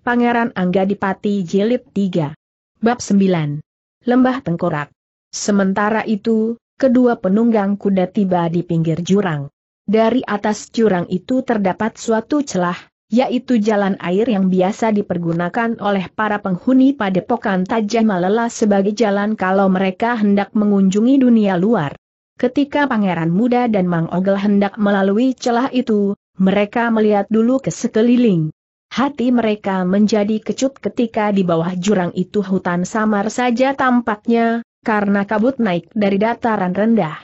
Pangeran Angga Dipati Jilid 3. Bab 9. Lembah Tengkorak. Sementara itu, kedua penunggang kuda tiba di pinggir jurang. Dari atas jurang itu terdapat suatu celah, yaitu jalan air yang biasa dipergunakan oleh para penghuni padepokan Tajam Malela sebagai jalan kalau mereka hendak mengunjungi dunia luar. Ketika pangeran muda dan Mang Ogel hendak melalui celah itu, mereka melihat dulu ke sekeliling. Hati mereka menjadi kecut ketika di bawah jurang itu hutan samar saja tampaknya, karena kabut naik dari dataran rendah.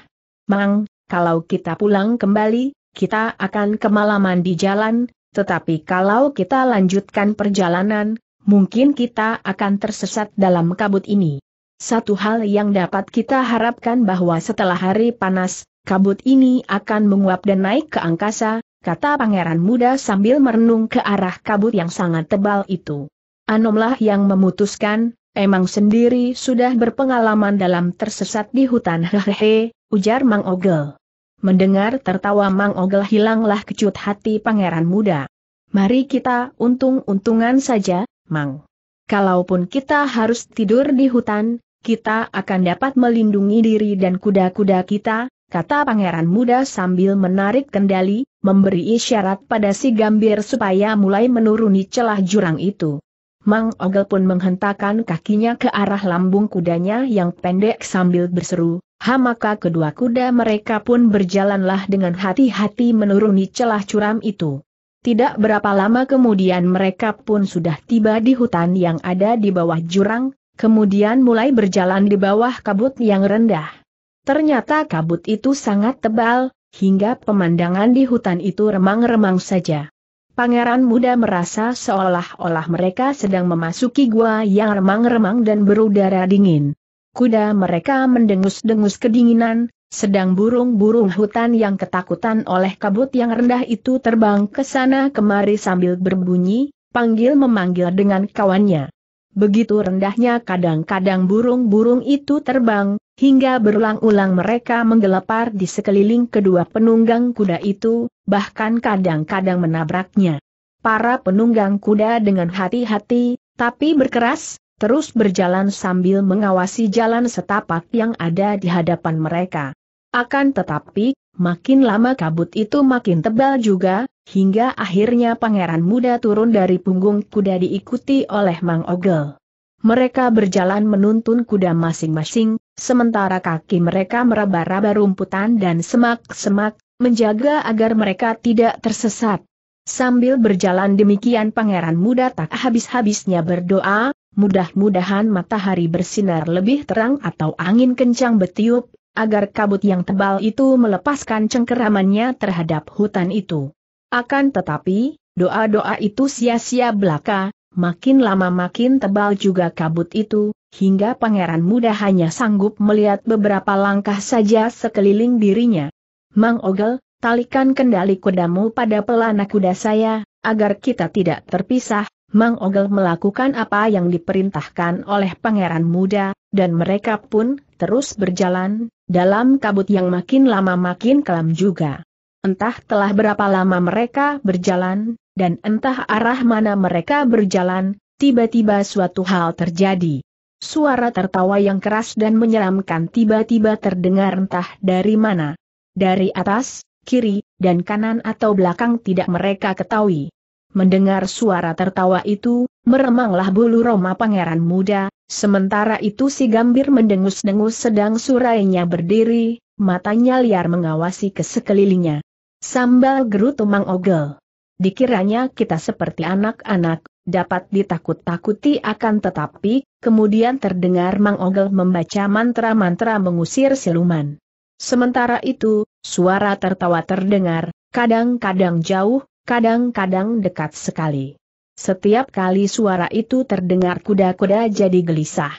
Mang, kalau kita pulang kembali, kita akan kemalaman di jalan, tetapi kalau kita lanjutkan perjalanan, mungkin kita akan tersesat dalam kabut ini. Satu hal yang dapat kita harapkan bahwa setelah hari panas, kabut ini akan menguap dan naik ke angkasa, kata pangeran muda sambil merenung ke arah kabut yang sangat tebal itu. Anomlah yang memutuskan, emang sendiri sudah berpengalaman dalam tersesat di hutan hehehe, ujar Mang Ogel. Mendengar tertawa Mang Ogel hilanglah kecut hati pangeran muda. Mari kita untung-untungan saja, Mang. Kalaupun kita harus tidur di hutan, kita akan dapat melindungi diri dan kuda-kuda kita, kata pangeran muda sambil menarik kendali, memberi isyarat pada si gambir supaya mulai menuruni celah jurang itu. Mang Ogel pun menghentakkan kakinya ke arah lambung kudanya yang pendek sambil berseru, ha maka kedua kuda mereka pun berjalanlah dengan hati-hati menuruni celah curam itu. Tidak berapa lama kemudian mereka pun sudah tiba di hutan yang ada di bawah jurang, kemudian mulai berjalan di bawah kabut yang rendah. Ternyata kabut itu sangat tebal, hingga pemandangan di hutan itu remang-remang saja. Pangeran muda merasa seolah-olah mereka sedang memasuki gua yang remang-remang dan berudara dingin. Kuda mereka mendengus-dengus kedinginan, sedang burung-burung hutan yang ketakutan oleh kabut yang rendah itu terbang ke sana kemari sambil berbunyi, panggil-memanggil dengan kawannya. Begitu rendahnya kadang-kadang burung-burung itu terbang, Hingga berulang-ulang mereka menggelepar di sekeliling kedua penunggang kuda itu, bahkan kadang-kadang menabraknya. Para penunggang kuda dengan hati-hati, tapi berkeras, terus berjalan sambil mengawasi jalan setapak yang ada di hadapan mereka. Akan tetapi, makin lama kabut itu makin tebal juga, hingga akhirnya pangeran muda turun dari punggung kuda diikuti oleh Mang Ogel. Mereka berjalan menuntun kuda masing-masing, Sementara kaki mereka meraba-raba rumputan dan semak-semak, menjaga agar mereka tidak tersesat. Sambil berjalan demikian pangeran muda tak habis-habisnya berdoa, mudah-mudahan matahari bersinar lebih terang atau angin kencang betiup, agar kabut yang tebal itu melepaskan cengkeramannya terhadap hutan itu. Akan tetapi, doa-doa itu sia-sia belaka, makin lama makin tebal juga kabut itu, hingga pangeran muda hanya sanggup melihat beberapa langkah saja sekeliling dirinya. Mang Ogel, talikan kendali kudamu pada pelana kuda saya, agar kita tidak terpisah, Mang Ogel melakukan apa yang diperintahkan oleh pangeran muda, dan mereka pun terus berjalan, dalam kabut yang makin lama makin kelam juga. Entah telah berapa lama mereka berjalan, dan entah arah mana mereka berjalan, tiba-tiba suatu hal terjadi. Suara tertawa yang keras dan menyeramkan tiba-tiba terdengar entah dari mana. Dari atas, kiri, dan kanan atau belakang tidak mereka ketahui. Mendengar suara tertawa itu, meremanglah bulu Roma pangeran muda, sementara itu si gambir mendengus-dengus sedang surainya berdiri, matanya liar mengawasi ke sekelilingnya. Sambal gerutumang ogel. Dikiranya kita seperti anak-anak, dapat ditakut-takuti akan tetapi, kemudian terdengar Mang Ogel membaca mantra-mantra mengusir siluman. Sementara itu, suara tertawa terdengar, kadang-kadang jauh, kadang-kadang dekat sekali. Setiap kali suara itu terdengar kuda-kuda jadi gelisah.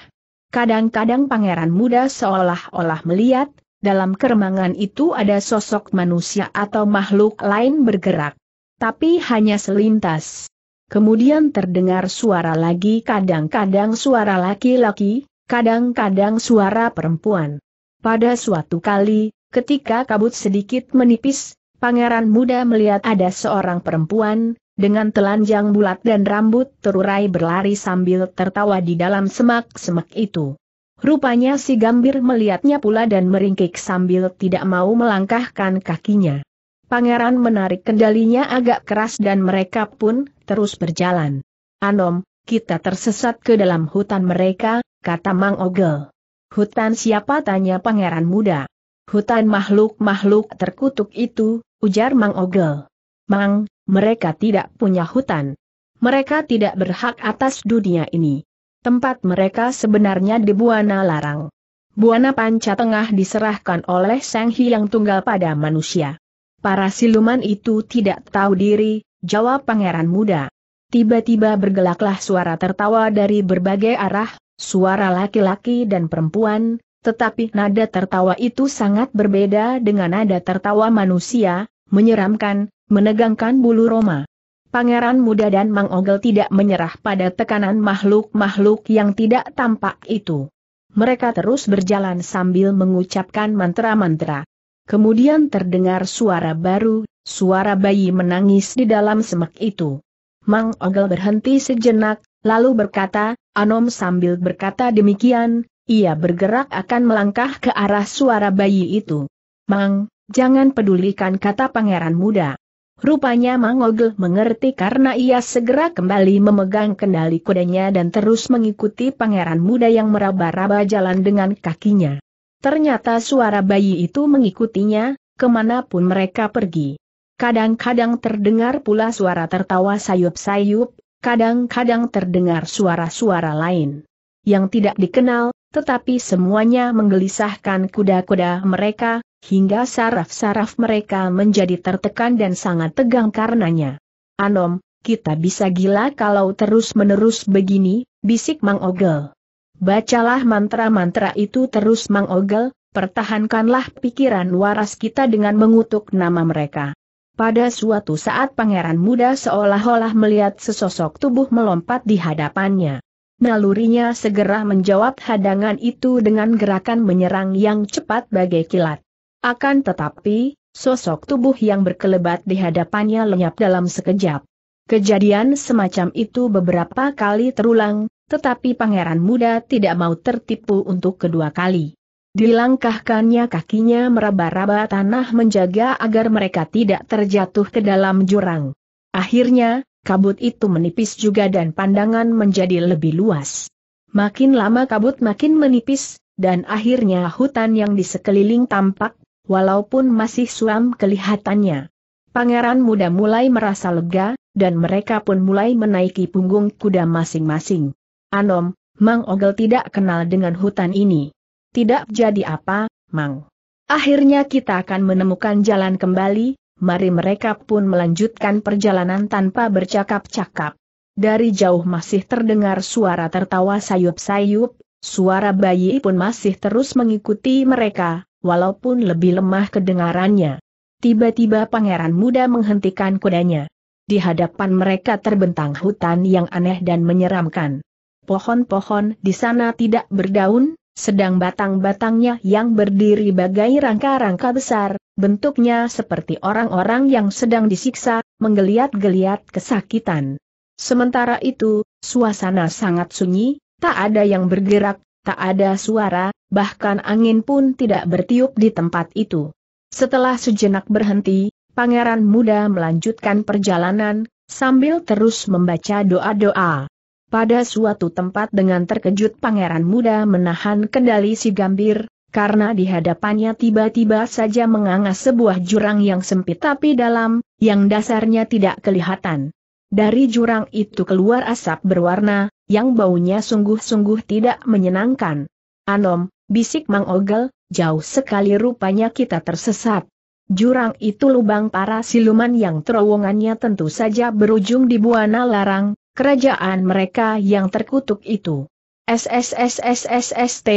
Kadang-kadang pangeran muda seolah-olah melihat, dalam keremangan itu ada sosok manusia atau makhluk lain bergerak. Tapi hanya selintas. Kemudian terdengar suara lagi kadang-kadang suara laki-laki, kadang-kadang suara perempuan. Pada suatu kali, ketika kabut sedikit menipis, pangeran muda melihat ada seorang perempuan, dengan telanjang bulat dan rambut terurai berlari sambil tertawa di dalam semak-semak itu. Rupanya si Gambir melihatnya pula dan meringkik sambil tidak mau melangkahkan kakinya. Pangeran menarik kendalinya agak keras dan mereka pun terus berjalan. Anom, kita tersesat ke dalam hutan mereka, kata Mang Ogel. Hutan siapa tanya pangeran muda. Hutan makhluk-makhluk terkutuk itu, ujar Mang Ogel. Mang, mereka tidak punya hutan. Mereka tidak berhak atas dunia ini. Tempat mereka sebenarnya di Buana Larang. Buana Panca Tengah diserahkan oleh Sang Hyang Tunggal pada manusia. Para siluman itu tidak tahu diri, Jawab pangeran muda. Tiba-tiba bergelaklah suara tertawa dari berbagai arah, suara laki-laki dan perempuan, tetapi nada tertawa itu sangat berbeda dengan nada tertawa manusia, menyeramkan, menegangkan bulu Roma. Pangeran muda dan Mang Ogel tidak menyerah pada tekanan makhluk-makhluk yang tidak tampak itu. Mereka terus berjalan sambil mengucapkan mantra-mantra. Kemudian terdengar suara baru, Suara bayi menangis di dalam semak itu. Mang Ogel berhenti sejenak, lalu berkata, Anom sambil berkata demikian, ia bergerak akan melangkah ke arah suara bayi itu. Mang, jangan pedulikan kata pangeran muda. Rupanya Mang Ogel mengerti karena ia segera kembali memegang kendali kudanya dan terus mengikuti pangeran muda yang meraba-raba jalan dengan kakinya. Ternyata suara bayi itu mengikutinya, kemanapun mereka pergi. Kadang-kadang terdengar pula suara tertawa sayup-sayup, kadang-kadang terdengar suara-suara lain yang tidak dikenal, tetapi semuanya menggelisahkan kuda-kuda mereka, hingga saraf-saraf mereka menjadi tertekan dan sangat tegang karenanya. Anom, kita bisa gila kalau terus-menerus begini, bisik Mang Ogel. Bacalah mantra-mantra itu terus Mang Ogel, pertahankanlah pikiran waras kita dengan mengutuk nama mereka. Pada suatu saat pangeran muda seolah-olah melihat sesosok tubuh melompat di hadapannya. Nalurinya segera menjawab hadangan itu dengan gerakan menyerang yang cepat bagai kilat. Akan tetapi, sosok tubuh yang berkelebat di hadapannya lenyap dalam sekejap. Kejadian semacam itu beberapa kali terulang, tetapi pangeran muda tidak mau tertipu untuk kedua kali. Dilangkahkannya kakinya meraba-raba tanah menjaga agar mereka tidak terjatuh ke dalam jurang. Akhirnya, kabut itu menipis juga dan pandangan menjadi lebih luas. Makin lama kabut makin menipis, dan akhirnya hutan yang di sekeliling tampak, walaupun masih suam kelihatannya. Pangeran muda mulai merasa lega, dan mereka pun mulai menaiki punggung kuda masing-masing. Anom, Mang Ogel tidak kenal dengan hutan ini. Tidak jadi apa, Mang. Akhirnya kita akan menemukan jalan kembali, mari mereka pun melanjutkan perjalanan tanpa bercakap-cakap. Dari jauh masih terdengar suara tertawa sayup-sayup, suara bayi pun masih terus mengikuti mereka, walaupun lebih lemah kedengarannya. Tiba-tiba pangeran muda menghentikan kudanya. Di hadapan mereka terbentang hutan yang aneh dan menyeramkan. Pohon-pohon di sana tidak berdaun, sedang batang-batangnya yang berdiri bagai rangka-rangka besar, bentuknya seperti orang-orang yang sedang disiksa, menggeliat-geliat kesakitan. Sementara itu, suasana sangat sunyi, tak ada yang bergerak, tak ada suara, bahkan angin pun tidak bertiup di tempat itu. Setelah sejenak berhenti, pangeran muda melanjutkan perjalanan, sambil terus membaca doa-doa. Pada suatu tempat dengan terkejut pangeran muda menahan kendali si gambir, karena di hadapannya tiba-tiba saja menganga sebuah jurang yang sempit tapi dalam, yang dasarnya tidak kelihatan. Dari jurang itu keluar asap berwarna, yang baunya sungguh-sungguh tidak menyenangkan. Anom, bisik Mang Ogel, jauh sekali rupanya kita tersesat. Jurang itu lubang para siluman yang terowongannya tentu saja berujung di Buana Larang, kerajaan mereka yang terkutuk itu. Ssssst,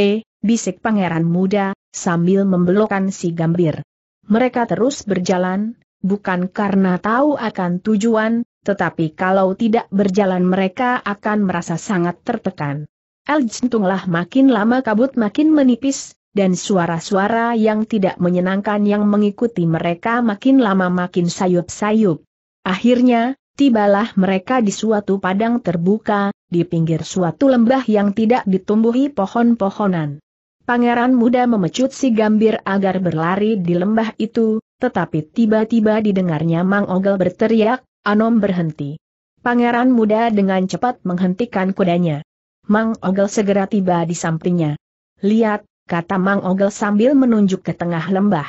bisik pangeran muda, sambil membelokkan si gambir. Mereka terus berjalan, bukan karena tahu akan tujuan, tetapi kalau tidak berjalan mereka akan merasa sangat tertekan. Eljentunglah makin lama kabut makin menipis, dan suara-suara yang tidak menyenangkan yang mengikuti mereka makin lama makin sayup-sayup. Akhirnya, Tibalah mereka di suatu padang terbuka, di pinggir suatu lembah yang tidak ditumbuhi pohon-pohonan. Pangeran muda memecut si gambir agar berlari di lembah itu, tetapi tiba-tiba didengarnya Mang Ogel berteriak, Anom berhenti. Pangeran muda dengan cepat menghentikan kudanya. Mang Ogel segera tiba di sampingnya. Lihat, kata Mang Ogel sambil menunjuk ke tengah lembah.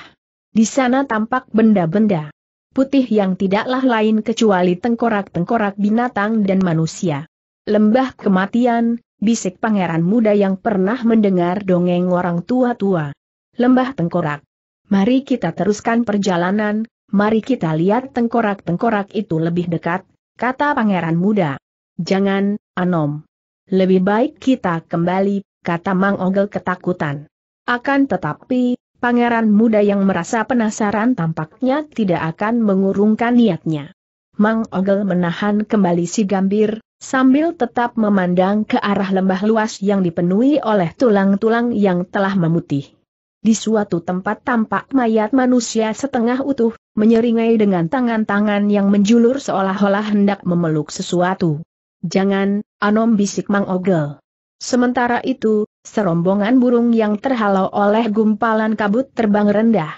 Di sana tampak benda-benda putih yang tidaklah lain kecuali tengkorak-tengkorak binatang dan manusia. Lembah kematian, bisik pangeran muda yang pernah mendengar dongeng orang tua-tua. Lembah tengkorak. Mari kita teruskan perjalanan, mari kita lihat tengkorak-tengkorak itu lebih dekat, kata pangeran muda. Jangan, Anom. Lebih baik kita kembali, kata Mang Ogel ketakutan. Akan tetapi, pangeran muda yang merasa penasaran tampaknya tidak akan mengurungkan niatnya. Mang Ogel menahan kembali si gambir, sambil tetap memandang ke arah lembah luas yang dipenuhi oleh tulang-tulang yang telah memutih. Di suatu tempat tampak mayat manusia setengah utuh, menyeringai dengan tangan-tangan yang menjulur seolah-olah hendak memeluk sesuatu. Jangan, Anom bisik Mang Ogel. Sementara itu, Serombongan burung yang terhalau oleh gumpalan kabut terbang rendah.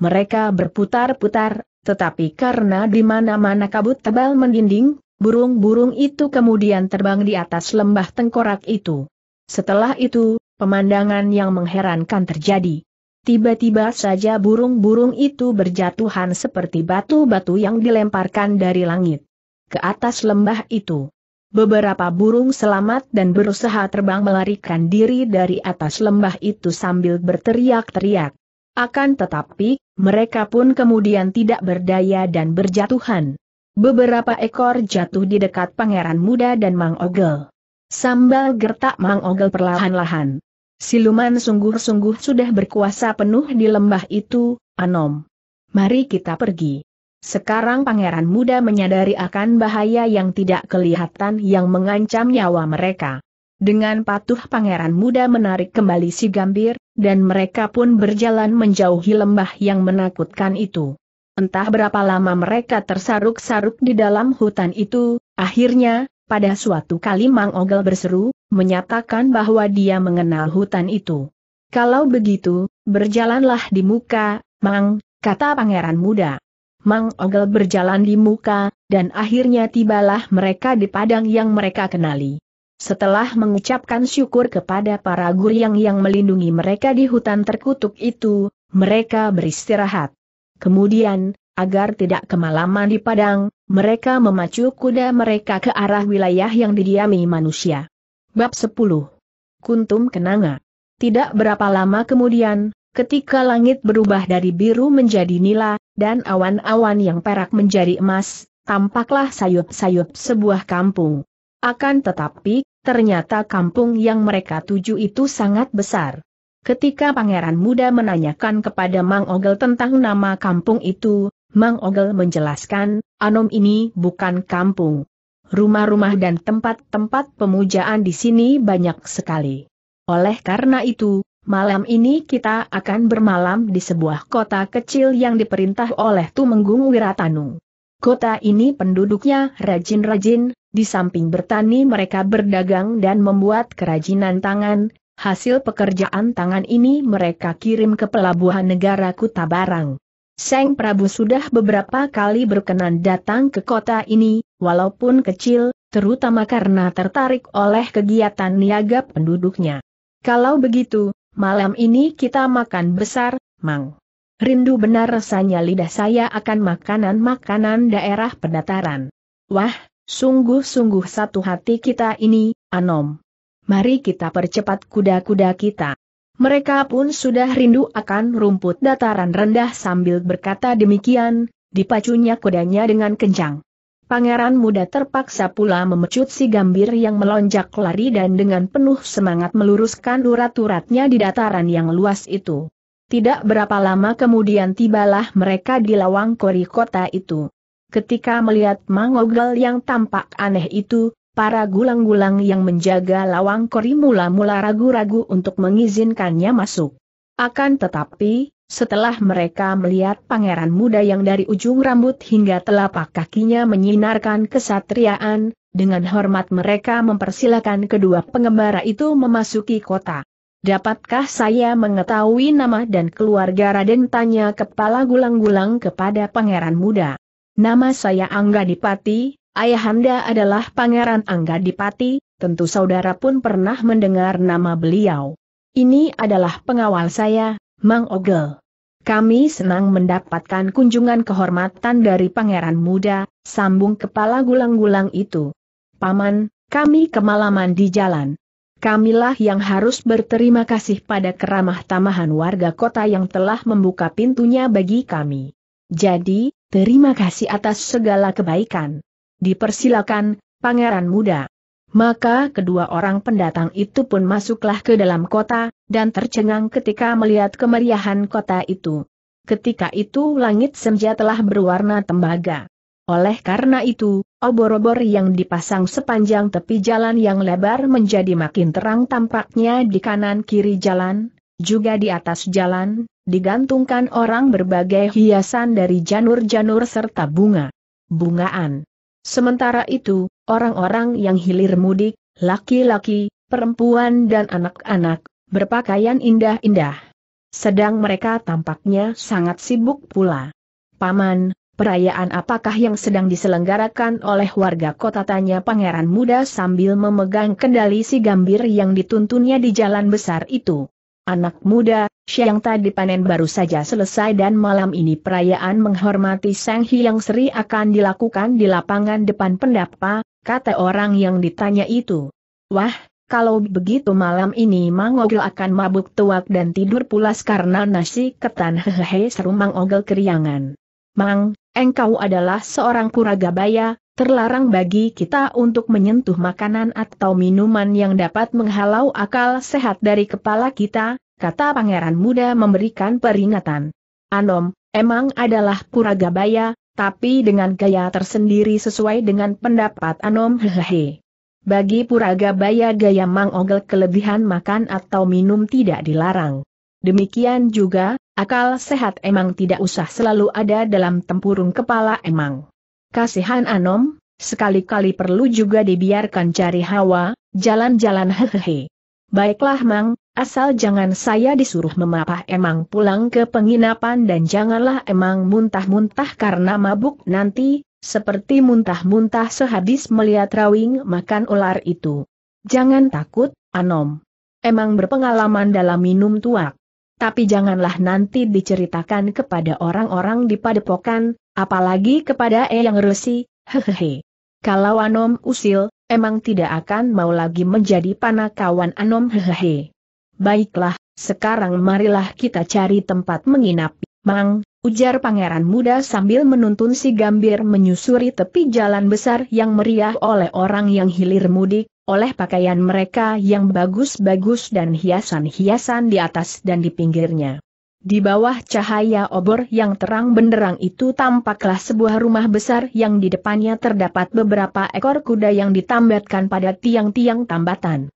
Mereka berputar-putar, tetapi karena di mana-mana kabut tebal mendinding, burung-burung itu kemudian terbang di atas lembah tengkorak itu. Setelah itu, pemandangan yang mengherankan terjadi. Tiba-tiba saja burung-burung itu berjatuhan seperti batu-batu yang dilemparkan dari langit. Ke atas lembah itu. Beberapa burung selamat dan berusaha terbang melarikan diri dari atas lembah itu sambil berteriak-teriak. Akan tetapi, mereka pun kemudian tidak berdaya dan berjatuhan. Beberapa ekor jatuh di dekat pangeran muda dan Mang Ogel. Sambal gertak Mang Ogel perlahan-lahan. Siluman sungguh-sungguh sudah berkuasa penuh di lembah itu, Anom. Mari kita pergi. Sekarang pangeran muda menyadari akan bahaya yang tidak kelihatan yang mengancam nyawa mereka. Dengan patuh pangeran muda menarik kembali si gambir, dan mereka pun berjalan menjauhi lembah yang menakutkan itu. Entah berapa lama mereka tersaruk-saruk di dalam hutan itu, akhirnya, pada suatu kali Mang Ogel berseru, menyatakan bahwa dia mengenal hutan itu. Kalau begitu, berjalanlah di muka, Mang, kata pangeran muda. Mang Ogel berjalan di muka, dan akhirnya tibalah mereka di padang yang mereka kenali. Setelah mengucapkan syukur kepada para guriang yang melindungi mereka di hutan terkutuk itu, mereka beristirahat. Kemudian, agar tidak kemalaman di padang, mereka memacu kuda mereka ke arah wilayah yang didiami manusia. Bab 10. Kuntum Kenanga Tidak berapa lama kemudian, Ketika langit berubah dari biru menjadi nila, dan awan-awan yang perak menjadi emas, tampaklah sayup-sayup sebuah kampung. Akan tetapi, ternyata kampung yang mereka tuju itu sangat besar. Ketika pangeran muda menanyakan kepada Mang Ogel tentang nama kampung itu, Mang Ogel menjelaskan, Anom ini bukan kampung. Rumah-rumah dan tempat-tempat pemujaan di sini banyak sekali. Oleh karena itu, Malam ini kita akan bermalam di sebuah kota kecil yang diperintah oleh Tumenggung Wiratanu. Kota ini penduduknya rajin-rajin, di samping bertani mereka berdagang dan membuat kerajinan tangan, hasil pekerjaan tangan ini mereka kirim ke pelabuhan negara Kuta Seng Prabu sudah beberapa kali berkenan datang ke kota ini, walaupun kecil, terutama karena tertarik oleh kegiatan niaga penduduknya. Kalau begitu, malam ini kita makan besar, Mang. Rindu benar rasanya lidah saya akan makanan-makanan daerah pendataran. Wah, sungguh-sungguh satu hati kita ini, Anom. Mari kita percepat kuda-kuda kita. Mereka pun sudah rindu akan rumput dataran rendah sambil berkata demikian, dipacunya kudanya dengan kencang. Pangeran muda terpaksa pula memecut si gambir yang melonjak lari dan dengan penuh semangat meluruskan urat-uratnya di dataran yang luas itu. Tidak berapa lama kemudian tibalah mereka di lawang kori kota itu. Ketika melihat Mangogel yang tampak aneh itu, para gulang-gulang yang menjaga lawang kori mula-mula ragu-ragu untuk mengizinkannya masuk. Akan tetapi, setelah mereka melihat pangeran muda yang dari ujung rambut hingga telapak kakinya menyinarkan kesatriaan, dengan hormat mereka mempersilahkan kedua pengembara itu memasuki kota. Dapatkah saya mengetahui nama dan keluarga Raden tanya kepala gulang-gulang kepada pangeran muda. Nama saya Angga Dipati, ayahanda adalah pangeran Angga Dipati, tentu saudara pun pernah mendengar nama beliau. Ini adalah pengawal saya, Mang Ogel. Kami senang mendapatkan kunjungan kehormatan dari pangeran muda, sambung kepala gulang-gulang itu. Paman, kami kemalaman di jalan. Kamilah yang harus berterima kasih pada keramah tamahan warga kota yang telah membuka pintunya bagi kami. Jadi, terima kasih atas segala kebaikan. Dipersilakan, pangeran muda. Maka kedua orang pendatang itu pun masuklah ke dalam kota, dan tercengang ketika melihat kemeriahan kota itu. Ketika itu langit senja telah berwarna tembaga. Oleh karena itu, obor-obor yang dipasang sepanjang tepi jalan yang lebar menjadi makin terang tampaknya di kanan-kiri jalan, juga di atas jalan, digantungkan orang berbagai hiasan dari janur-janur serta bunga. Bungaan. Sementara itu, orang-orang yang hilir mudik, laki-laki, perempuan dan anak-anak, berpakaian indah-indah. Sedang mereka tampaknya sangat sibuk pula. Paman, perayaan apakah yang sedang diselenggarakan oleh warga kota tanya pangeran muda sambil memegang kendali si gambir yang dituntunnya di jalan besar itu. Anak muda, siang tadi panen baru saja selesai dan malam ini perayaan menghormati Sang Hyang Sri akan dilakukan di lapangan depan pendapa, kata orang yang ditanya itu. Wah, kalau begitu malam ini Mang Ogel akan mabuk tuak dan tidur pulas karena nasi ketan hehehe seru Mang Ogel keriangan. Mang, engkau adalah seorang kuragabaya, terlarang bagi kita untuk menyentuh makanan atau minuman yang dapat menghalau akal sehat dari kepala kita, kata pangeran muda memberikan peringatan. Anom, emang adalah kuragabaya, tapi dengan gaya tersendiri sesuai dengan pendapat Anom hehehe. Bagi puraga baya gaya Mang Ogel kelebihan makan atau minum tidak dilarang. Demikian juga, akal sehat emang tidak usah selalu ada dalam tempurung kepala emang. Kasihan Anom, sekali-kali perlu juga dibiarkan cari hawa, jalan-jalan hehehe. Baiklah Mang, asal jangan saya disuruh memapah emang pulang ke penginapan dan janganlah emang muntah-muntah karena mabuk nanti, seperti muntah-muntah sehabis melihat rawing makan ular itu. Jangan takut, Anom. Emang berpengalaman dalam minum tuak. Tapi janganlah nanti diceritakan kepada orang-orang di padepokan, apalagi kepada Eyang Resi, hehehe. Kalau Anom usil, emang tidak akan mau lagi menjadi panakawan Anom hehehe. Baiklah, sekarang marilah kita cari tempat menginap, Mang, ujar pangeran muda sambil menuntun si gambir menyusuri tepi jalan besar yang meriah oleh orang yang hilir mudik, oleh pakaian mereka yang bagus-bagus dan hiasan-hiasan di atas dan di pinggirnya. Di bawah cahaya obor yang terang benderang itu tampaklah sebuah rumah besar yang di depannya terdapat beberapa ekor kuda yang ditambatkan pada tiang-tiang tambatan.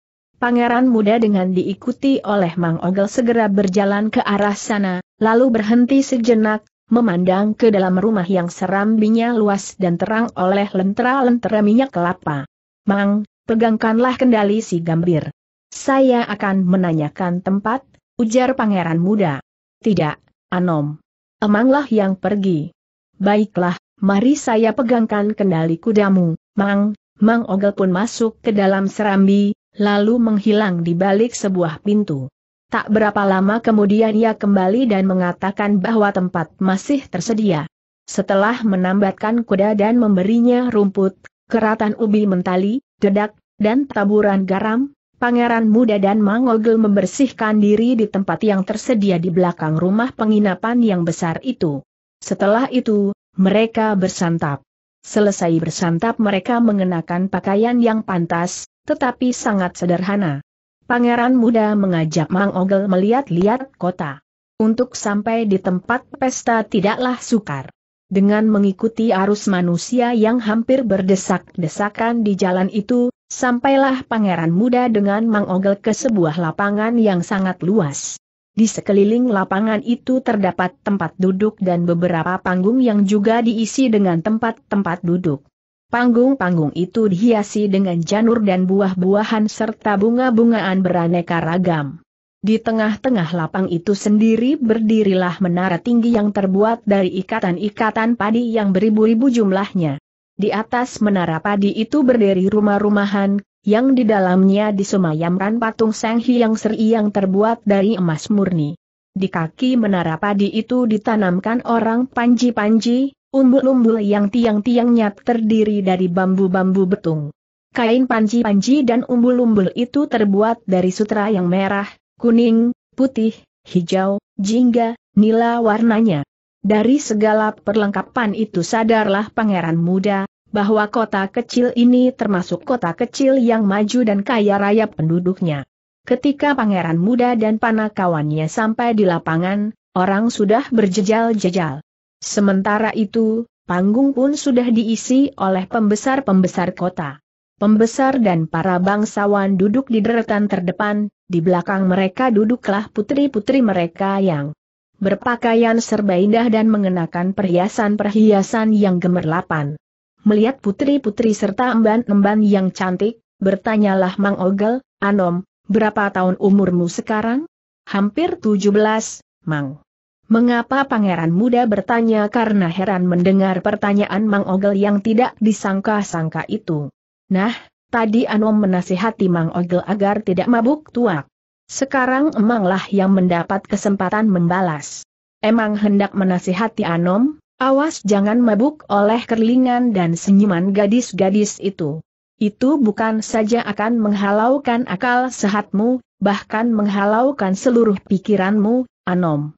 Pangeran muda dengan diikuti oleh Mang Ogel segera berjalan ke arah sana, lalu berhenti sejenak, memandang ke dalam rumah yang serambinya luas dan terang oleh lentera-lentera minyak kelapa. Mang, pegangkanlah kendali si gambir. Saya akan menanyakan tempat, ujar pangeran muda. Tidak, Anom. Emanglah yang pergi. Baiklah, mari saya pegangkan kendali kudamu, Mang. Mang Ogel pun masuk ke dalam serambi, lalu menghilang di balik sebuah pintu. Tak berapa lama kemudian ia kembali dan mengatakan bahwa tempat masih tersedia. Setelah menambatkan kuda dan memberinya rumput, keratan ubi mentali, dedak, dan taburan garam, pangeran muda dan Mangogel membersihkan diri di tempat yang tersedia di belakang rumah penginapan yang besar itu. Setelah itu, mereka bersantap. Selesai bersantap mereka mengenakan pakaian yang pantas, tetapi sangat sederhana. Pangeran muda mengajak Mang Ogel melihat-lihat kota. Untuk sampai di tempat pesta tidaklah sukar. Dengan mengikuti arus manusia yang hampir berdesak-desakan di jalan itu, sampailah pangeran muda dengan Mang Ogel ke sebuah lapangan yang sangat luas. Di sekeliling lapangan itu terdapat tempat duduk dan beberapa panggung yang juga diisi dengan tempat-tempat duduk. Panggung-panggung itu dihiasi dengan janur dan buah-buahan serta bunga-bungaan beraneka ragam. Di tengah-tengah lapang itu sendiri berdirilah menara tinggi yang terbuat dari ikatan-ikatan padi yang beribu-ribu jumlahnya. Di atas menara padi itu berdiri rumah-rumahan, yang di dalamnya disemayamkan patung Sang Hyang Seri yang terbuat dari emas murni. Di kaki menara padi itu ditanamkan orang panji-panji, Umbul-umbul yang tiang-tiangnya terdiri dari bambu-bambu betung. Kain panci-panci dan umbul-umbul itu terbuat dari sutra yang merah, kuning, putih, hijau, jingga, nila warnanya. Dari segala perlengkapan itu sadarlah pangeran muda, bahwa kota kecil ini termasuk kota kecil yang maju dan kaya raya penduduknya. Ketika pangeran muda dan panakawannya sampai di lapangan, orang sudah berjejal-jejal. Sementara itu, panggung pun sudah diisi oleh pembesar-pembesar kota. Pembesar dan para bangsawan duduk di deretan terdepan, di belakang mereka duduklah putri-putri mereka yang berpakaian serba indah dan mengenakan perhiasan-perhiasan yang gemerlapan. Melihat putri-putri serta emban-emban yang cantik, bertanyalah Mang Ogel, Anom, berapa tahun umurmu sekarang? Hampir 17, Mang. Mengapa pangeran muda bertanya karena heran mendengar pertanyaan Mang Ogel yang tidak disangka-sangka itu. Nah, tadi Anom menasihati Mang Ogel agar tidak mabuk tuak. Sekarang emanglah yang mendapat kesempatan membalas. Emang hendak menasihati Anom, awas jangan mabuk oleh kerlingan dan senyuman gadis-gadis itu. Itu bukan saja akan menghalaukan akal sehatmu, bahkan menghalaukan seluruh pikiranmu, Anom.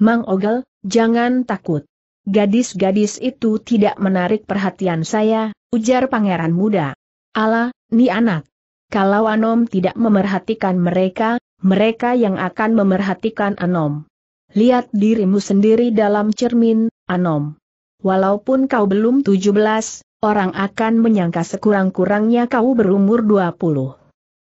Mang ogel, jangan takut. Gadis-gadis itu tidak menarik perhatian saya, ujar pangeran muda. Ala, ni anak. Kalau Anom tidak memerhatikan mereka, mereka yang akan memerhatikan Anom. Lihat dirimu sendiri dalam cermin, Anom. Walaupun kau belum 17, orang akan menyangka sekurang-kurangnya kau berumur 20.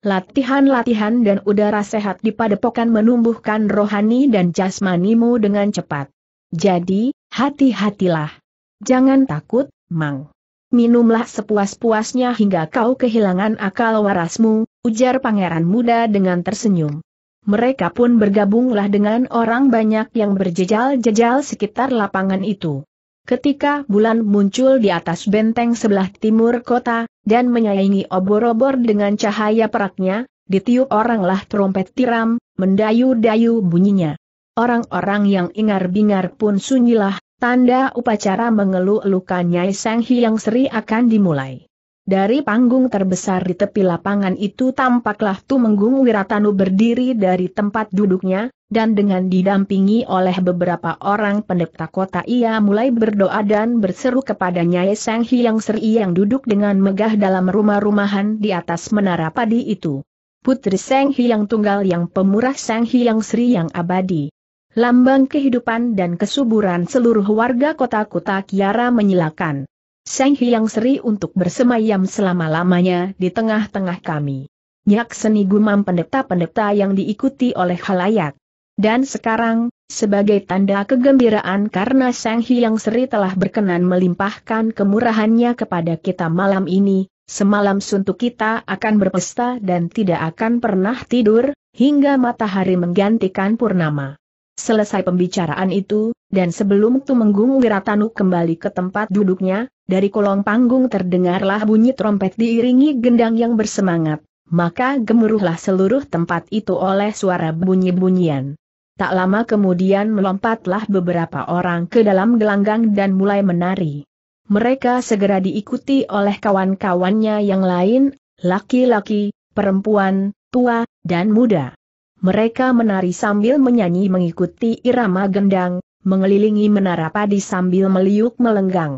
Latihan-latihan dan udara sehat di padepokan menumbuhkan rohani dan jasmanimu dengan cepat. Jadi, hati-hatilah. Jangan takut, Mang. Minumlah sepuas-puasnya hingga kau kehilangan akal warasmu, ujar pangeran muda dengan tersenyum. Mereka pun bergabunglah dengan orang banyak yang berjejal-jejal sekitar lapangan itu. Ketika bulan muncul di atas benteng sebelah timur kota, dan menyaingi obor-obor dengan cahaya peraknya, ditiup oranglah trompet tiram, mendayu-dayu bunyinya. Orang-orang yang ingar-bingar pun sunyilah, tanda upacara mengeluh-elukan Nyai Sang Hyang Sri akan dimulai. Dari panggung terbesar di tepi lapangan itu tampaklah Tumenggung Wiratanu berdiri dari tempat duduknya, dan dengan didampingi oleh beberapa orang pendeta kota ia mulai berdoa dan berseru kepada Nyai Sang Hyang Sri yang duduk dengan megah dalam rumah-rumahan di atas menara padi itu. Putri Sang Hyang Tunggal yang pemurah Sang Hyang Sri yang abadi. Lambang kehidupan dan kesuburan seluruh warga kota kota Kiara menyilakan. Seng Hyang Sri untuk bersemayam selama-lamanya di tengah-tengah kami. Nyak seni gumam pendeta-pendeta yang diikuti oleh halayak. Dan sekarang, sebagai tanda kegembiraan karena Seng Hyang Sri telah berkenan melimpahkan kemurahannya kepada kita malam ini, semalam suntuk kita akan berpesta dan tidak akan pernah tidur, hingga matahari menggantikan purnama. Selesai pembicaraan itu, dan sebelum Tumenggung Wiratanu kembali ke tempat duduknya, dari kolong panggung terdengarlah bunyi trompet diiringi gendang yang bersemangat, maka gemuruhlah seluruh tempat itu oleh suara bunyi-bunyian. Tak lama kemudian melompatlah beberapa orang ke dalam gelanggang dan mulai menari. Mereka segera diikuti oleh kawan-kawannya yang lain, laki-laki, perempuan, tua, dan muda. Mereka menari sambil menyanyi mengikuti irama gendang, mengelilingi menara padi sambil meliuk melenggang.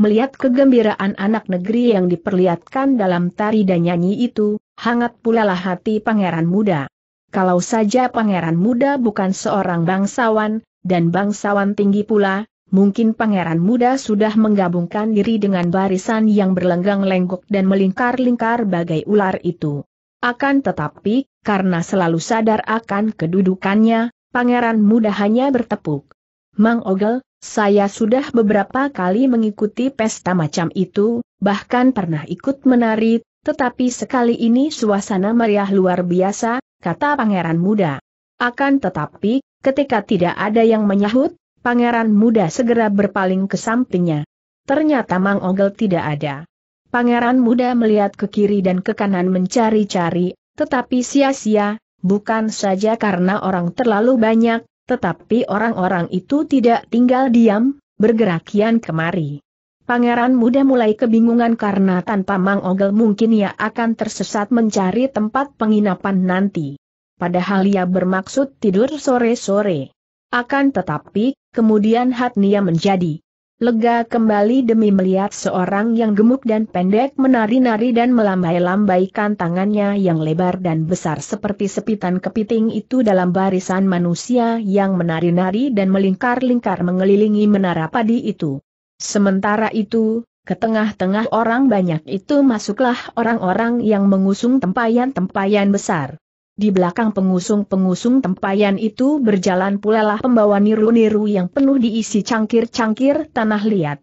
Melihat kegembiraan anak negeri yang diperlihatkan dalam tari dan nyanyi itu, hangat pula lah hati pangeran muda. Kalau saja pangeran muda bukan seorang bangsawan, dan bangsawan tinggi pula, mungkin pangeran muda sudah menggabungkan diri dengan barisan yang berlenggang-lenggok dan melingkar-lingkar bagai ular itu. Akan tetapi, karena selalu sadar akan kedudukannya, pangeran muda hanya bertepuk. Mang Ogel, saya sudah beberapa kali mengikuti pesta macam itu, bahkan pernah ikut menari, tetapi sekali ini suasana meriah luar biasa, kata pangeran muda. Akan tetapi, ketika tidak ada yang menyahut, pangeran muda segera berpaling ke sampingnya. Ternyata Mang Ogel tidak ada. Pangeran muda melihat ke kiri dan ke kanan mencari-cari, tetapi sia-sia, bukan saja karena orang terlalu banyak, tetapi orang-orang itu tidak tinggal diam, bergerak kian kemari. Pangeran muda mulai kebingungan karena tanpa Mang Ogel mungkin ia akan tersesat mencari tempat penginapan nanti. Padahal ia bermaksud tidur sore-sore. Akan tetapi, kemudian hatnya menjadi lega kembali demi melihat seorang yang gemuk dan pendek menari-nari dan melambai-lambaikan tangannya yang lebar dan besar seperti sepitan kepiting itu dalam barisan manusia yang menari-nari dan melingkar-lingkar mengelilingi menara padi itu. Sementara itu, ke tengah-tengah orang banyak itu masuklah orang-orang yang mengusung tempayan-tempayan besar. Di belakang pengusung-pengusung tempayan itu berjalan pulalah pembawa niru-niru yang penuh diisi cangkir-cangkir tanah liat.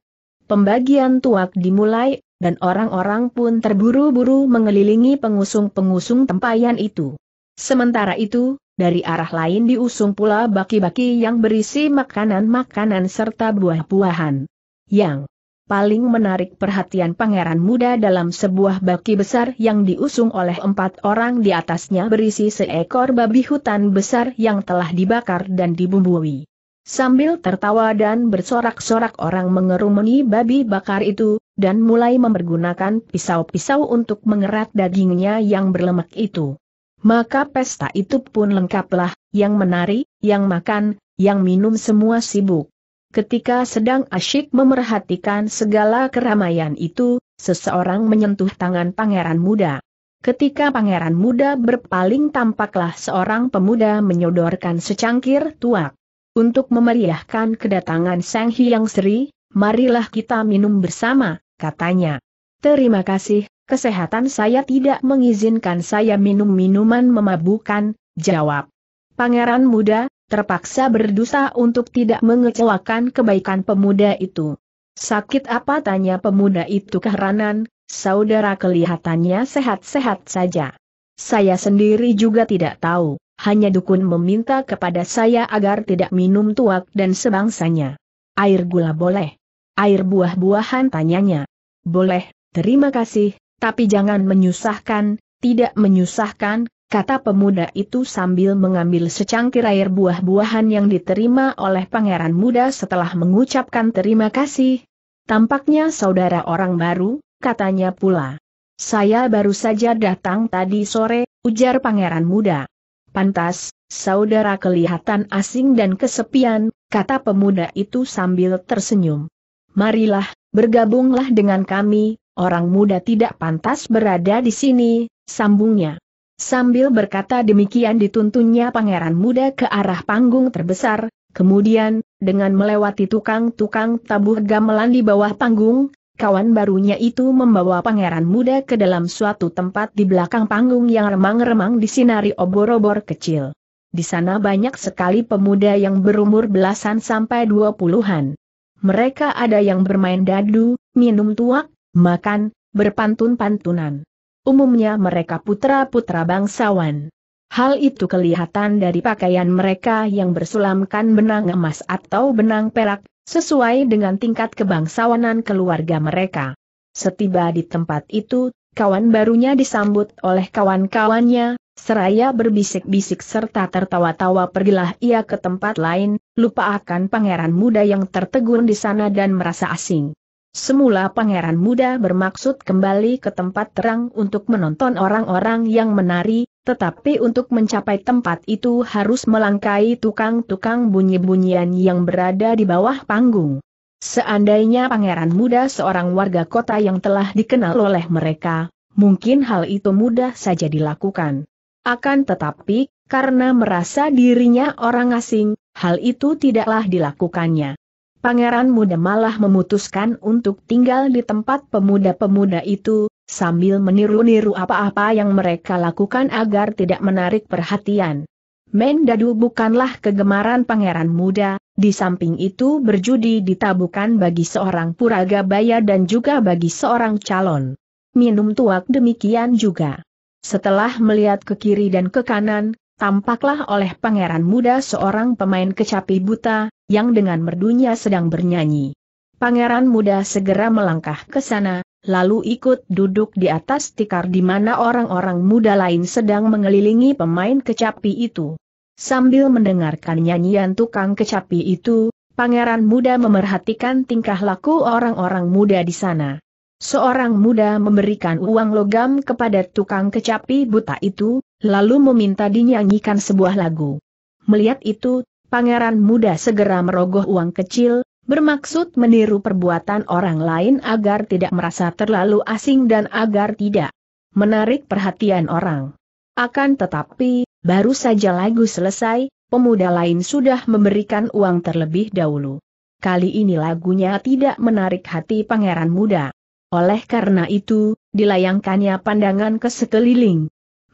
Pembagian tuak dimulai, dan orang-orang pun terburu-buru mengelilingi pengusung-pengusung tempayan itu. Sementara itu, dari arah lain diusung pula baki-baki yang berisi makanan-makanan serta buah-buahan. Yang paling menarik perhatian pangeran muda dalam sebuah baki besar yang diusung oleh empat orang di atasnya berisi seekor babi hutan besar yang telah dibakar dan dibumbui. Sambil tertawa dan bersorak-sorak orang mengerumuni babi bakar itu, dan mulai mempergunakan pisau-pisau untuk mengerat dagingnya yang berlemak itu. Maka pesta itu pun lengkaplah, yang menari, yang makan, yang minum semua sibuk. Ketika sedang asyik memerhatikan segala keramaian itu, seseorang menyentuh tangan pangeran muda. Ketika pangeran muda berpaling tampaklah seorang pemuda menyodorkan secangkir tuak. Untuk memeriahkan kedatangan Sang Hyang Sri, marilah kita minum bersama, katanya. Terima kasih, kesehatan saya tidak mengizinkan saya minum minuman memabukan, jawab. Pangeran muda, terpaksa berdusta untuk tidak mengecewakan kebaikan pemuda itu. Sakit apa tanya pemuda itu keheranan, saudara kelihatannya sehat-sehat saja. Saya sendiri juga tidak tahu, hanya dukun meminta kepada saya agar tidak minum tuak dan sebangsanya. Air gula boleh. Air buah-buahan tanyanya. Boleh, terima kasih, tapi jangan menyusahkan, tidak menyusahkan, kata pemuda itu sambil mengambil secangkir air buah-buahan yang diterima oleh pangeran muda setelah mengucapkan terima kasih. Tampaknya saudara orang baru, katanya pula. Saya baru saja datang tadi sore, ujar pangeran muda. Pantas, saudara kelihatan asing dan kesepian, kata pemuda itu sambil tersenyum. Marilah, bergabunglah dengan kami, orang muda tidak pantas berada di sini, sambungnya. Sambil berkata demikian dituntunnya pangeran muda ke arah panggung terbesar, kemudian, dengan melewati tukang-tukang tabuh gamelan di bawah panggung, kawan barunya itu membawa pangeran muda ke dalam suatu tempat di belakang panggung yang remang-remang disinari obor-obor kecil. Di sana banyak sekali pemuda yang berumur belasan sampai dua puluhan. Mereka ada yang bermain dadu, minum tuak, makan, berpantun-pantunan umumnya mereka putra-putra bangsawan. Hal itu kelihatan dari pakaian mereka yang bersulamkan benang emas atau benang perak, sesuai dengan tingkat kebangsawanan keluarga mereka. Setiba di tempat itu, kawan barunya disambut oleh kawan-kawannya, seraya berbisik-bisik serta tertawa-tawa pergilah ia ke tempat lain, lupa akan pangeran muda yang tertegun di sana dan merasa asing. Semula pangeran muda bermaksud kembali ke tempat terang untuk menonton orang-orang yang menari, tetapi untuk mencapai tempat itu harus melangkai tukang-tukang bunyi-bunyian yang berada di bawah panggung. Seandainya pangeran muda seorang warga kota yang telah dikenal oleh mereka, mungkin hal itu mudah saja dilakukan. Akan tetapi, karena merasa dirinya orang asing, hal itu tidaklah dilakukannya. Pangeran muda malah memutuskan untuk tinggal di tempat pemuda-pemuda itu, sambil meniru-niru apa-apa yang mereka lakukan agar tidak menarik perhatian. Mendadu bukanlah kegemaran pangeran muda, di samping itu berjudi ditabukan bagi seorang puraga bayar dan juga bagi seorang calon. Minum tuak demikian juga. Setelah melihat ke kiri dan ke kanan, tampaklah oleh pangeran muda seorang pemain kecapi buta, yang dengan merdunya sedang bernyanyi. Pangeran muda segera melangkah ke sana, lalu ikut duduk di atas tikar di mana orang-orang muda lain sedang mengelilingi pemain kecapi itu. Sambil mendengarkan nyanyian tukang kecapi itu, pangeran muda memerhatikan tingkah laku orang-orang muda di sana. Seorang muda memberikan uang logam kepada tukang kecapi buta itu, lalu meminta dinyanyikan sebuah lagu. Melihat itu, pangeran muda segera merogoh uang kecil, bermaksud meniru perbuatan orang lain agar tidak merasa terlalu asing dan agar tidak menarik perhatian orang. Akan tetapi, baru saja lagu selesai, pemuda lain sudah memberikan uang terlebih dahulu. Kali ini lagunya tidak menarik hati pangeran muda. Oleh karena itu, dilayangkannya pandangan ke sekeliling,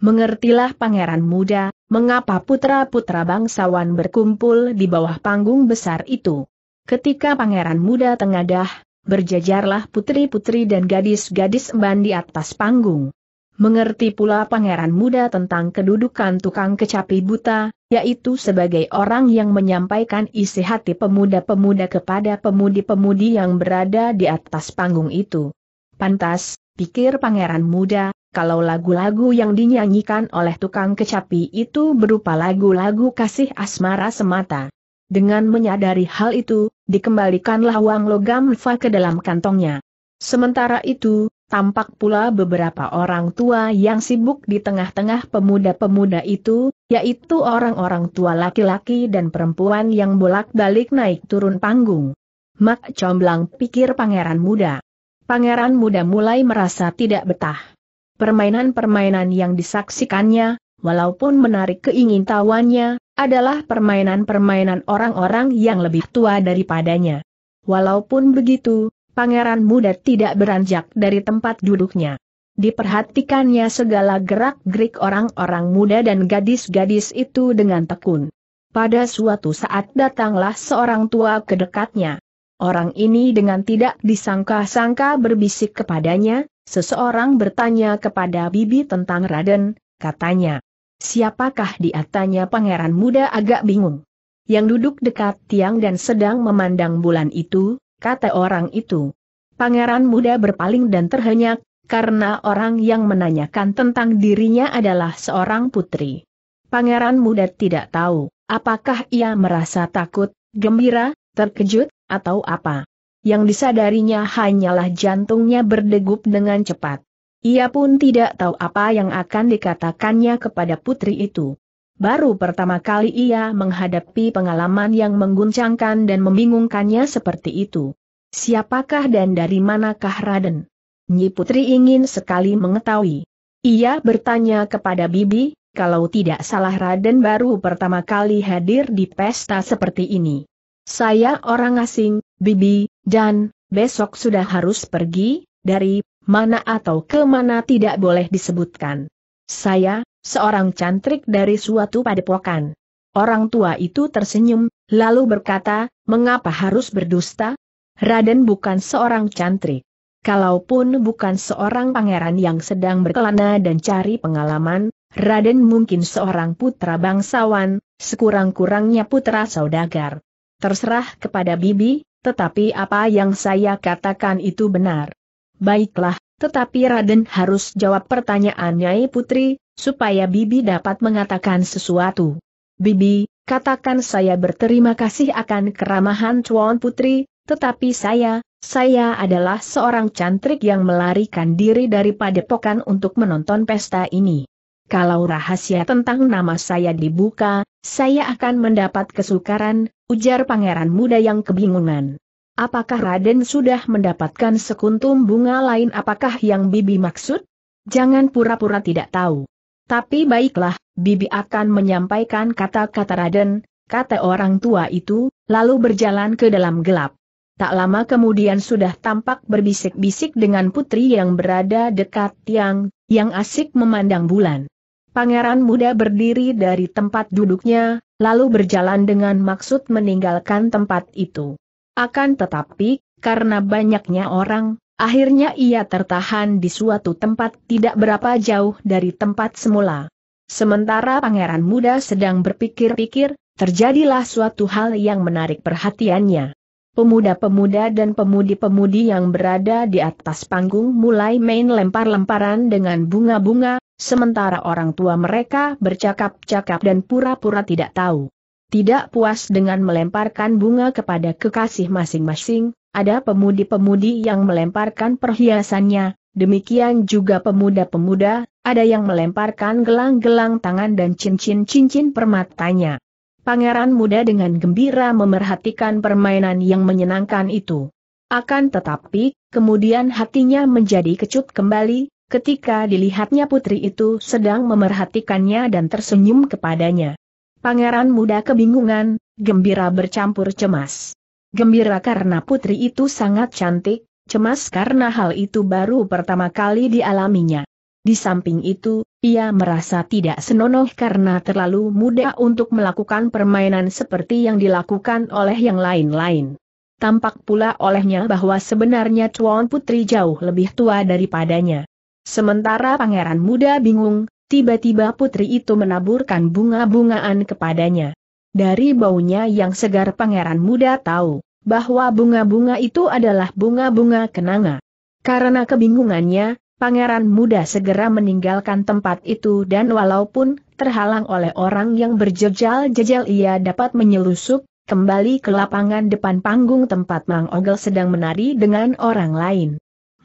Mengertilah pangeran muda, mengapa putra-putra bangsawan berkumpul di bawah panggung besar itu. Ketika pangeran muda tengadah, berjajarlah putri-putri dan gadis-gadis emban di atas panggung. Mengerti pula pangeran muda tentang kedudukan tukang kecapi buta, yaitu sebagai orang yang menyampaikan isi hati pemuda-pemuda kepada pemudi-pemudi yang berada di atas panggung itu. Pantas, pikir pangeran muda, kalau lagu-lagu yang dinyanyikan oleh tukang kecapi itu berupa lagu-lagu kasih asmara semata. Dengan menyadari hal itu, dikembalikanlah uang logam Fa ke dalam kantongnya. Sementara itu, tampak pula beberapa orang tua yang sibuk di tengah-tengah pemuda-pemuda itu, yaitu orang-orang tua laki-laki dan perempuan yang bolak-balik naik turun panggung. Mak Comblang pikir pangeran muda. Pangeran muda mulai merasa tidak betah. Permainan-permainan yang disaksikannya, walaupun menarik keingintahuannya, adalah permainan-permainan orang-orang yang lebih tua daripadanya. Walaupun begitu, pangeran muda tidak beranjak dari tempat duduknya. Diperhatikannya segala gerak-gerik orang-orang muda dan gadis-gadis itu dengan tekun. Pada suatu saat datanglah seorang tua ke dekatnya. Orang ini dengan tidak disangka-sangka berbisik kepadanya, Seseorang bertanya kepada Bibi tentang Raden, katanya. Siapakah dia tanya pangeran muda agak bingung. Yang duduk dekat tiang dan sedang memandang bulan itu, kata orang itu. Pangeran muda berpaling dan terhenyak, karena orang yang menanyakan tentang dirinya adalah seorang putri. Pangeran muda tidak tahu, apakah ia merasa takut, gembira, terkejut, atau apa yang disadarinya hanyalah jantungnya berdegup dengan cepat. Ia pun tidak tahu apa yang akan dikatakannya kepada putri itu. Baru pertama kali ia menghadapi pengalaman yang mengguncangkan dan membingungkannya seperti itu. Siapakah dan dari manakah Raden? Nyi Putri ingin sekali mengetahui. Ia bertanya kepada Bibi, kalau tidak salah Raden baru pertama kali hadir di pesta seperti ini. Saya orang asing, Bibi, dan, besok sudah harus pergi, dari, mana atau ke mana tidak boleh disebutkan. Saya, seorang cantrik dari suatu padepokan. Orang tua itu tersenyum, lalu berkata, mengapa harus berdusta? Raden bukan seorang cantrik. Kalaupun bukan seorang pangeran yang sedang berkelana dan cari pengalaman, Raden mungkin seorang putra bangsawan, sekurang-kurangnya putra saudagar. Terserah kepada Bibi, tetapi apa yang saya katakan itu benar. Baiklah, tetapi Raden harus jawab pertanyaan Nyai Putri, supaya Bibi dapat mengatakan sesuatu. Bibi, katakan saya berterima kasih akan keramahan Cuan Putri, tetapi saya, saya adalah seorang cantrik yang melarikan diri dari padepokan untuk menonton pesta ini. Kalau rahasia tentang nama saya dibuka, saya akan mendapat kesukaran, Ujar pangeran muda yang kebingungan. Apakah Raden sudah mendapatkan sekuntum bunga lain apakah yang Bibi maksud? Jangan pura-pura tidak tahu. Tapi baiklah, Bibi akan menyampaikan kata-kata Raden, kata orang tua itu, lalu berjalan ke dalam gelap. Tak lama kemudian sudah tampak berbisik-bisik dengan putri yang berada dekat tiang, yang asik memandang bulan. Pangeran muda berdiri dari tempat duduknya, lalu berjalan dengan maksud meninggalkan tempat itu. Akan tetapi, karena banyaknya orang, akhirnya ia tertahan di suatu tempat tidak berapa jauh dari tempat semula. Sementara pangeran muda sedang berpikir-pikir, terjadilah suatu hal yang menarik perhatiannya. Pemuda-pemuda dan pemudi-pemudi yang berada di atas panggung mulai main lempar-lemparan dengan bunga-bunga, Sementara orang tua mereka bercakap-cakap dan pura-pura tidak tahu. Tidak puas dengan melemparkan bunga kepada kekasih masing-masing, ada pemudi-pemudi yang melemparkan perhiasannya, demikian juga pemuda-pemuda, ada yang melemparkan gelang-gelang tangan dan cincin-cincin permatanya. Pangeran muda dengan gembira memerhatikan permainan yang menyenangkan itu. Akan tetapi, kemudian hatinya menjadi kecut kembali, ketika dilihatnya putri itu sedang memerhatikannya dan tersenyum kepadanya. Pangeran muda kebingungan, gembira bercampur cemas. Gembira karena putri itu sangat cantik, cemas karena hal itu baru pertama kali dialaminya. Di samping itu, ia merasa tidak senonoh karena terlalu muda untuk melakukan permainan seperti yang dilakukan oleh yang lain-lain. Tampak pula olehnya bahwa sebenarnya Chuan Putri jauh lebih tua daripadanya. Sementara pangeran muda bingung, tiba-tiba putri itu menaburkan bunga-bungaan kepadanya. Dari baunya yang segar pangeran muda tahu, bahwa bunga-bunga itu adalah bunga-bunga kenanga. Karena kebingungannya, pangeran muda segera meninggalkan tempat itu dan walaupun terhalang oleh orang yang berjejal-jejal ia dapat menyelusup, kembali ke lapangan depan panggung tempat Mang Ogel sedang menari dengan orang lain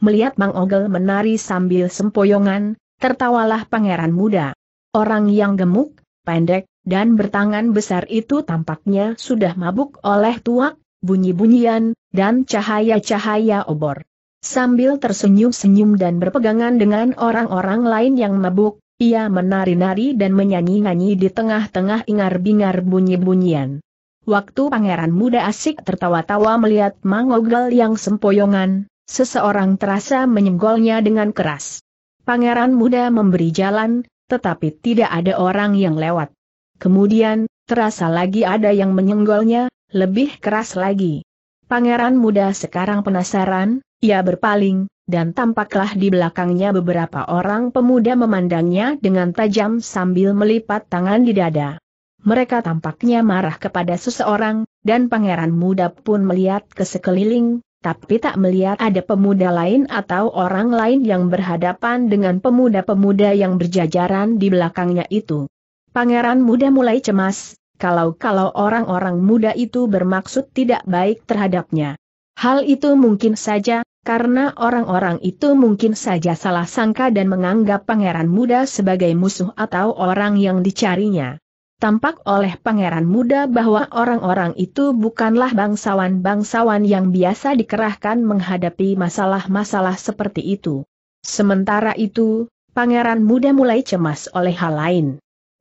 melihat Mang Ogel menari sambil sempoyongan, tertawalah pangeran muda. Orang yang gemuk, pendek, dan bertangan besar itu tampaknya sudah mabuk oleh tuak, bunyi-bunyian, dan cahaya-cahaya obor. Sambil tersenyum-senyum dan berpegangan dengan orang-orang lain yang mabuk, ia menari-nari dan menyanyi-nyanyi di tengah-tengah ingar-bingar bunyi-bunyian. Waktu pangeran muda asik tertawa-tawa melihat Mang Ogel yang sempoyongan, Seseorang terasa menyenggolnya dengan keras. Pangeran muda memberi jalan, tetapi tidak ada orang yang lewat. Kemudian, terasa lagi ada yang menyenggolnya, lebih keras lagi. Pangeran muda sekarang penasaran, ia berpaling, dan tampaklah di belakangnya beberapa orang pemuda memandangnya dengan tajam sambil melipat tangan di dada. Mereka tampaknya marah kepada seseorang, dan pangeran muda pun melihat ke sekeliling, tapi tak melihat ada pemuda lain atau orang lain yang berhadapan dengan pemuda-pemuda yang berjajaran di belakangnya itu. Pangeran muda mulai cemas, kalau-kalau orang-orang muda itu bermaksud tidak baik terhadapnya. Hal itu mungkin saja, karena orang-orang itu mungkin saja salah sangka dan menganggap pangeran muda sebagai musuh atau orang yang dicarinya. Tampak oleh pangeran muda bahwa orang-orang itu bukanlah bangsawan-bangsawan yang biasa dikerahkan menghadapi masalah-masalah seperti itu. Sementara itu, pangeran muda mulai cemas oleh hal lain.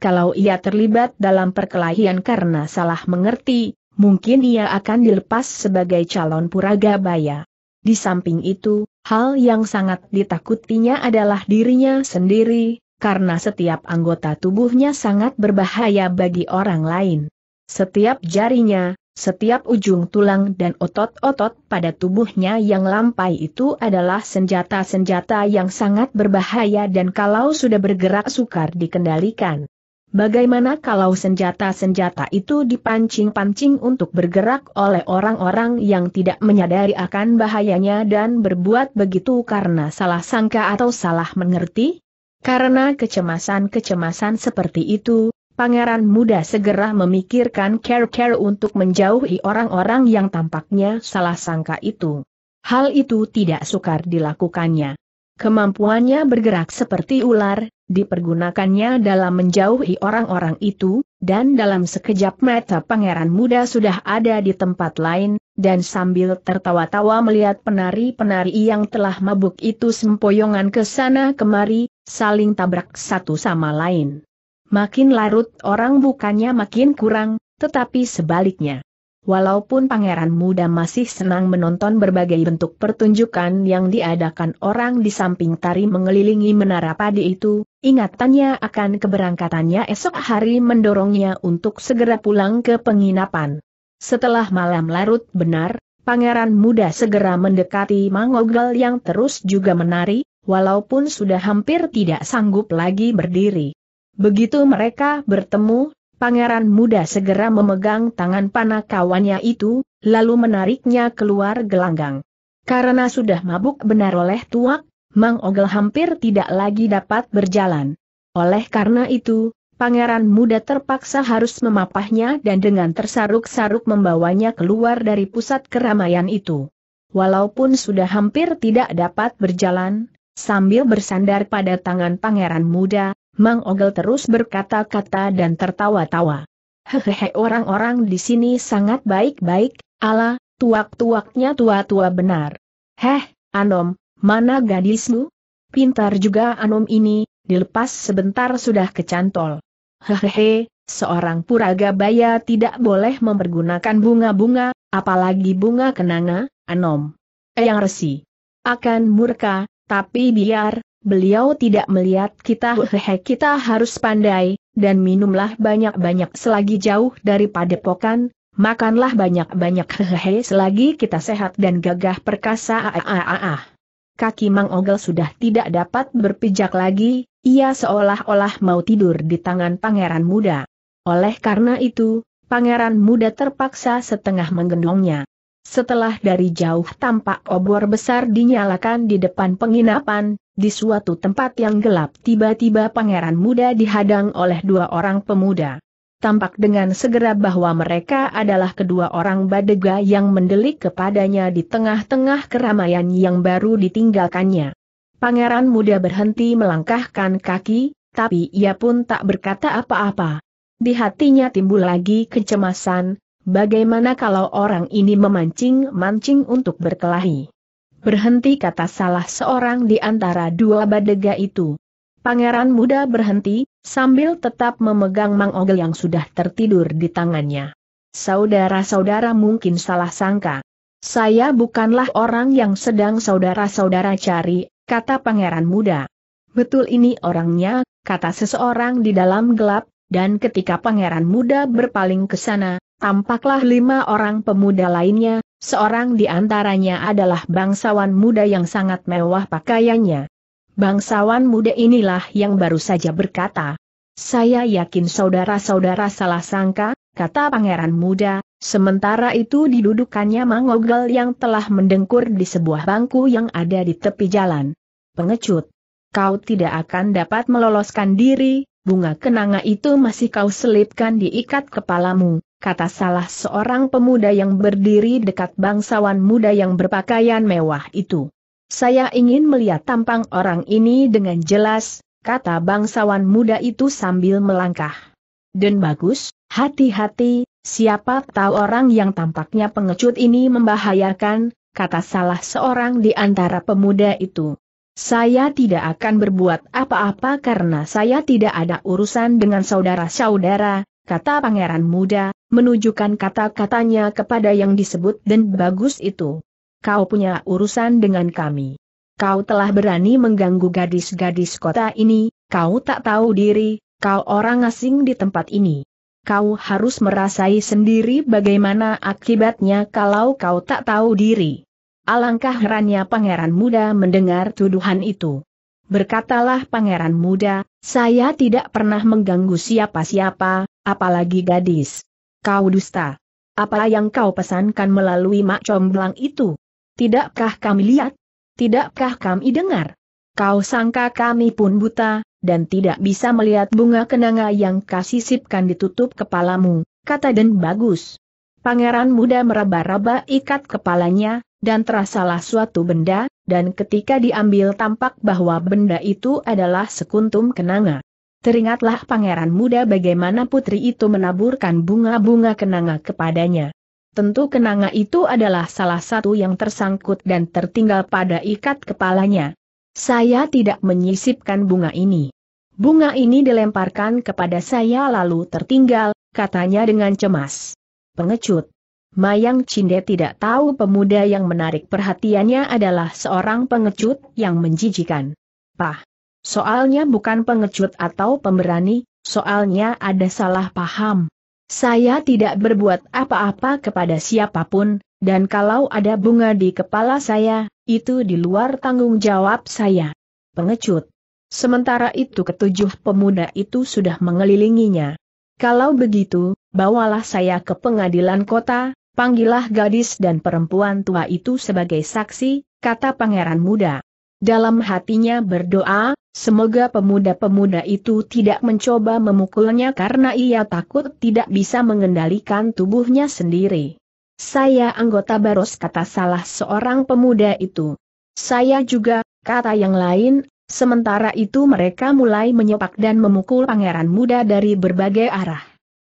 Kalau ia terlibat dalam perkelahian karena salah mengerti, mungkin ia akan dilepas sebagai calon puraga baya. Di samping itu, hal yang sangat ditakutinya adalah dirinya sendiri, karena setiap anggota tubuhnya sangat berbahaya bagi orang lain. Setiap jarinya, setiap ujung tulang dan otot-otot pada tubuhnya yang lampai itu adalah senjata-senjata yang sangat berbahaya dan kalau sudah bergerak sukar dikendalikan. Bagaimana kalau senjata-senjata itu dipancing-pancing untuk bergerak oleh orang-orang yang tidak menyadari akan bahayanya dan berbuat begitu karena salah sangka atau salah mengerti? Karena kecemasan-kecemasan seperti itu, pangeran muda segera memikirkan care-care untuk menjauhi orang-orang yang tampaknya salah sangka itu. Hal itu tidak sukar dilakukannya. Kemampuannya bergerak seperti ular, dipergunakannya dalam menjauhi orang-orang itu, dan dalam sekejap mata pangeran muda sudah ada di tempat lain, dan sambil tertawa-tawa melihat penari-penari yang telah mabuk itu sempoyongan ke sana kemari, saling tabrak satu sama lain. Makin larut orang bukannya makin kurang, tetapi sebaliknya. Walaupun pangeran muda masih senang menonton berbagai bentuk pertunjukan yang diadakan orang di samping tari mengelilingi menara padi itu, ingatannya akan keberangkatannya esok hari mendorongnya untuk segera pulang ke penginapan. Setelah malam larut benar, pangeran muda segera mendekati Mangogel yang terus juga menari, walaupun sudah hampir tidak sanggup lagi berdiri. Begitu mereka bertemu, pangeran muda segera memegang tangan panah kawannya itu, lalu menariknya keluar gelanggang. Karena sudah mabuk benar oleh tuak, Mang Ogel hampir tidak lagi dapat berjalan. Oleh karena itu, pangeran muda terpaksa harus memapahnya dan dengan tersaruk-saruk membawanya keluar dari pusat keramaian itu. Walaupun sudah hampir tidak dapat berjalan, Sambil bersandar pada tangan pangeran muda, Mang Ogel terus berkata-kata dan tertawa-tawa. Hehehe orang-orang di sini sangat baik-baik, ala, tuak-tuaknya tua-tua benar. Heh, Anom, mana gadismu? Pintar juga Anom ini, dilepas sebentar sudah kecantol. Hehehe, seorang puraga baya tidak boleh mempergunakan bunga-bunga, apalagi bunga kenanga, Anom. Eyang resi. Akan murka, tapi biar, beliau tidak melihat kita hehehe kita harus pandai, dan minumlah banyak-banyak selagi jauh daripada padepokan, makanlah banyak-banyak hehehe selagi kita sehat dan gagah perkasa ah, ah, ah, ah. Kaki Mang Ogel sudah tidak dapat berpijak lagi, ia seolah-olah mau tidur di tangan pangeran muda. Oleh karena itu, pangeran muda terpaksa setengah menggendongnya. Setelah dari jauh tampak obor besar dinyalakan di depan penginapan, di suatu tempat yang gelap tiba-tiba pangeran muda dihadang oleh dua orang pemuda. Tampak dengan segera bahwa mereka adalah kedua orang badega yang mendelik kepadanya di tengah-tengah keramaian yang baru ditinggalkannya. Pangeran muda berhenti melangkahkan kaki, tapi ia pun tak berkata apa-apa. Di hatinya timbul lagi kecemasan, Bagaimana kalau orang ini memancing-mancing untuk berkelahi? Berhenti kata salah seorang di antara dua badega itu. Pangeran muda berhenti, sambil tetap memegang Mang Ogel yang sudah tertidur di tangannya. Saudara-saudara mungkin salah sangka. Saya bukanlah orang yang sedang saudara-saudara cari, kata pangeran muda. Betul ini orangnya, kata seseorang di dalam gelap, dan ketika pangeran muda berpaling ke sana, Tampaklah lima orang pemuda lainnya, seorang di antaranya adalah bangsawan muda yang sangat mewah pakaiannya. Bangsawan muda inilah yang baru saja berkata, saya yakin saudara-saudara salah sangka, kata pangeran muda, sementara itu didudukannya Mangogel yang telah mendengkur di sebuah bangku yang ada di tepi jalan. Pengecut, kau tidak akan dapat meloloskan diri, bunga kenanga itu masih kau selipkan di ikat kepalamu kata salah seorang pemuda yang berdiri dekat bangsawan muda yang berpakaian mewah itu. Saya ingin melihat tampang orang ini dengan jelas, kata bangsawan muda itu sambil melangkah. Dan bagus, hati-hati, siapa tahu orang yang tampaknya pengecut ini membahayakan, kata salah seorang di antara pemuda itu. Saya tidak akan berbuat apa-apa karena saya tidak ada urusan dengan saudara-saudara, kata pangeran muda, menunjukkan kata-katanya kepada yang disebut dan bagus itu. Kau punya urusan dengan kami. Kau telah berani mengganggu gadis-gadis kota ini, kau tak tahu diri, kau orang asing di tempat ini. Kau harus merasai sendiri bagaimana akibatnya kalau kau tak tahu diri. Alangkah herannya pangeran muda mendengar tuduhan itu. Berkatalah pangeran muda, saya tidak pernah mengganggu siapa-siapa, apalagi gadis. Kau dusta. Apa yang kau pesankan melalui mak comblang itu? Tidakkah kami lihat? Tidakkah kami dengar? Kau sangka kami pun buta, dan tidak bisa melihat bunga kenanga yang kasih sipkan ditutup kepalamu, kata Den Bagus. Pangeran muda meraba-raba ikat kepalanya, dan terasalah suatu benda, dan ketika diambil tampak bahwa benda itu adalah sekuntum kenanga. Teringatlah pangeran muda bagaimana putri itu menaburkan bunga-bunga kenanga kepadanya. Tentu kenanga itu adalah salah satu yang tersangkut dan tertinggal pada ikat kepalanya. Saya tidak menyisipkan bunga ini. Bunga ini dilemparkan kepada saya lalu tertinggal, katanya dengan cemas. Pengecut. Mayang Cinde tidak tahu pemuda yang menarik perhatiannya adalah seorang pengecut yang menjijikan. Pah. Soalnya bukan pengecut atau pemberani, soalnya ada salah paham. Saya tidak berbuat apa-apa kepada siapapun, dan kalau ada bunga di kepala saya, itu di luar tanggung jawab saya. Pengecut. Sementara itu ketujuh pemuda itu sudah mengelilinginya. Kalau begitu, bawalah saya ke pengadilan kota, panggillah gadis dan perempuan tua itu sebagai saksi, kata pangeran muda. Dalam hatinya berdoa, semoga pemuda-pemuda itu tidak mencoba memukulnya karena ia takut tidak bisa mengendalikan tubuhnya sendiri. Saya anggota Baros kata salah seorang pemuda itu. Saya juga, kata yang lain, sementara itu mereka mulai menyepak dan memukul pangeran muda dari berbagai arah.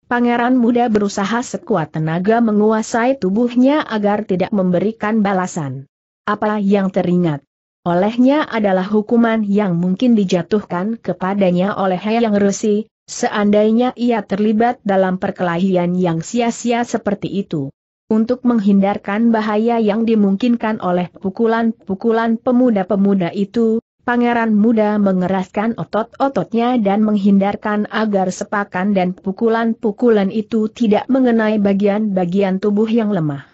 Pangeran muda berusaha sekuat tenaga menguasai tubuhnya agar tidak memberikan balasan. Apa yang teringat? Olehnya adalah hukuman yang mungkin dijatuhkan kepadanya oleh Yang Resi, seandainya ia terlibat dalam perkelahian yang sia-sia seperti itu. Untuk menghindarkan bahaya yang dimungkinkan oleh pukulan-pukulan pemuda-pemuda itu, pangeran muda mengeraskan otot-ototnya dan menghindarkan agar sepakan dan pukulan-pukulan itu tidak mengenai bagian-bagian tubuh yang lemah.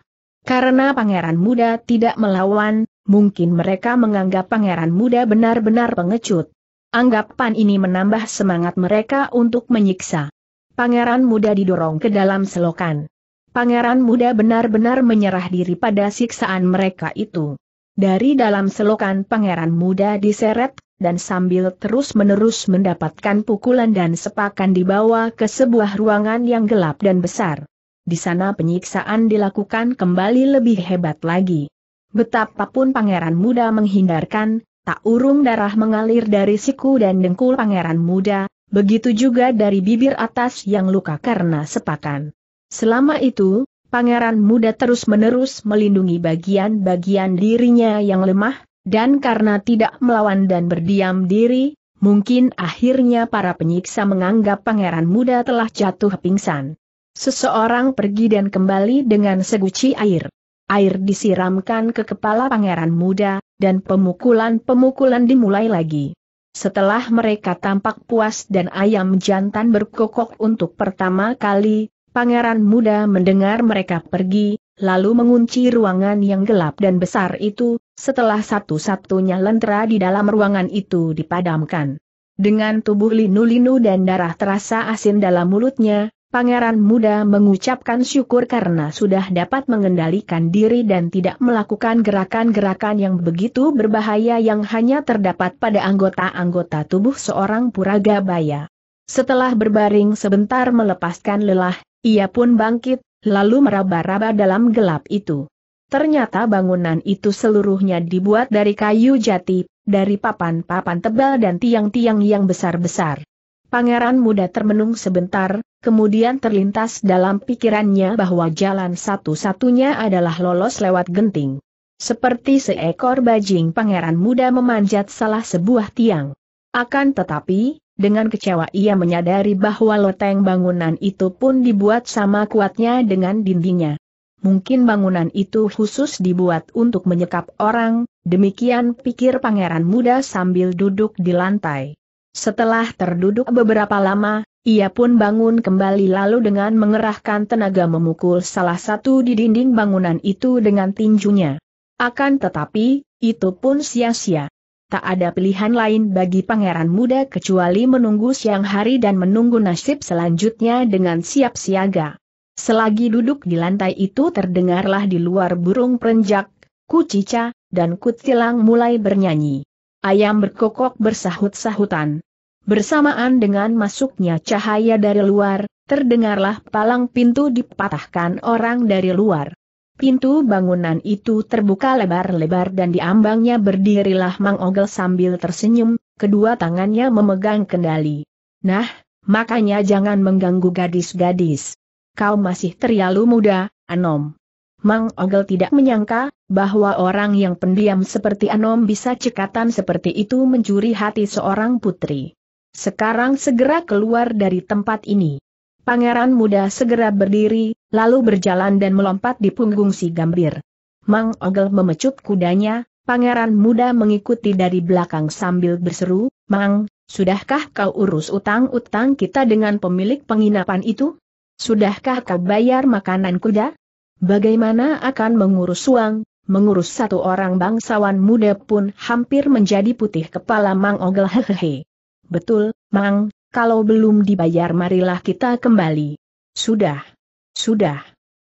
Karena pangeran muda tidak melawan, mungkin mereka menganggap pangeran muda benar-benar pengecut. Anggapan ini menambah semangat mereka untuk menyiksa. Pangeran muda didorong ke dalam selokan. Pangeran muda benar-benar menyerah diri pada siksaan mereka itu. Dari dalam selokan pangeran muda diseret dan sambil terus-menerus mendapatkan pukulan dan sepakan dibawa ke sebuah ruangan yang gelap dan besar. Di sana penyiksaan dilakukan kembali lebih hebat lagi. Betapapun pangeran muda menghindarkan, tak urung darah mengalir dari siku dan dengkul pangeran muda, begitu juga dari bibir atas yang luka karena sepakan. Selama itu, pangeran muda terus-menerus melindungi bagian-bagian dirinya yang lemah, dan karena tidak melawan dan berdiam diri, mungkin akhirnya para penyiksa menganggap pangeran muda telah jatuh pingsan. Seseorang pergi dan kembali dengan seguci air air disiramkan ke kepala pangeran muda, dan pemukulan-pemukulan dimulai lagi. Setelah mereka tampak puas dan ayam jantan berkokok untuk pertama kali, pangeran muda mendengar mereka pergi, lalu mengunci ruangan yang gelap dan besar itu, setelah satu-satunya lentera di dalam ruangan itu dipadamkan. Dengan tubuh linu-linu dan darah terasa asin dalam mulutnya, Pangeran muda mengucapkan syukur karena sudah dapat mengendalikan diri dan tidak melakukan gerakan-gerakan yang begitu berbahaya yang hanya terdapat pada anggota-anggota tubuh seorang puraga baya. Setelah berbaring sebentar melepaskan lelah, ia pun bangkit, lalu meraba-raba dalam gelap itu. Ternyata bangunan itu seluruhnya dibuat dari kayu jati, dari papan-papan tebal dan tiang-tiang yang besar-besar. Pangeran muda termenung sebentar, Kemudian terlintas dalam pikirannya bahwa jalan satu-satunya adalah lolos lewat genting. Seperti seekor bajing pangeran muda memanjat salah sebuah tiang. Akan tetapi, dengan kecewa ia menyadari bahwa loteng bangunan itu pun dibuat sama kuatnya dengan dindingnya. Mungkin bangunan itu khusus dibuat untuk menyekap orang, demikian pikir pangeran muda sambil duduk di lantai. Setelah terduduk beberapa lama, ia pun bangun kembali lalu dengan mengerahkan tenaga memukul salah satu di dinding bangunan itu dengan tinjunya. Akan tetapi, itu pun sia-sia. Tak ada pilihan lain bagi pangeran muda kecuali menunggu siang hari dan menunggu nasib selanjutnya dengan siap siaga. Selagi duduk di lantai itu terdengarlah di luar burung perenjak, kucica, dan kutilang mulai bernyanyi. Ayam berkokok bersahut-sahutan. Bersamaan dengan masuknya cahaya dari luar, terdengarlah palang pintu dipatahkan orang dari luar. Pintu bangunan itu terbuka lebar-lebar dan di ambangnya berdirilah Mang Ogel sambil tersenyum, kedua tangannya memegang kendali. Nah, makanya jangan mengganggu gadis-gadis. Kau masih terlalu muda, Anom. Mang Ogel tidak menyangka, bahwa orang yang pendiam seperti Anom bisa cekatan seperti itu mencuri hati seorang putri. Sekarang segera keluar dari tempat ini. Pangeran muda segera berdiri, lalu berjalan dan melompat di punggung si Gambir. Mang Ogel memecut kudanya, pangeran muda mengikuti dari belakang sambil berseru, Mang, sudahkah kau urus utang-utang kita dengan pemilik penginapan itu? Sudahkah kau bayar makanan kuda? Bagaimana akan mengurus uang, mengurus satu orang bangsawan muda pun hampir menjadi putih kepala Mang Ogel hehehe. Betul, Mang, kalau belum dibayar marilah kita kembali. Sudah. Sudah.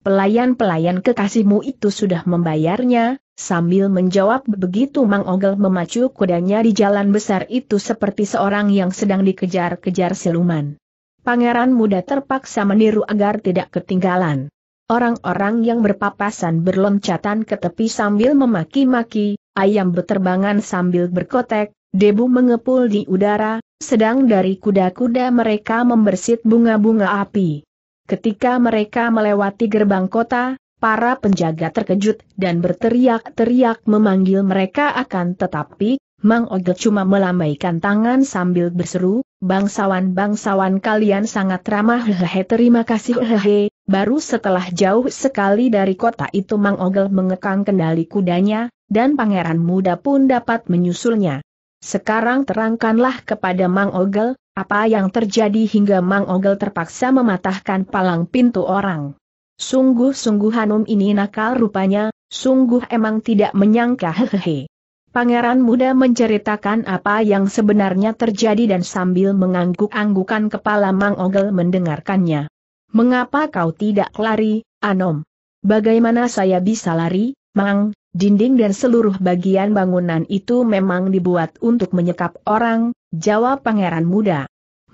Pelayan-pelayan kekasihmu itu sudah membayarnya, sambil menjawab begitu Mang Ogel memacu kudanya di jalan besar itu seperti seorang yang sedang dikejar-kejar siluman. Pangeran muda terpaksa meniru agar tidak ketinggalan. Orang-orang yang berpapasan berloncatan ke tepi sambil memaki-maki, ayam berterbangan sambil berkotek, debu mengepul di udara, sedang dari kuda-kuda mereka membersit bunga-bunga api. Ketika mereka melewati gerbang kota, para penjaga terkejut dan berteriak-teriak memanggil mereka akan tetapi, Mang Oge cuma melambaikan tangan sambil berseru, bangsawan-bangsawan kalian sangat ramah hehehe terima kasih hehehe, Baru setelah jauh sekali dari kota itu Mang Ogel mengekang kendali kudanya, dan pangeran muda pun dapat menyusulnya. Sekarang terangkanlah kepada Mang Ogel, apa yang terjadi hingga Mang Ogel terpaksa mematahkan palang pintu orang. Sungguh-sungguh Hanum ini nakal rupanya, sungguh emang tidak menyangka hehehe. Pangeran muda menceritakan apa yang sebenarnya terjadi dan sambil mengangguk-anggukan kepala Mang Ogel mendengarkannya. Mengapa kau tidak lari, Anom? Bagaimana saya bisa lari, Mang? Dinding dan seluruh bagian bangunan itu memang dibuat untuk menyekap orang, jawab pangeran muda.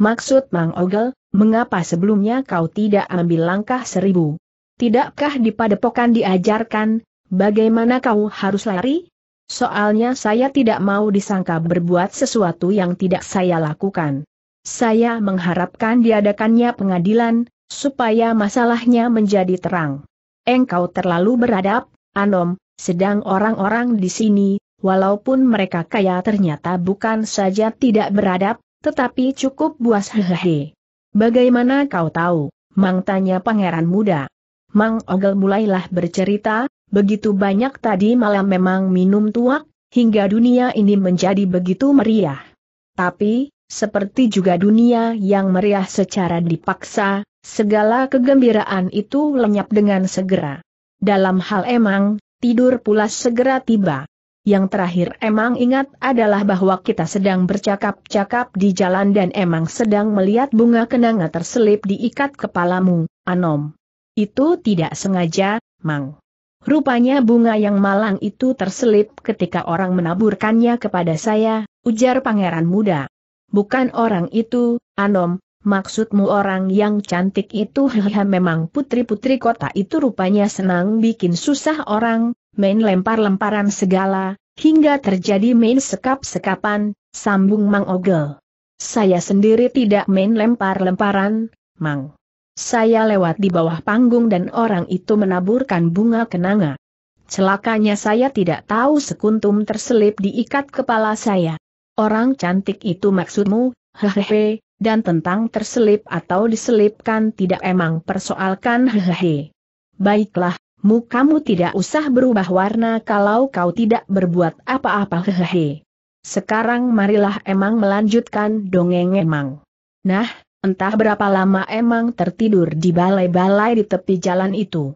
Maksud Mang Ogel, mengapa sebelumnya kau tidak ambil langkah seribu? Tidakkah di padepokan diajarkan, bagaimana kau harus lari? Soalnya saya tidak mau disangka berbuat sesuatu yang tidak saya lakukan. Saya mengharapkan diadakannya pengadilan, supaya masalahnya menjadi terang. Engkau terlalu beradab, Anom, sedang orang-orang di sini, walaupun mereka kaya ternyata bukan saja tidak beradab, tetapi cukup buas hehehe. Bagaimana kau tahu? Mang tanya pangeran muda. Mang Ogel mulailah bercerita, begitu banyak tadi malam memang minum tuak, hingga dunia ini menjadi begitu meriah. Tapi, seperti juga dunia yang meriah secara dipaksa, Segala kegembiraan itu lenyap dengan segera. Dalam hal emang, tidur pula segera tiba. Yang terakhir emang ingat adalah bahwa kita sedang bercakap-cakap di jalan dan emang sedang melihat bunga kenanga terselip di ikat kepalamu, Anom. Itu tidak sengaja, Mang. Rupanya bunga yang malang itu terselip ketika orang menaburkannya kepada saya, ujar pangeran muda. Bukan orang itu, Anom, Maksudmu orang yang cantik itu hehehe memang putri-putri kota itu rupanya senang bikin susah orang, main lempar-lemparan segala, hingga terjadi main sekap-sekapan, sambung Mang Ogel. Saya sendiri tidak main lempar-lemparan, Mang. Saya lewat di bawah panggung dan orang itu menaburkan bunga kenanga. Celakanya saya tidak tahu sekuntum terselip diikat kepala saya. Orang cantik itu maksudmu, hehehe, dan tentang terselip atau diselipkan tidak emang persoalkan hehehe. Baiklah, mukamu tidak usah berubah warna kalau kau tidak berbuat apa-apa hehehe. Sekarang marilah emang melanjutkan dongeng emang. Nah, entah berapa lama emang tertidur di balai-balai di tepi jalan itu.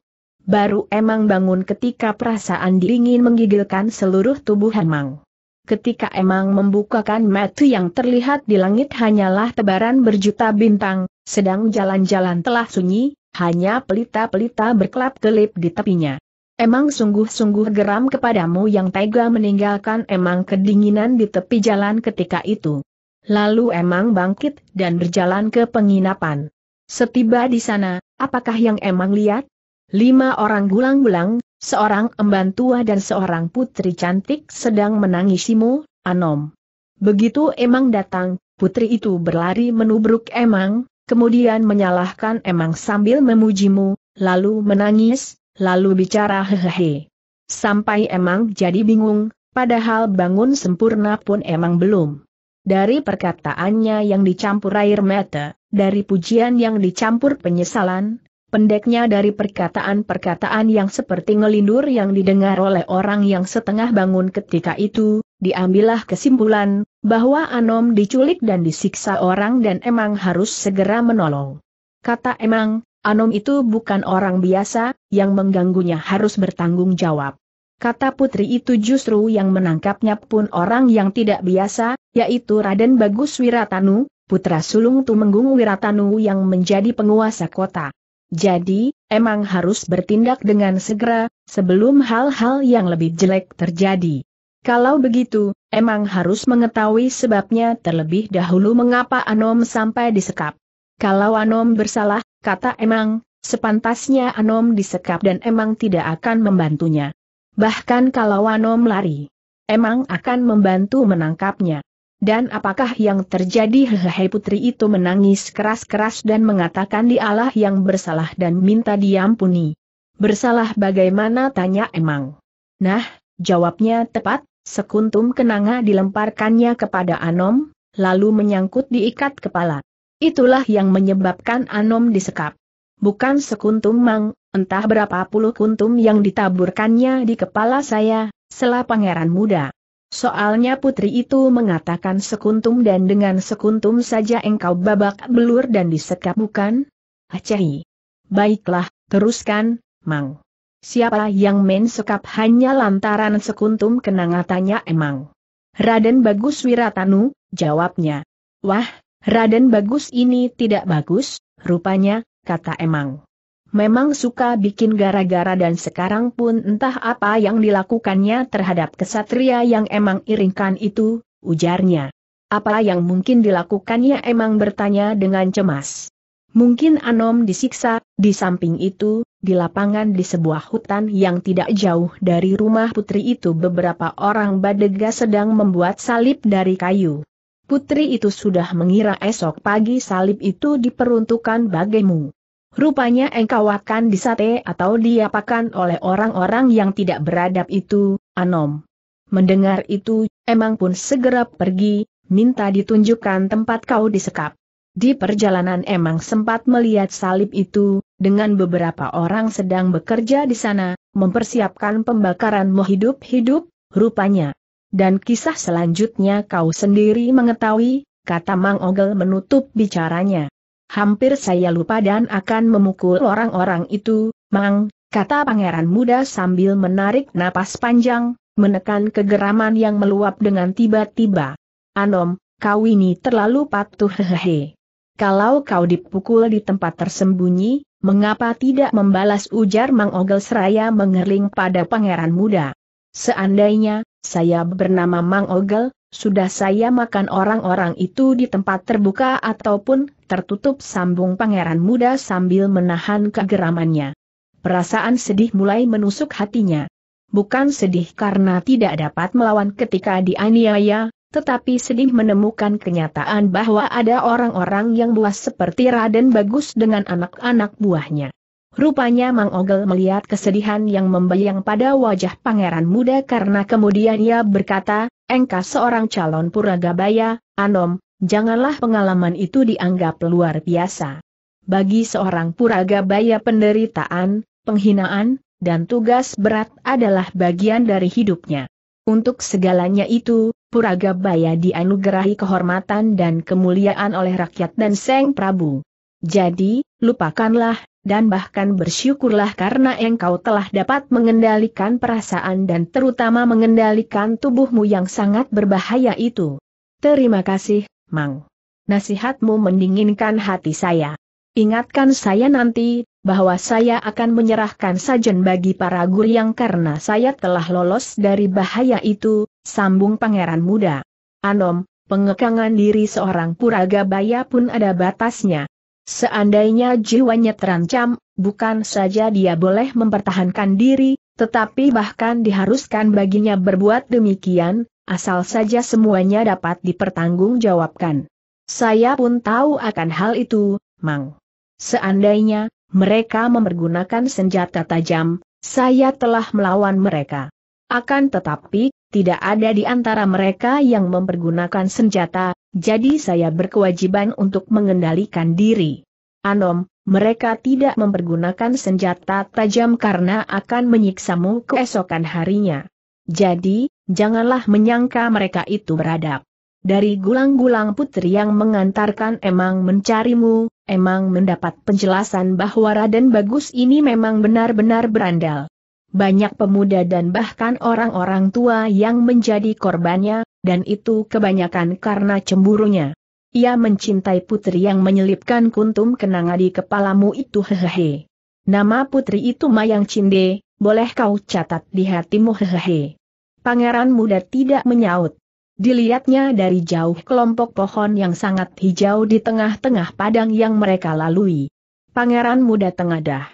Baru emang bangun ketika perasaan dingin menggigilkan seluruh tubuh emang ketika emang membukakan mata yang terlihat di langit hanyalah tebaran berjuta bintang, sedang jalan-jalan telah sunyi, hanya pelita-pelita berkelap-kelip di tepinya. Emang sungguh-sungguh geram kepadamu yang tega meninggalkan emang kedinginan di tepi jalan ketika itu. Lalu emang bangkit dan berjalan ke penginapan. Setiba di sana, apakah yang emang lihat? Lima orang gulang-gulang, Seorang emban tua dan seorang putri cantik sedang menangisimu, Anom. Begitu Emang datang, putri itu berlari menubruk Emang, kemudian menyalahkan Emang sambil memujimu, lalu menangis, lalu bicara hehehe. Sampai Emang jadi bingung, padahal bangun sempurna pun Emang belum. Dari perkataannya yang dicampur air mata, dari pujian yang dicampur penyesalan, pendeknya dari perkataan-perkataan yang seperti ngelindur yang didengar oleh orang yang setengah bangun ketika itu, diambillah kesimpulan, bahwa Anom diculik dan disiksa orang dan emang harus segera menolong. Kata emang, Anom itu bukan orang biasa, yang mengganggunya harus bertanggung jawab. Kata putri itu justru yang menangkapnya pun orang yang tidak biasa, yaitu Raden Bagus Wiratanu, putra sulung Tumenggung Wiratanu yang menjadi penguasa kota. Jadi, emang harus bertindak dengan segera, sebelum hal-hal yang lebih jelek terjadi. Kalau begitu, emang harus mengetahui sebabnya terlebih dahulu mengapa Anom sampai disekap. Kalau Anom bersalah, kata emang, sepantasnya Anom disekap dan emang tidak akan membantunya. Bahkan kalau Anom lari, emang akan membantu menangkapnya. Dan apakah yang terjadi hehehe putri itu menangis keras-keras dan mengatakan dialah yang bersalah dan minta diampuni. Bersalah bagaimana tanya emang. Nah, jawabnya tepat, sekuntum kenanga dilemparkannya kepada Anom, lalu menyangkut diikat kepala. Itulah yang menyebabkan Anom disekap. Bukan sekuntum mang, entah berapa puluh kuntum yang ditaburkannya di kepala saya, selah pangeran muda. Soalnya putri itu mengatakan sekuntum dan dengan sekuntum saja engkau babak belur dan disekap bukan? Acehi. Baiklah, teruskan, Mang. Siapa yang sekap hanya lantaran sekuntum kenangatannya emang? Raden Bagus Wiratanu, jawabnya. Wah, Raden Bagus ini tidak bagus, rupanya, kata emang memang suka bikin gara-gara dan sekarang pun entah apa yang dilakukannya terhadap kesatria yang emang iringkan itu, ujarnya. Apa yang mungkin dilakukannya emang bertanya dengan cemas. Mungkin Anom disiksa, di samping itu, di lapangan di sebuah hutan yang tidak jauh dari rumah putri itu beberapa orang badega sedang membuat salib dari kayu. Putri itu sudah mengira esok pagi salib itu diperuntukkan bagimu. Rupanya engkau akan disate atau diapakan oleh orang-orang yang tidak beradab itu, Anom. Mendengar itu, Emang pun segera pergi, minta ditunjukkan tempat kau disekap. Di perjalanan Emang sempat melihat salib itu, dengan beberapa orang sedang bekerja di sana, mempersiapkan pembakaranmu hidup-hidup, rupanya. Dan kisah selanjutnya kau sendiri mengetahui, kata Mang Ogel menutup bicaranya hampir saya lupa dan akan memukul orang-orang itu, Mang, kata pangeran muda sambil menarik napas panjang, menekan kegeraman yang meluap dengan tiba-tiba. Anom, kau ini terlalu patuh hehehe. Kalau kau dipukul di tempat tersembunyi, mengapa tidak membalas ujar Mang Ogel seraya mengerling pada pangeran muda? Seandainya, saya bernama Mang Ogel, sudah saya makan orang-orang itu di tempat terbuka ataupun tertutup sambung pangeran muda sambil menahan kegeramannya. Perasaan sedih mulai menusuk hatinya. Bukan sedih karena tidak dapat melawan ketika dianiaya, tetapi sedih menemukan kenyataan bahwa ada orang-orang yang buas seperti Raden Bagus dengan anak-anak buahnya. Rupanya Mang Ogel melihat kesedihan yang membayang pada wajah pangeran muda karena kemudian ia berkata, engkau seorang calon puragabaya, Anom, janganlah pengalaman itu dianggap luar biasa. Bagi seorang puragabaya penderitaan, penghinaan, dan tugas berat adalah bagian dari hidupnya. Untuk segalanya itu, Puragabaya dianugerahi kehormatan dan kemuliaan oleh rakyat dan Seng Prabu. Jadi, lupakanlah dan bahkan bersyukurlah karena engkau telah dapat mengendalikan perasaan dan terutama mengendalikan tubuhmu yang sangat berbahaya itu. Terima kasih, Mang. Nasihatmu mendinginkan hati saya. Ingatkan saya nanti, bahwa saya akan menyerahkan sajen bagi para guru yang karena saya telah lolos dari bahaya itu, sambung pangeran muda. Anom, pengekangan diri seorang puraga baya pun ada batasnya. Seandainya jiwanya terancam, bukan saja dia boleh mempertahankan diri, tetapi bahkan diharuskan baginya berbuat demikian, asal saja semuanya dapat dipertanggungjawabkan. Saya pun tahu akan hal itu, Mang. Seandainya mereka mempergunakan senjata tajam, saya telah melawan mereka. Akan tetapi, tidak ada di antara mereka yang mempergunakan senjata, jadi saya berkewajiban untuk mengendalikan diri. Anom, mereka tidak mempergunakan senjata tajam karena akan menyiksamu keesokan harinya. Jadi, janganlah menyangka mereka itu beradab. Dari gulang-gulang putri yang mengantarkan emang mencarimu, emang mendapat penjelasan bahwa Raden Bagus ini memang benar-benar berandal banyak pemuda dan bahkan orang-orang tua yang menjadi korbannya, dan itu kebanyakan karena cemburunya. Ia mencintai putri yang menyelipkan kuntum kenanga di kepalamu itu hehehe. Nama putri itu Mayang Cinde, boleh kau catat di hatimu hehehe. Pangeran muda tidak menyaut. Dilihatnya dari jauh kelompok pohon yang sangat hijau di tengah-tengah padang yang mereka lalui. Pangeran muda tengadah.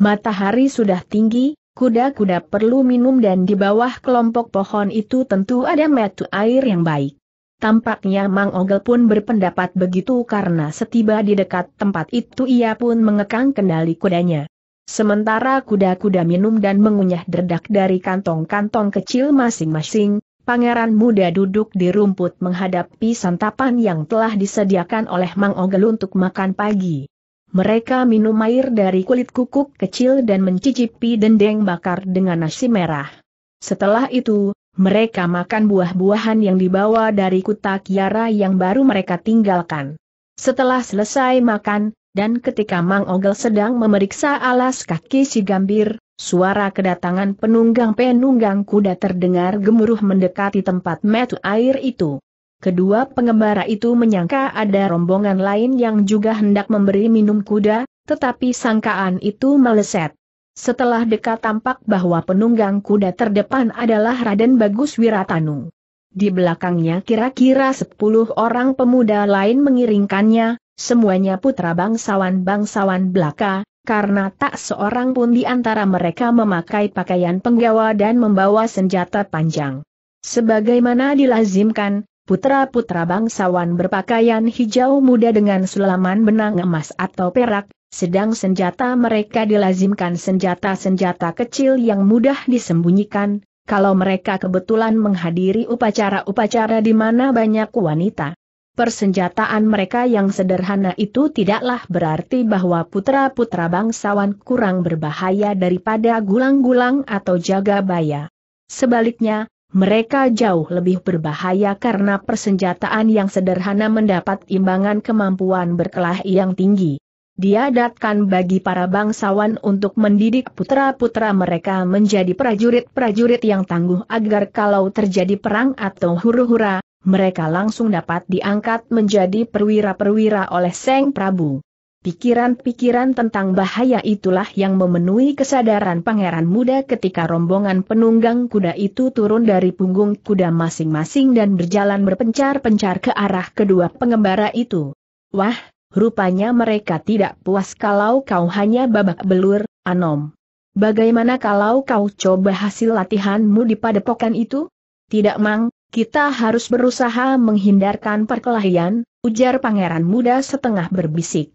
Matahari sudah tinggi, Kuda-kuda perlu minum dan di bawah kelompok pohon itu tentu ada metu air yang baik. Tampaknya Mang Ogel pun berpendapat begitu karena setiba di dekat tempat itu ia pun mengekang kendali kudanya. Sementara kuda-kuda minum dan mengunyah derdak dari kantong-kantong kecil masing-masing, pangeran muda duduk di rumput menghadapi santapan yang telah disediakan oleh Mang Ogel untuk makan pagi. Mereka minum air dari kulit kukuk kecil dan mencicipi dendeng bakar dengan nasi merah. Setelah itu, mereka makan buah-buahan yang dibawa dari kuta kiara yang baru mereka tinggalkan. Setelah selesai makan, dan ketika Mang Ogel sedang memeriksa alas kaki si gambir, suara kedatangan penunggang-penunggang kuda terdengar gemuruh mendekati tempat metu air itu. Kedua pengembara itu menyangka ada rombongan lain yang juga hendak memberi minum kuda, tetapi sangkaan itu meleset. Setelah dekat tampak bahwa penunggang kuda terdepan adalah Raden Bagus Wiratanu. Di belakangnya kira-kira sepuluh orang pemuda lain mengiringkannya, semuanya putra bangsawan-bangsawan belaka, karena tak seorang pun di antara mereka memakai pakaian penggawa dan membawa senjata panjang. Sebagaimana dilazimkan, Putra-putra bangsawan berpakaian hijau muda dengan sulaman benang emas atau perak, sedang senjata mereka dilazimkan senjata-senjata kecil yang mudah disembunyikan, kalau mereka kebetulan menghadiri upacara-upacara di mana banyak wanita. Persenjataan mereka yang sederhana itu tidaklah berarti bahwa putra-putra bangsawan kurang berbahaya daripada gulang-gulang atau jaga baya. Sebaliknya, mereka jauh lebih berbahaya karena persenjataan yang sederhana mendapat imbangan kemampuan berkelah yang tinggi. Diadatkan bagi para bangsawan untuk mendidik putra-putra mereka menjadi prajurit-prajurit yang tangguh agar kalau terjadi perang atau huru-hura, mereka langsung dapat diangkat menjadi perwira-perwira oleh Seng Prabu. Pikiran-pikiran tentang bahaya itulah yang memenuhi kesadaran pangeran muda ketika rombongan penunggang kuda itu turun dari punggung kuda masing-masing dan berjalan berpencar-pencar ke arah kedua pengembara itu. Wah, rupanya mereka tidak puas kalau kau hanya babak belur, Anom. Bagaimana kalau kau coba hasil latihanmu di padepokan itu? Tidak mang, kita harus berusaha menghindarkan perkelahian, ujar pangeran muda setengah berbisik.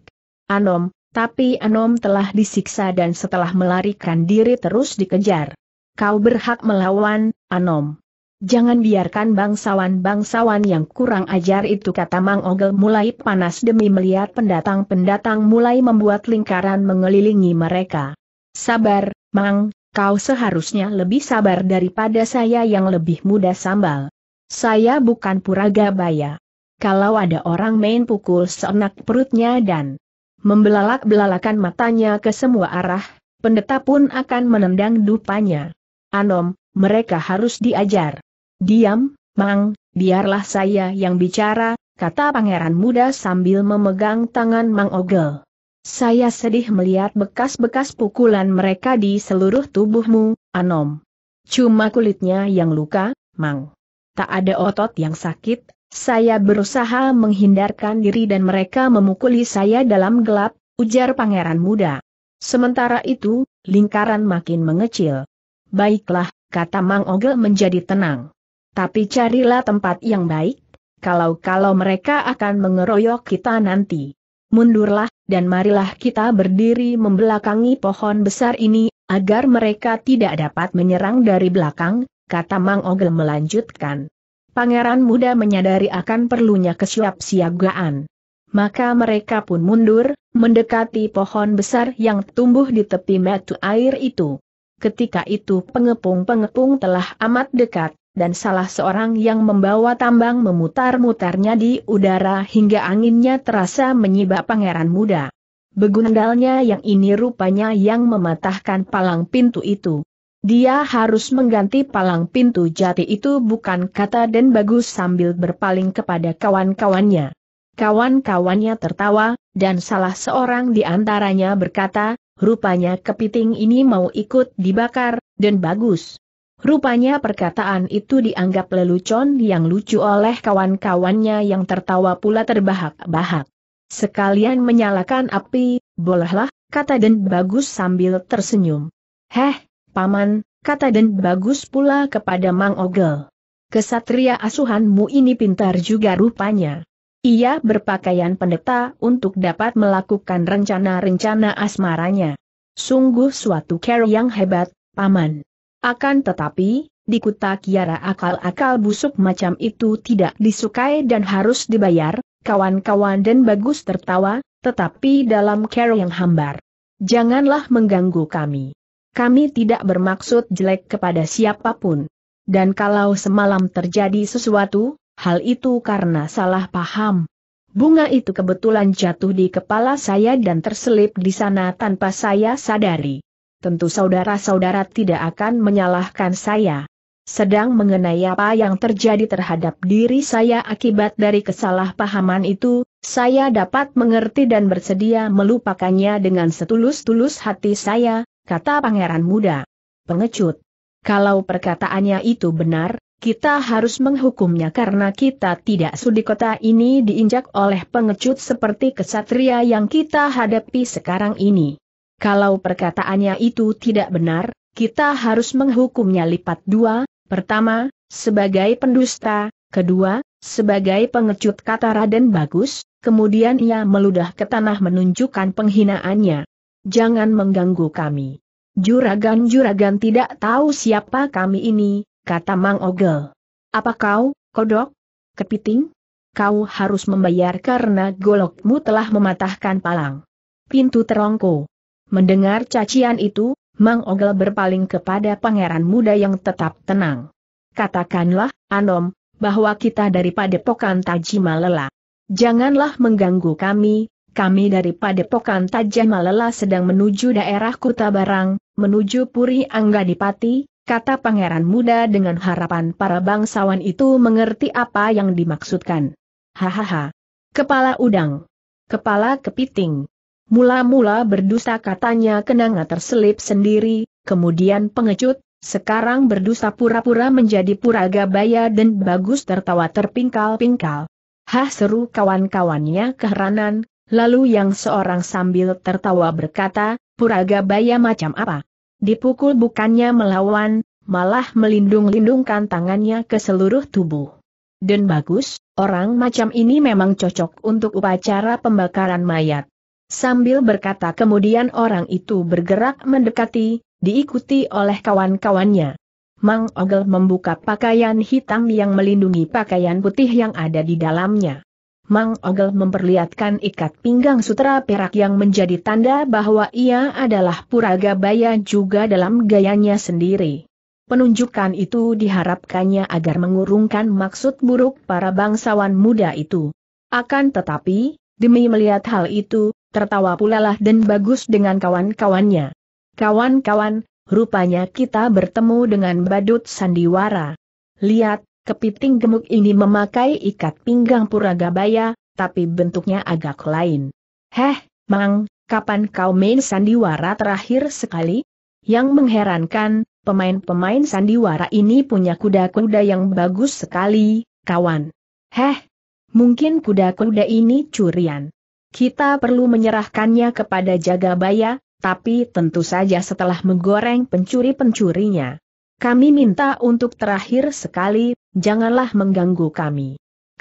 Anom, tapi Anom telah disiksa dan setelah melarikan diri terus dikejar. Kau berhak melawan, Anom. Jangan biarkan bangsawan-bangsawan yang kurang ajar itu kata Mang Ogel mulai panas demi melihat pendatang-pendatang mulai membuat lingkaran mengelilingi mereka. Sabar, Mang, kau seharusnya lebih sabar daripada saya yang lebih muda sambal. Saya bukan puraga baya. Kalau ada orang main pukul seenak perutnya dan Membelalak-belalakan matanya ke semua arah, pendeta pun akan menendang dupanya. Anom, mereka harus diajar. Diam, Mang, biarlah saya yang bicara, kata pangeran muda sambil memegang tangan Mang Ogel. Saya sedih melihat bekas-bekas pukulan mereka di seluruh tubuhmu, Anom. Cuma kulitnya yang luka, Mang. Tak ada otot yang sakit, saya berusaha menghindarkan diri dan mereka memukuli saya dalam gelap, ujar pangeran muda. Sementara itu, lingkaran makin mengecil. Baiklah, kata Mang Ogel menjadi tenang. Tapi carilah tempat yang baik, kalau-kalau mereka akan mengeroyok kita nanti. Mundurlah, dan marilah kita berdiri membelakangi pohon besar ini, agar mereka tidak dapat menyerang dari belakang, kata Mang Ogel melanjutkan pangeran muda menyadari akan perlunya kesiapsiagaan. Maka mereka pun mundur, mendekati pohon besar yang tumbuh di tepi metu air itu. Ketika itu pengepung-pengepung telah amat dekat, dan salah seorang yang membawa tambang memutar-mutarnya di udara hingga anginnya terasa menyibak pangeran muda. Begundalnya yang ini rupanya yang mematahkan palang pintu itu. Dia harus mengganti palang pintu jati itu bukan kata dan bagus sambil berpaling kepada kawan-kawannya. Kawan-kawannya tertawa, dan salah seorang di antaranya berkata, rupanya kepiting ini mau ikut dibakar, dan bagus. Rupanya perkataan itu dianggap lelucon yang lucu oleh kawan-kawannya yang tertawa pula terbahak-bahak. Sekalian menyalakan api, bolehlah, kata dan Bagus sambil tersenyum. Heh, Paman, kata Den Bagus pula kepada Mang Ogel. Kesatria asuhanmu ini pintar juga rupanya. Ia berpakaian pendeta untuk dapat melakukan rencana-rencana asmaranya. Sungguh suatu care yang hebat, Paman. Akan tetapi, di kota Kiara akal-akal busuk macam itu tidak disukai dan harus dibayar, kawan-kawan dan bagus tertawa, tetapi dalam care yang hambar. Janganlah mengganggu kami. Kami tidak bermaksud jelek kepada siapapun. Dan kalau semalam terjadi sesuatu, hal itu karena salah paham. Bunga itu kebetulan jatuh di kepala saya dan terselip di sana tanpa saya sadari. Tentu saudara-saudara tidak akan menyalahkan saya. Sedang mengenai apa yang terjadi terhadap diri saya akibat dari kesalahpahaman itu, saya dapat mengerti dan bersedia melupakannya dengan setulus-tulus hati saya, kata pangeran muda. Pengecut. Kalau perkataannya itu benar, kita harus menghukumnya karena kita tidak sudi kota ini diinjak oleh pengecut seperti kesatria yang kita hadapi sekarang ini. Kalau perkataannya itu tidak benar, kita harus menghukumnya lipat dua, pertama, sebagai pendusta, kedua, sebagai pengecut kata Raden Bagus, kemudian ia meludah ke tanah menunjukkan penghinaannya jangan mengganggu kami. Juragan-juragan tidak tahu siapa kami ini, kata Mang Ogel. Apa kau, kodok? Kepiting? Kau harus membayar karena golokmu telah mematahkan palang. Pintu terongko. Mendengar cacian itu, Mang Ogel berpaling kepada pangeran muda yang tetap tenang. Katakanlah, Anom, bahwa kita dari Padepokan lelah. Janganlah mengganggu kami, kami dari Padepokan Tajam Malela sedang menuju daerah Kuta Barang, menuju Puri Anggadipati, kata pangeran muda dengan harapan para bangsawan itu mengerti apa yang dimaksudkan. Hahaha. Kepala udang. Kepala kepiting. Mula-mula berdusta katanya kenanga terselip sendiri, kemudian pengecut, sekarang berdusta pura-pura menjadi pura baya dan bagus tertawa terpingkal-pingkal. Hah seru kawan-kawannya keheranan, Lalu yang seorang sambil tertawa berkata, Puraga Baya macam apa? Dipukul bukannya melawan, malah melindung-lindungkan tangannya ke seluruh tubuh. Dan bagus, orang macam ini memang cocok untuk upacara pembakaran mayat. Sambil berkata kemudian orang itu bergerak mendekati, diikuti oleh kawan-kawannya. Mang Ogel membuka pakaian hitam yang melindungi pakaian putih yang ada di dalamnya. Mang Ogel memperlihatkan ikat pinggang sutra perak yang menjadi tanda bahwa ia adalah Puraga Baya juga dalam gayanya sendiri. Penunjukan itu diharapkannya agar mengurungkan maksud buruk para bangsawan muda itu. Akan tetapi, demi melihat hal itu, tertawa pula lah dan bagus dengan kawan-kawannya. Kawan-kawan, rupanya kita bertemu dengan badut sandiwara. Lihat, Kepiting gemuk ini memakai ikat pinggang Puragabaya, tapi bentuknya agak lain. Heh, Mang, kapan kau main sandiwara terakhir sekali? Yang mengherankan, pemain-pemain sandiwara ini punya kuda-kuda yang bagus sekali, kawan. Heh, mungkin kuda-kuda ini curian. Kita perlu menyerahkannya kepada jaga Jagabaya, tapi tentu saja setelah menggoreng pencuri-pencurinya. Kami minta untuk terakhir sekali, janganlah mengganggu kami.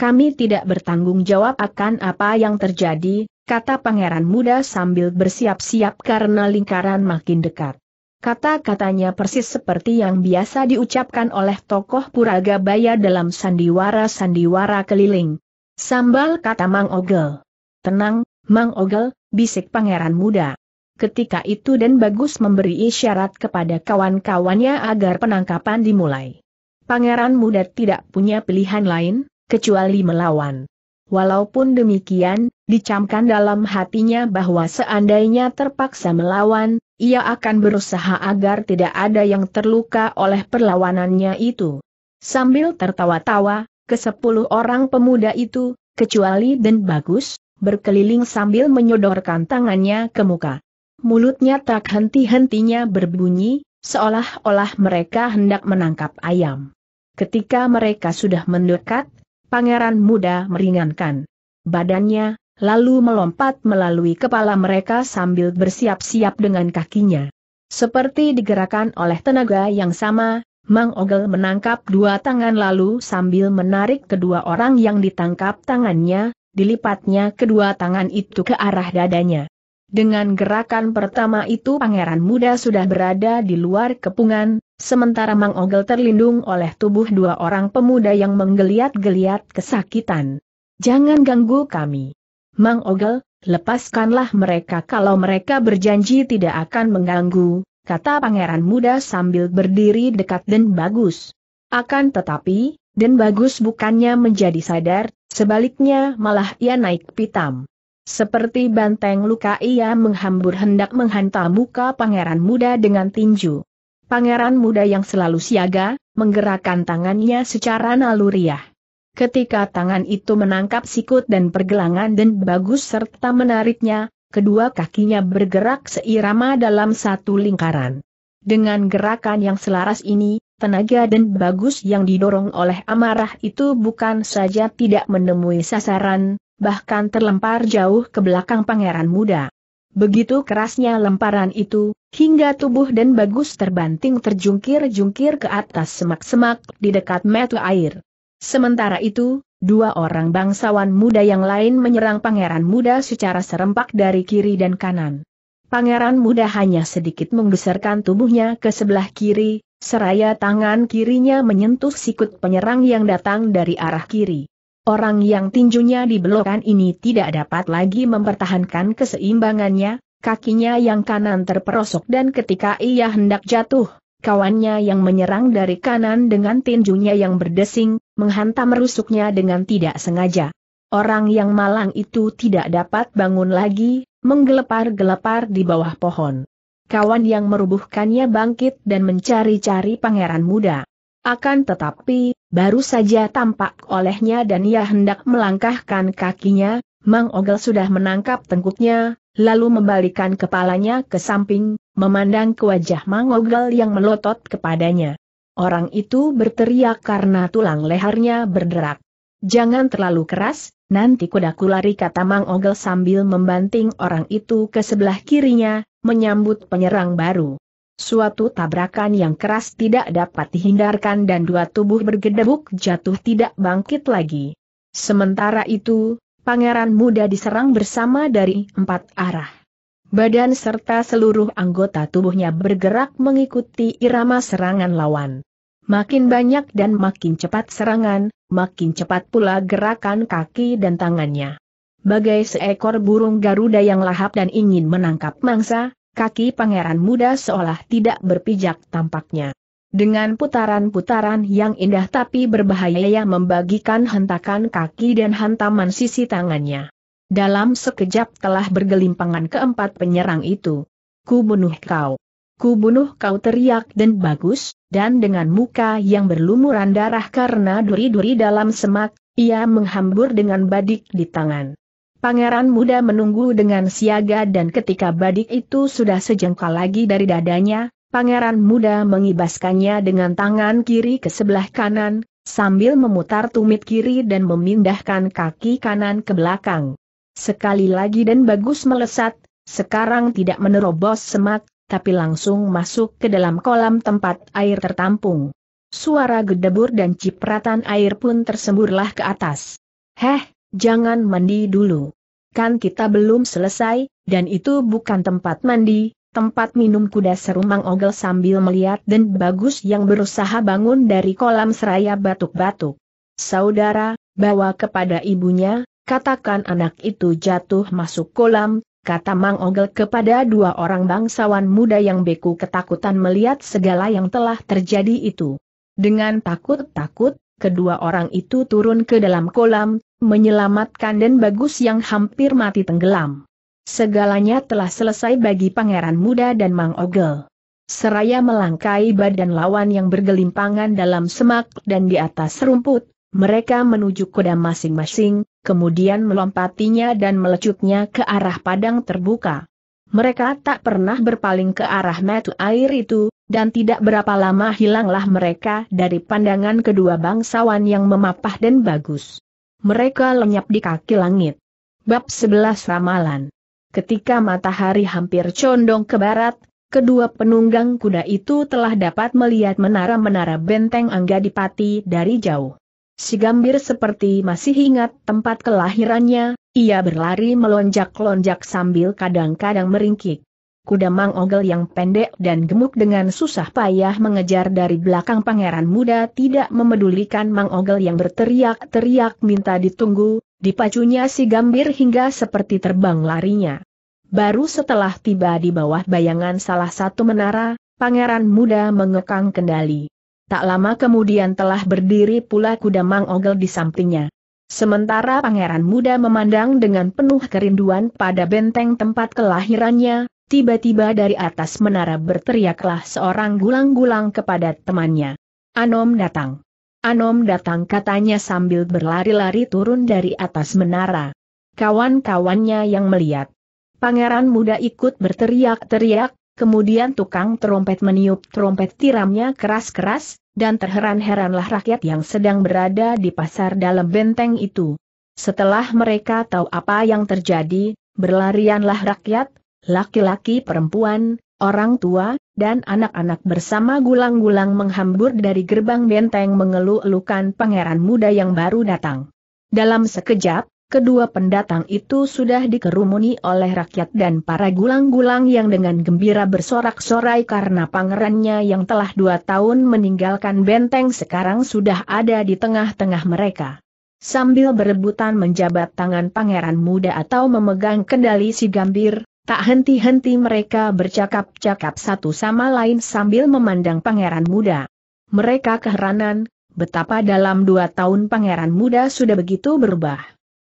Kami tidak bertanggung jawab akan apa yang terjadi, kata pangeran muda sambil bersiap-siap karena lingkaran makin dekat. Kata-katanya persis seperti yang biasa diucapkan oleh tokoh Puraga Puragabaya dalam sandiwara-sandiwara keliling. Sambal kata Mang Ogel. Tenang, Mang Ogel, bisik pangeran muda. Ketika itu dan bagus memberi isyarat kepada kawan-kawannya agar penangkapan dimulai pangeran muda tidak punya pilihan lain, kecuali melawan. Walaupun demikian, dicamkan dalam hatinya bahwa seandainya terpaksa melawan, ia akan berusaha agar tidak ada yang terluka oleh perlawanannya itu. Sambil tertawa-tawa, kesepuluh orang pemuda itu, kecuali dan Bagus, berkeliling sambil menyodorkan tangannya ke muka. Mulutnya tak henti-hentinya berbunyi, seolah-olah mereka hendak menangkap ayam. Ketika mereka sudah mendekat, pangeran muda meringankan badannya, lalu melompat melalui kepala mereka sambil bersiap-siap dengan kakinya. Seperti digerakkan oleh tenaga yang sama, Mang Ogel menangkap dua tangan lalu sambil menarik kedua orang yang ditangkap tangannya, dilipatnya kedua tangan itu ke arah dadanya. Dengan gerakan pertama itu pangeran muda sudah berada di luar kepungan, sementara Mang Ogel terlindung oleh tubuh dua orang pemuda yang menggeliat-geliat kesakitan. Jangan ganggu kami. Mang Ogel, lepaskanlah mereka kalau mereka berjanji tidak akan mengganggu, kata pangeran muda sambil berdiri dekat Den Bagus. Akan tetapi, Den Bagus bukannya menjadi sadar, sebaliknya malah ia naik pitam. Seperti banteng luka ia menghambur hendak menghantam muka pangeran muda dengan tinju. Pangeran muda yang selalu siaga, menggerakkan tangannya secara naluriah. Ketika tangan itu menangkap sikut dan pergelangan dan bagus serta menariknya, kedua kakinya bergerak seirama dalam satu lingkaran. Dengan gerakan yang selaras ini, tenaga dan bagus yang didorong oleh amarah itu bukan saja tidak menemui sasaran, bahkan terlempar jauh ke belakang pangeran muda. Begitu kerasnya lemparan itu, hingga tubuh dan bagus terbanting terjungkir-jungkir ke atas semak-semak di dekat mata air. Sementara itu, dua orang bangsawan muda yang lain menyerang pangeran muda secara serempak dari kiri dan kanan. Pangeran muda hanya sedikit menggeserkan tubuhnya ke sebelah kiri, seraya tangan kirinya menyentuh sikut penyerang yang datang dari arah kiri. Orang yang tinjunya di belokan ini tidak dapat lagi mempertahankan keseimbangannya, kakinya yang kanan terperosok dan ketika ia hendak jatuh, kawannya yang menyerang dari kanan dengan tinjunya yang berdesing, menghantam rusuknya dengan tidak sengaja. Orang yang malang itu tidak dapat bangun lagi, menggelepar-gelepar di bawah pohon. Kawan yang merubuhkannya bangkit dan mencari-cari pangeran muda. Akan tetapi, baru saja tampak olehnya dan ia hendak melangkahkan kakinya, Mang Ogel sudah menangkap tengkuknya, lalu membalikan kepalanya ke samping, memandang ke wajah Mang Ogel yang melotot kepadanya. Orang itu berteriak karena tulang lehernya berderak. Jangan terlalu keras, nanti kudaku lari kata Mang Ogel sambil membanting orang itu ke sebelah kirinya, menyambut penyerang baru. Suatu tabrakan yang keras tidak dapat dihindarkan dan dua tubuh bergedebuk jatuh tidak bangkit lagi. Sementara itu, pangeran muda diserang bersama dari empat arah. Badan serta seluruh anggota tubuhnya bergerak mengikuti irama serangan lawan. Makin banyak dan makin cepat serangan, makin cepat pula gerakan kaki dan tangannya. Bagai seekor burung Garuda yang lahap dan ingin menangkap mangsa, kaki pangeran muda seolah tidak berpijak tampaknya. Dengan putaran-putaran yang indah tapi berbahaya yang membagikan hentakan kaki dan hantaman sisi tangannya. Dalam sekejap telah bergelimpangan keempat penyerang itu. Ku bunuh kau. Ku bunuh kau teriak dan bagus, dan dengan muka yang berlumuran darah karena duri-duri dalam semak, ia menghambur dengan badik di tangan. Pangeran muda menunggu dengan siaga dan ketika badik itu sudah sejengkal lagi dari dadanya, pangeran muda mengibaskannya dengan tangan kiri ke sebelah kanan, sambil memutar tumit kiri dan memindahkan kaki kanan ke belakang. Sekali lagi dan bagus melesat, sekarang tidak menerobos semak, tapi langsung masuk ke dalam kolam tempat air tertampung. Suara gedebur dan cipratan air pun tersemburlah ke atas. Heh, jangan mandi dulu. Kan kita belum selesai, dan itu bukan tempat mandi, tempat minum kuda seru Mang Ogel sambil melihat dan bagus yang berusaha bangun dari kolam seraya batuk-batuk. Saudara, bawa kepada ibunya, katakan anak itu jatuh masuk kolam, kata Mang Ogel kepada dua orang bangsawan muda yang beku ketakutan melihat segala yang telah terjadi itu. Dengan takut-takut, kedua orang itu turun ke dalam kolam, menyelamatkan dan bagus yang hampir mati tenggelam. Segalanya telah selesai bagi pangeran muda dan Mang Ogel. Seraya melangkai badan lawan yang bergelimpangan dalam semak dan di atas rumput, mereka menuju kuda masing-masing, kemudian melompatinya dan melecutnya ke arah padang terbuka. Mereka tak pernah berpaling ke arah metu air itu, dan tidak berapa lama hilanglah mereka dari pandangan kedua bangsawan yang memapah dan bagus. Mereka lenyap di kaki langit. Bab 11 Ramalan Ketika matahari hampir condong ke barat, kedua penunggang kuda itu telah dapat melihat menara-menara benteng Angga Dipati dari jauh. Si Gambir seperti masih ingat tempat kelahirannya, ia berlari melonjak-lonjak sambil kadang-kadang meringkik. Kuda Mang Ogel yang pendek dan gemuk dengan susah payah mengejar dari belakang pangeran muda tidak memedulikan Mang Ogel yang berteriak-teriak minta ditunggu, dipacunya si gambir hingga seperti terbang larinya. Baru setelah tiba di bawah bayangan salah satu menara, pangeran muda mengekang kendali. Tak lama kemudian telah berdiri pula kuda Mang Ogel di sampingnya. Sementara pangeran muda memandang dengan penuh kerinduan pada benteng tempat kelahirannya, tiba-tiba dari atas menara berteriaklah seorang gulang-gulang kepada temannya. Anom datang. Anom datang katanya sambil berlari-lari turun dari atas menara. Kawan-kawannya yang melihat. Pangeran muda ikut berteriak-teriak, kemudian tukang trompet meniup trompet tiramnya keras-keras, dan terheran-heranlah rakyat yang sedang berada di pasar dalam benteng itu. Setelah mereka tahu apa yang terjadi, berlarianlah rakyat, laki-laki perempuan, orang tua, dan anak-anak bersama gulang-gulang menghambur dari gerbang benteng mengeluh-elukan pangeran muda yang baru datang. Dalam sekejap, Kedua pendatang itu sudah dikerumuni oleh rakyat dan para gulang-gulang yang dengan gembira bersorak-sorai karena pangerannya yang telah dua tahun meninggalkan benteng sekarang sudah ada di tengah-tengah mereka. Sambil berebutan menjabat tangan pangeran muda atau memegang kendali si gambir, tak henti-henti mereka bercakap-cakap satu sama lain sambil memandang pangeran muda. Mereka keheranan, betapa dalam dua tahun pangeran muda sudah begitu berubah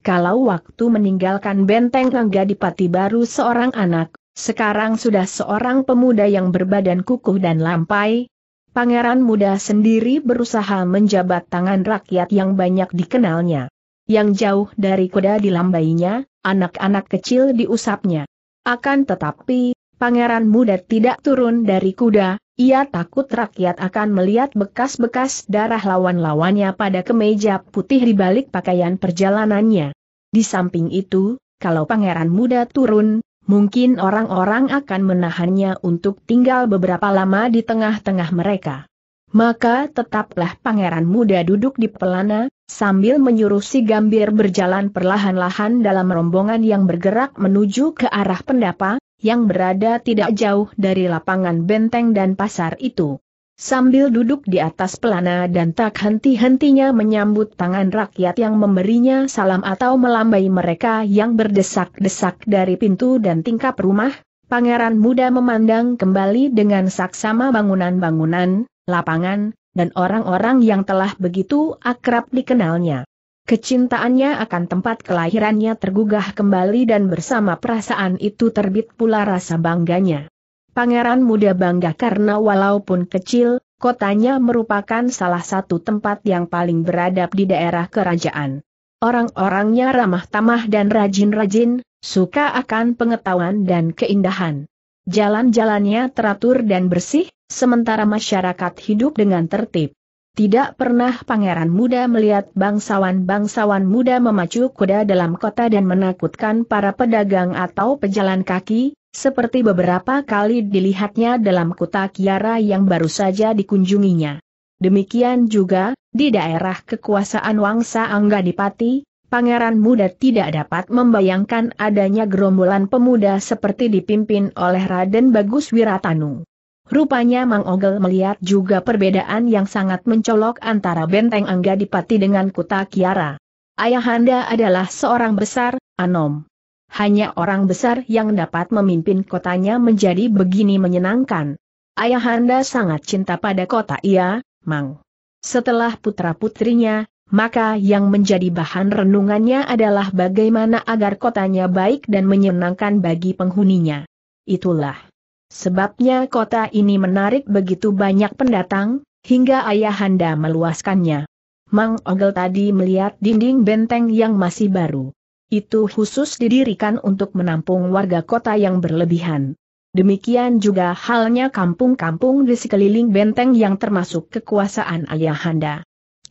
kalau waktu meninggalkan benteng Rangga Dipati baru seorang anak, sekarang sudah seorang pemuda yang berbadan kukuh dan lampai, pangeran muda sendiri berusaha menjabat tangan rakyat yang banyak dikenalnya. Yang jauh dari kuda dilambainya, anak-anak kecil diusapnya. Akan tetapi, pangeran muda tidak turun dari kuda, ia takut rakyat akan melihat bekas-bekas darah lawan-lawannya pada kemeja putih di balik pakaian perjalanannya. Di samping itu, kalau pangeran muda turun, mungkin orang-orang akan menahannya untuk tinggal beberapa lama di tengah-tengah mereka. Maka tetaplah pangeran muda duduk di pelana, sambil menyuruh si gambir berjalan perlahan-lahan dalam rombongan yang bergerak menuju ke arah pendapa, yang berada tidak jauh dari lapangan benteng dan pasar itu. Sambil duduk di atas pelana dan tak henti-hentinya menyambut tangan rakyat yang memberinya salam atau melambai mereka yang berdesak-desak dari pintu dan tingkap rumah, pangeran muda memandang kembali dengan saksama bangunan-bangunan, lapangan, dan orang-orang yang telah begitu akrab dikenalnya. Kecintaannya akan tempat kelahirannya tergugah kembali dan bersama perasaan itu terbit pula rasa bangganya. Pangeran muda bangga karena walaupun kecil, kotanya merupakan salah satu tempat yang paling beradab di daerah kerajaan. Orang-orangnya ramah tamah dan rajin-rajin, suka akan pengetahuan dan keindahan. Jalan-jalannya teratur dan bersih, sementara masyarakat hidup dengan tertib. Tidak pernah pangeran muda melihat bangsawan-bangsawan muda memacu kuda dalam kota dan menakutkan para pedagang atau pejalan kaki, seperti beberapa kali dilihatnya dalam kota Kiara yang baru saja dikunjunginya. Demikian juga, di daerah kekuasaan Wangsa Angga Dipati, pangeran muda tidak dapat membayangkan adanya gerombolan pemuda seperti dipimpin oleh Raden Bagus Wiratanu. Rupanya Mang Ogel melihat juga perbedaan yang sangat mencolok antara benteng Angga Dipati dengan Kuta Kiara. Ayahanda adalah seorang besar, Anom. Hanya orang besar yang dapat memimpin kotanya menjadi begini menyenangkan. Ayahanda sangat cinta pada kota ia, Mang. Setelah putra-putrinya, maka yang menjadi bahan renungannya adalah bagaimana agar kotanya baik dan menyenangkan bagi penghuninya. Itulah Sebabnya kota ini menarik begitu banyak pendatang, hingga ayahanda meluaskannya. Mang Ogel tadi melihat dinding benteng yang masih baru. Itu khusus didirikan untuk menampung warga kota yang berlebihan. Demikian juga halnya kampung-kampung di sekeliling benteng yang termasuk kekuasaan ayahanda.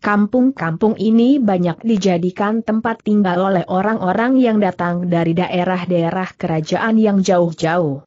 Kampung-kampung ini banyak dijadikan tempat tinggal oleh orang-orang yang datang dari daerah-daerah kerajaan yang jauh-jauh.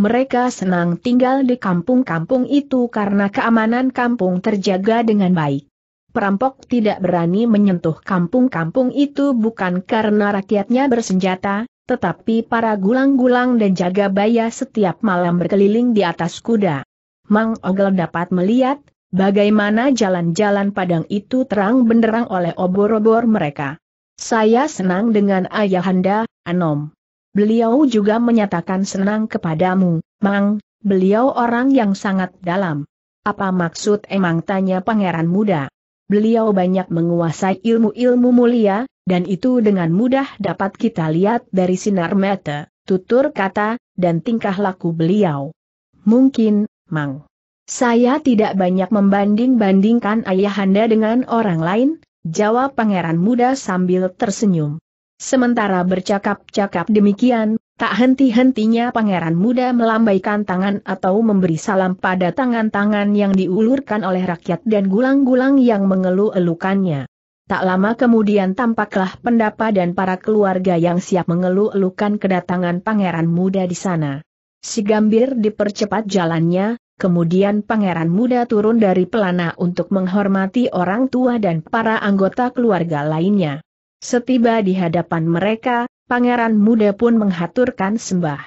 Mereka senang tinggal di kampung-kampung itu karena keamanan kampung terjaga dengan baik. Perampok tidak berani menyentuh kampung-kampung itu bukan karena rakyatnya bersenjata, tetapi para gulang-gulang dan jaga baya setiap malam berkeliling di atas kuda. Mang Ogel dapat melihat bagaimana jalan-jalan padang itu terang benderang oleh obor-obor mereka. Saya senang dengan ayahanda, Anom. Beliau juga menyatakan senang kepadamu, Mang, beliau orang yang sangat dalam. Apa maksud emang tanya pangeran muda? Beliau banyak menguasai ilmu-ilmu mulia, dan itu dengan mudah dapat kita lihat dari sinar mata, tutur kata, dan tingkah laku beliau. Mungkin, Mang. Saya tidak banyak membanding-bandingkan ayahanda dengan orang lain, jawab pangeran muda sambil tersenyum. Sementara bercakap-cakap demikian, tak henti-hentinya pangeran muda melambaikan tangan atau memberi salam pada tangan-tangan yang diulurkan oleh rakyat dan gulang-gulang yang mengeluh-elukannya. Tak lama kemudian tampaklah pendapa dan para keluarga yang siap mengeluh-elukan kedatangan pangeran muda di sana. Si Gambir dipercepat jalannya, kemudian pangeran muda turun dari pelana untuk menghormati orang tua dan para anggota keluarga lainnya. Setiba di hadapan mereka, pangeran muda pun menghaturkan sembah.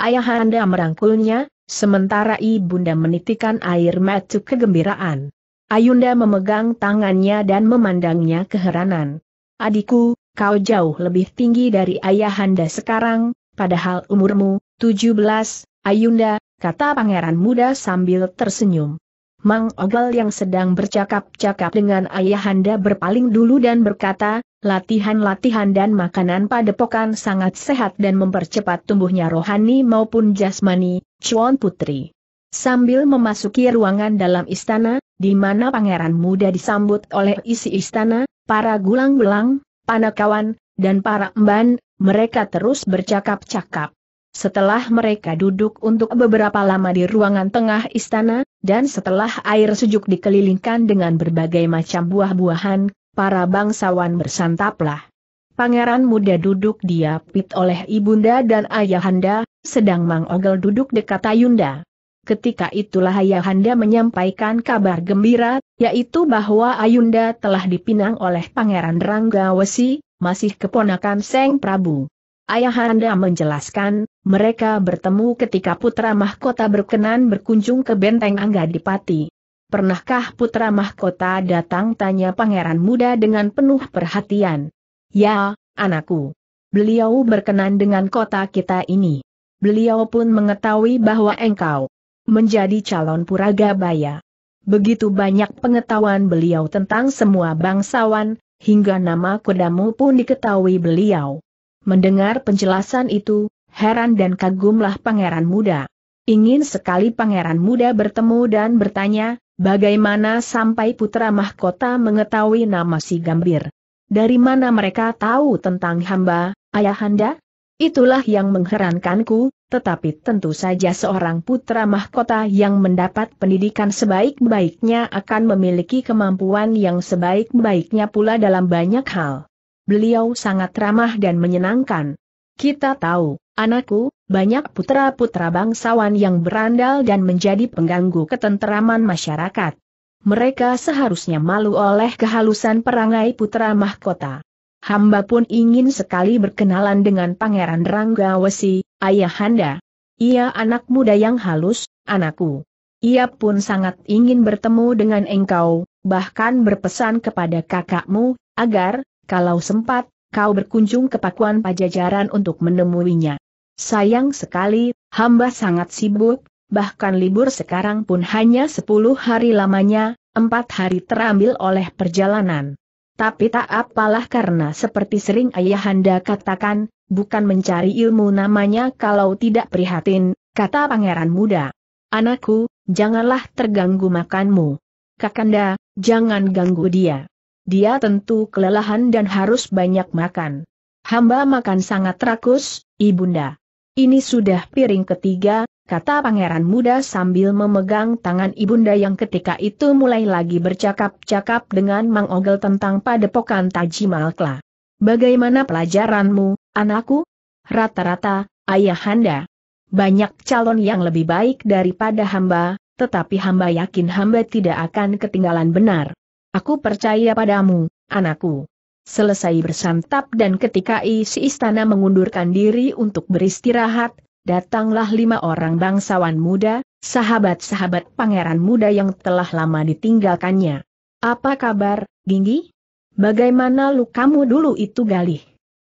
Ayahanda merangkulnya, sementara ibunda menitikan air mata kegembiraan. Ayunda memegang tangannya dan memandangnya keheranan. Adikku, kau jauh lebih tinggi dari ayahanda sekarang, padahal umurmu, 17, Ayunda, kata pangeran muda sambil tersenyum. Mang Ogal yang sedang bercakap-cakap dengan ayahanda berpaling dulu dan berkata, Latihan-latihan dan makanan padepokan sangat sehat dan mempercepat tumbuhnya rohani maupun jasmani, Chuan Putri. Sambil memasuki ruangan dalam istana, di mana pangeran muda disambut oleh isi istana, para gulang-gulang, panakawan, dan para emban, mereka terus bercakap-cakap. Setelah mereka duduk untuk beberapa lama di ruangan tengah istana, dan setelah air sejuk dikelilingkan dengan berbagai macam buah-buahan, para bangsawan bersantaplah. Pangeran muda duduk diapit oleh ibunda dan ayahanda, sedang Mang Ogel duduk dekat Ayunda. Ketika itulah ayahanda menyampaikan kabar gembira, yaitu bahwa Ayunda telah dipinang oleh Pangeran Ranggawesi, masih keponakan Seng Prabu. Ayahanda menjelaskan, mereka bertemu ketika putra mahkota berkenan berkunjung ke Benteng Angga Dipati. Pernahkah putra mahkota datang tanya pangeran muda dengan penuh perhatian? Ya, anakku. Beliau berkenan dengan kota kita ini. Beliau pun mengetahui bahwa engkau menjadi calon Puragabaya. Begitu banyak pengetahuan beliau tentang semua bangsawan, hingga nama kodamu pun diketahui beliau. Mendengar penjelasan itu, heran dan kagumlah pangeran muda. Ingin sekali pangeran muda bertemu dan bertanya, Bagaimana sampai putra mahkota mengetahui nama si Gambir? Dari mana mereka tahu tentang hamba, ayahanda? Itulah yang mengherankanku, tetapi tentu saja seorang putra mahkota yang mendapat pendidikan sebaik-baiknya akan memiliki kemampuan yang sebaik-baiknya pula dalam banyak hal. Beliau sangat ramah dan menyenangkan. Kita tahu, anakku, banyak putra-putra bangsawan yang berandal dan menjadi pengganggu ketenteraman masyarakat. Mereka seharusnya malu oleh kehalusan perangai putra mahkota. Hamba pun ingin sekali berkenalan dengan Pangeran Ranggawesi, ayahanda. Ia anak muda yang halus, anakku. Ia pun sangat ingin bertemu dengan engkau, bahkan berpesan kepada kakakmu, agar, kalau sempat, kau berkunjung ke Pakuan Pajajaran untuk menemuinya. Sayang sekali, hamba sangat sibuk, bahkan libur sekarang pun hanya 10 hari lamanya, empat hari terambil oleh perjalanan. Tapi tak apalah karena seperti sering ayahanda katakan, bukan mencari ilmu namanya kalau tidak prihatin, kata pangeran muda. Anakku, janganlah terganggu makanmu. Kakanda, jangan ganggu dia. Dia tentu kelelahan dan harus banyak makan. Hamba makan sangat rakus, ibunda. Ini sudah piring ketiga, kata pangeran muda sambil memegang tangan ibunda yang ketika itu mulai lagi bercakap-cakap dengan Mang Ogel tentang padepokan Taji Malkla. Bagaimana pelajaranmu, anakku? Rata-rata, ayahanda. Banyak calon yang lebih baik daripada hamba, tetapi hamba yakin hamba tidak akan ketinggalan benar. Aku percaya padamu, anakku. Selesai bersantap dan ketika isi istana mengundurkan diri untuk beristirahat, datanglah lima orang bangsawan muda, sahabat-sahabat pangeran muda yang telah lama ditinggalkannya. Apa kabar, Ginggi? Bagaimana lukamu dulu itu galih?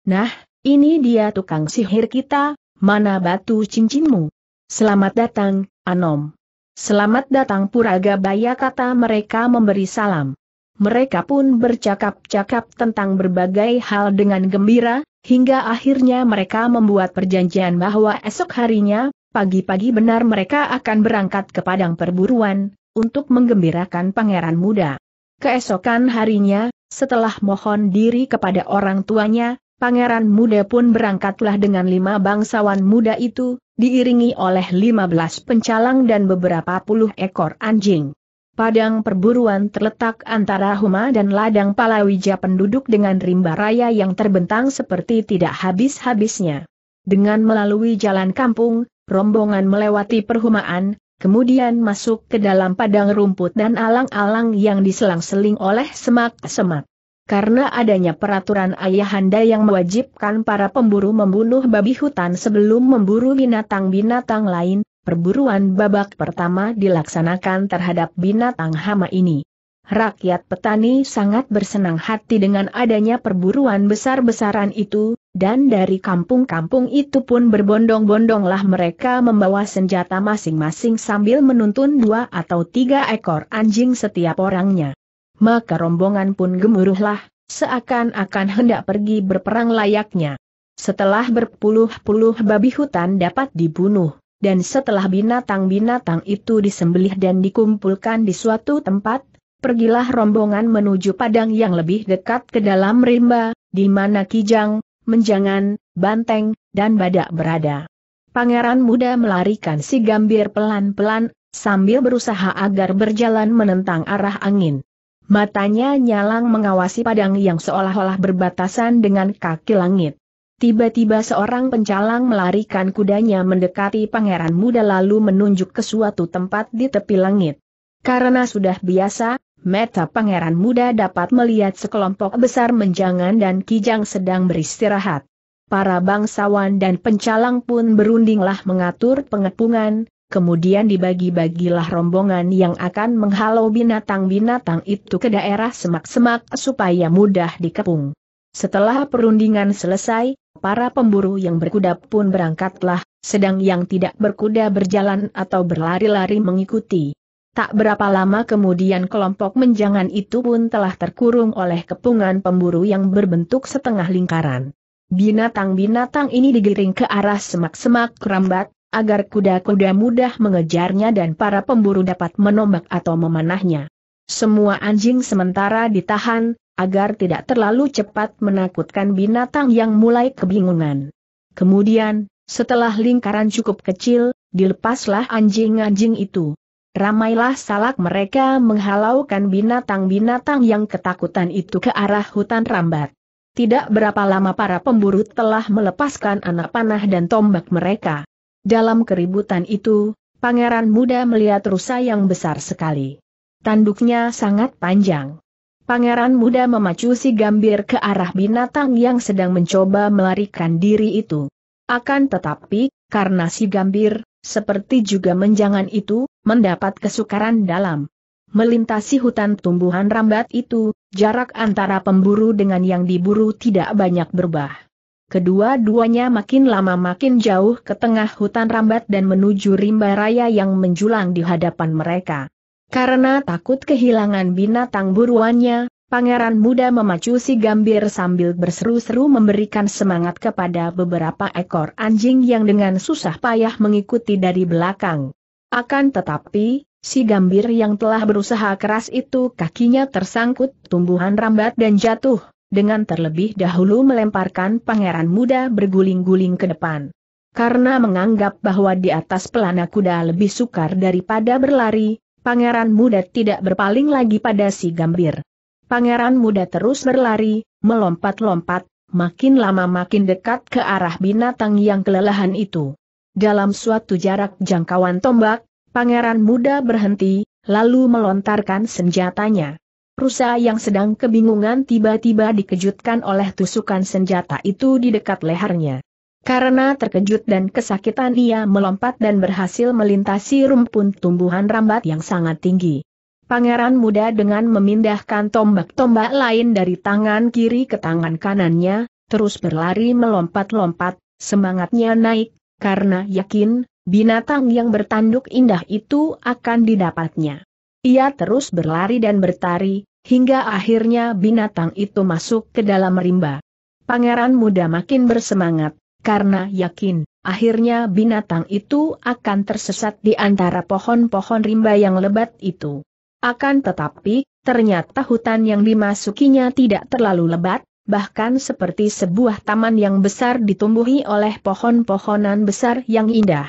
Nah, ini dia tukang sihir kita, mana batu cincinmu? Selamat datang, Anom. Selamat datang Puraga Baya kata mereka memberi salam mereka pun bercakap-cakap tentang berbagai hal dengan gembira, hingga akhirnya mereka membuat perjanjian bahwa esok harinya, pagi-pagi benar mereka akan berangkat ke padang perburuan, untuk menggembirakan pangeran muda. Keesokan harinya, setelah mohon diri kepada orang tuanya, pangeran muda pun berangkatlah dengan lima bangsawan muda itu, diiringi oleh lima belas pencalang dan beberapa puluh ekor anjing. Padang perburuan terletak antara Huma dan ladang Palawija penduduk dengan rimba raya yang terbentang seperti tidak habis-habisnya. Dengan melalui jalan kampung, rombongan melewati perhumaan, kemudian masuk ke dalam padang rumput dan alang-alang yang diselang-seling oleh semak-semak. Karena adanya peraturan ayahanda yang mewajibkan para pemburu membunuh babi hutan sebelum memburu binatang-binatang lain, perburuan babak pertama dilaksanakan terhadap binatang hama ini. Rakyat petani sangat bersenang hati dengan adanya perburuan besar-besaran itu, dan dari kampung-kampung itu pun berbondong-bondonglah mereka membawa senjata masing-masing sambil menuntun dua atau tiga ekor anjing setiap orangnya. Maka rombongan pun gemuruhlah, seakan-akan hendak pergi berperang layaknya. Setelah berpuluh-puluh babi hutan dapat dibunuh, dan setelah binatang-binatang itu disembelih dan dikumpulkan di suatu tempat, pergilah rombongan menuju padang yang lebih dekat ke dalam rimba, di mana kijang, menjangan, banteng, dan badak berada. Pangeran muda melarikan si gambir pelan-pelan, sambil berusaha agar berjalan menentang arah angin. Matanya nyalang mengawasi padang yang seolah-olah berbatasan dengan kaki langit. Tiba-tiba seorang pencalang melarikan kudanya mendekati pangeran muda lalu menunjuk ke suatu tempat di tepi langit. Karena sudah biasa, Meta pangeran muda dapat melihat sekelompok besar menjangan dan kijang sedang beristirahat. Para bangsawan dan pencalang pun berundinglah mengatur pengepungan, kemudian dibagi-bagilah rombongan yang akan menghalau binatang-binatang itu ke daerah semak-semak supaya mudah dikepung. Setelah perundingan selesai, para pemburu yang berkuda pun berangkatlah, sedang yang tidak berkuda berjalan atau berlari-lari mengikuti. Tak berapa lama kemudian kelompok menjangan itu pun telah terkurung oleh kepungan pemburu yang berbentuk setengah lingkaran. Binatang-binatang ini digiring ke arah semak-semak kerambat, agar kuda-kuda mudah mengejarnya dan para pemburu dapat menombak atau memanahnya. Semua anjing sementara ditahan, agar tidak terlalu cepat menakutkan binatang yang mulai kebingungan. Kemudian, setelah lingkaran cukup kecil, dilepaslah anjing-anjing itu. Ramailah salak mereka menghalaukan binatang-binatang yang ketakutan itu ke arah hutan rambat. Tidak berapa lama para pemburu telah melepaskan anak panah dan tombak mereka. Dalam keributan itu, pangeran muda melihat rusa yang besar sekali. Tanduknya sangat panjang. Pangeran muda memacu si gambir ke arah binatang yang sedang mencoba melarikan diri itu. Akan tetapi, karena si gambir, seperti juga menjangan itu, mendapat kesukaran dalam melintasi hutan tumbuhan rambat itu, jarak antara pemburu dengan yang diburu tidak banyak berubah. Kedua-duanya makin lama makin jauh ke tengah hutan rambat dan menuju rimba raya yang menjulang di hadapan mereka. Karena takut kehilangan binatang buruannya, pangeran muda memacu si gambir sambil berseru-seru memberikan semangat kepada beberapa ekor anjing yang dengan susah payah mengikuti dari belakang. Akan tetapi, si gambir yang telah berusaha keras itu kakinya tersangkut tumbuhan rambat dan jatuh, dengan terlebih dahulu melemparkan pangeran muda berguling-guling ke depan. Karena menganggap bahwa di atas pelana kuda lebih sukar daripada berlari, Pangeran muda tidak berpaling lagi pada si Gambir. Pangeran muda terus berlari, melompat-lompat, makin lama makin dekat ke arah binatang yang kelelahan itu. Dalam suatu jarak jangkauan tombak, pangeran muda berhenti, lalu melontarkan senjatanya. Rusa yang sedang kebingungan tiba-tiba dikejutkan oleh tusukan senjata itu di dekat lehernya. Karena terkejut dan kesakitan ia melompat dan berhasil melintasi rumpun tumbuhan rambat yang sangat tinggi. Pangeran muda dengan memindahkan tombak-tombak lain dari tangan kiri ke tangan kanannya, terus berlari melompat-lompat, semangatnya naik, karena yakin, binatang yang bertanduk indah itu akan didapatnya. Ia terus berlari dan bertari, hingga akhirnya binatang itu masuk ke dalam rimba. Pangeran muda makin bersemangat, karena yakin, akhirnya binatang itu akan tersesat di antara pohon-pohon rimba yang lebat itu. Akan tetapi, ternyata hutan yang dimasukinya tidak terlalu lebat, bahkan seperti sebuah taman yang besar ditumbuhi oleh pohon-pohonan besar yang indah.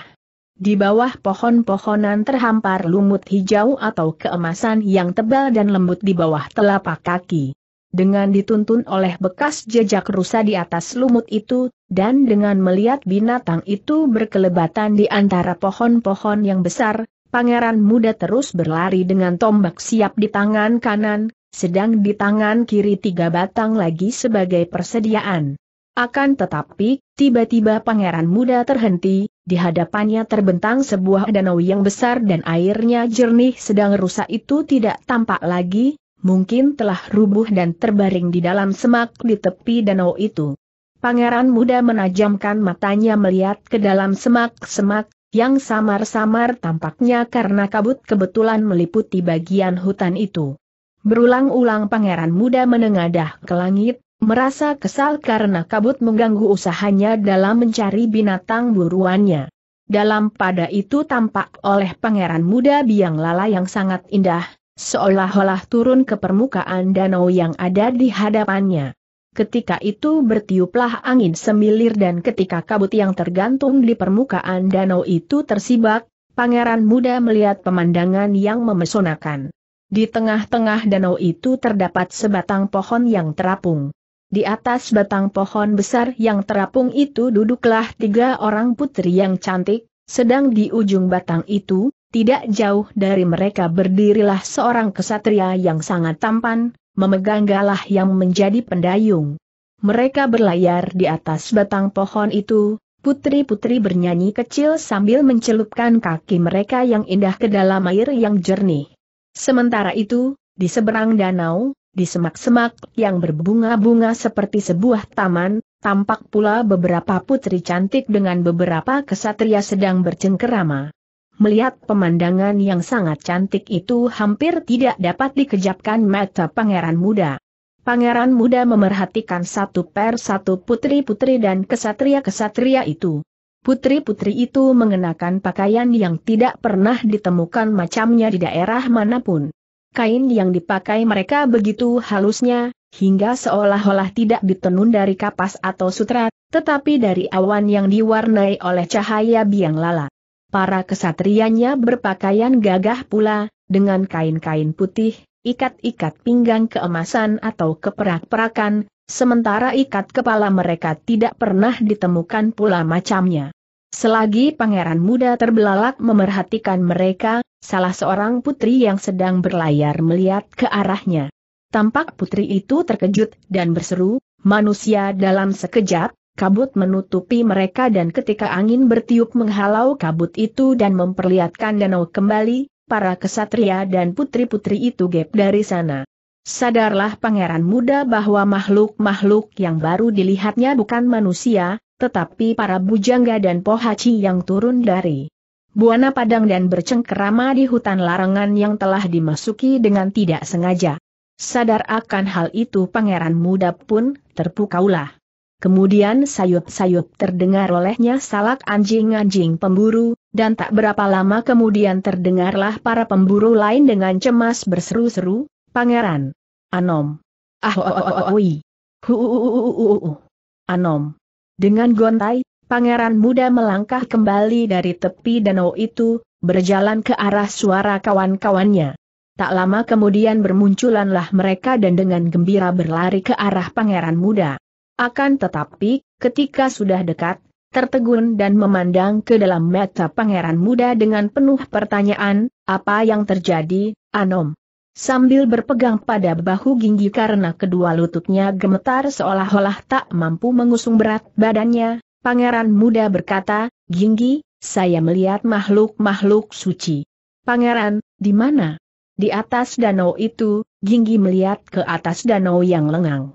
Di bawah pohon-pohonan terhampar lumut hijau atau keemasan yang tebal dan lembut di bawah telapak kaki dengan dituntun oleh bekas jejak rusa di atas lumut itu, dan dengan melihat binatang itu berkelebatan di antara pohon-pohon yang besar, pangeran muda terus berlari dengan tombak siap di tangan kanan, sedang di tangan kiri tiga batang lagi sebagai persediaan. Akan tetapi, tiba-tiba pangeran muda terhenti, di hadapannya terbentang sebuah danau yang besar dan airnya jernih sedang rusak itu tidak tampak lagi, mungkin telah rubuh dan terbaring di dalam semak di tepi danau itu. Pangeran muda menajamkan matanya melihat ke dalam semak-semak, yang samar-samar tampaknya karena kabut kebetulan meliputi bagian hutan itu. Berulang-ulang pangeran muda menengadah ke langit, merasa kesal karena kabut mengganggu usahanya dalam mencari binatang buruannya. Dalam pada itu tampak oleh pangeran muda biang lala yang sangat indah, Seolah-olah turun ke permukaan danau yang ada di hadapannya. Ketika itu bertiuplah angin semilir dan ketika kabut yang tergantung di permukaan danau itu tersibak, pangeran muda melihat pemandangan yang memesonakan. Di tengah-tengah danau itu terdapat sebatang pohon yang terapung. Di atas batang pohon besar yang terapung itu duduklah tiga orang putri yang cantik, sedang di ujung batang itu, tidak jauh dari mereka berdirilah seorang kesatria yang sangat tampan, memegang galah yang menjadi pendayung. Mereka berlayar di atas batang pohon itu, putri-putri bernyanyi kecil sambil mencelupkan kaki mereka yang indah ke dalam air yang jernih. Sementara itu, di seberang danau, di semak-semak yang berbunga-bunga seperti sebuah taman, tampak pula beberapa putri cantik dengan beberapa kesatria sedang bercengkerama. Melihat pemandangan yang sangat cantik itu hampir tidak dapat dikejapkan mata pangeran muda. Pangeran muda memerhatikan satu per satu putri-putri dan kesatria-kesatria itu. Putri-putri itu mengenakan pakaian yang tidak pernah ditemukan macamnya di daerah manapun. Kain yang dipakai mereka begitu halusnya, hingga seolah-olah tidak ditenun dari kapas atau sutra, tetapi dari awan yang diwarnai oleh cahaya biang lala para kesatrianya berpakaian gagah pula, dengan kain-kain putih, ikat-ikat pinggang keemasan atau keperak-perakan, sementara ikat kepala mereka tidak pernah ditemukan pula macamnya. Selagi pangeran muda terbelalak memerhatikan mereka, salah seorang putri yang sedang berlayar melihat ke arahnya. Tampak putri itu terkejut dan berseru, manusia dalam sekejap, kabut menutupi mereka dan ketika angin bertiup menghalau kabut itu dan memperlihatkan danau kembali, para kesatria dan putri-putri itu gap dari sana. Sadarlah pangeran muda bahwa makhluk-makhluk yang baru dilihatnya bukan manusia, tetapi para bujangga dan pohaci yang turun dari buana padang dan bercengkerama di hutan larangan yang telah dimasuki dengan tidak sengaja. Sadar akan hal itu pangeran muda pun terpukaulah. Kemudian sayup-sayup terdengar olehnya salak anjing-anjing pemburu, dan tak berapa lama kemudian terdengarlah para pemburu lain dengan cemas berseru-seru, Pangeran! Anom! ah, Ahoy! Oh, oh, oh, anom! Dengan gontai, pangeran muda melangkah kembali dari tepi danau itu, berjalan ke arah suara kawan-kawannya. Tak lama kemudian bermunculanlah mereka dan dengan gembira berlari ke arah pangeran muda. Akan tetapi, ketika sudah dekat, tertegun dan memandang ke dalam mata pangeran muda dengan penuh pertanyaan, apa yang terjadi, Anom? Sambil berpegang pada bahu Ginggi karena kedua lututnya gemetar seolah-olah tak mampu mengusung berat badannya, pangeran muda berkata, Ginggi, saya melihat makhluk-makhluk suci. Pangeran, di mana? Di atas danau itu, Ginggi melihat ke atas danau yang lengang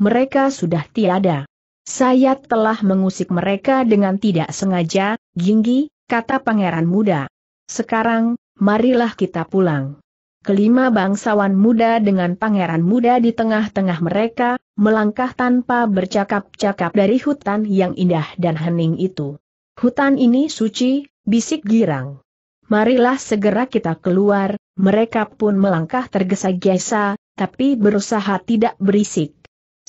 mereka sudah tiada. Saya telah mengusik mereka dengan tidak sengaja, Jinggi, kata pangeran muda. Sekarang, marilah kita pulang. Kelima bangsawan muda dengan pangeran muda di tengah-tengah mereka, melangkah tanpa bercakap-cakap dari hutan yang indah dan hening itu. Hutan ini suci, bisik girang. Marilah segera kita keluar, mereka pun melangkah tergesa-gesa, tapi berusaha tidak berisik.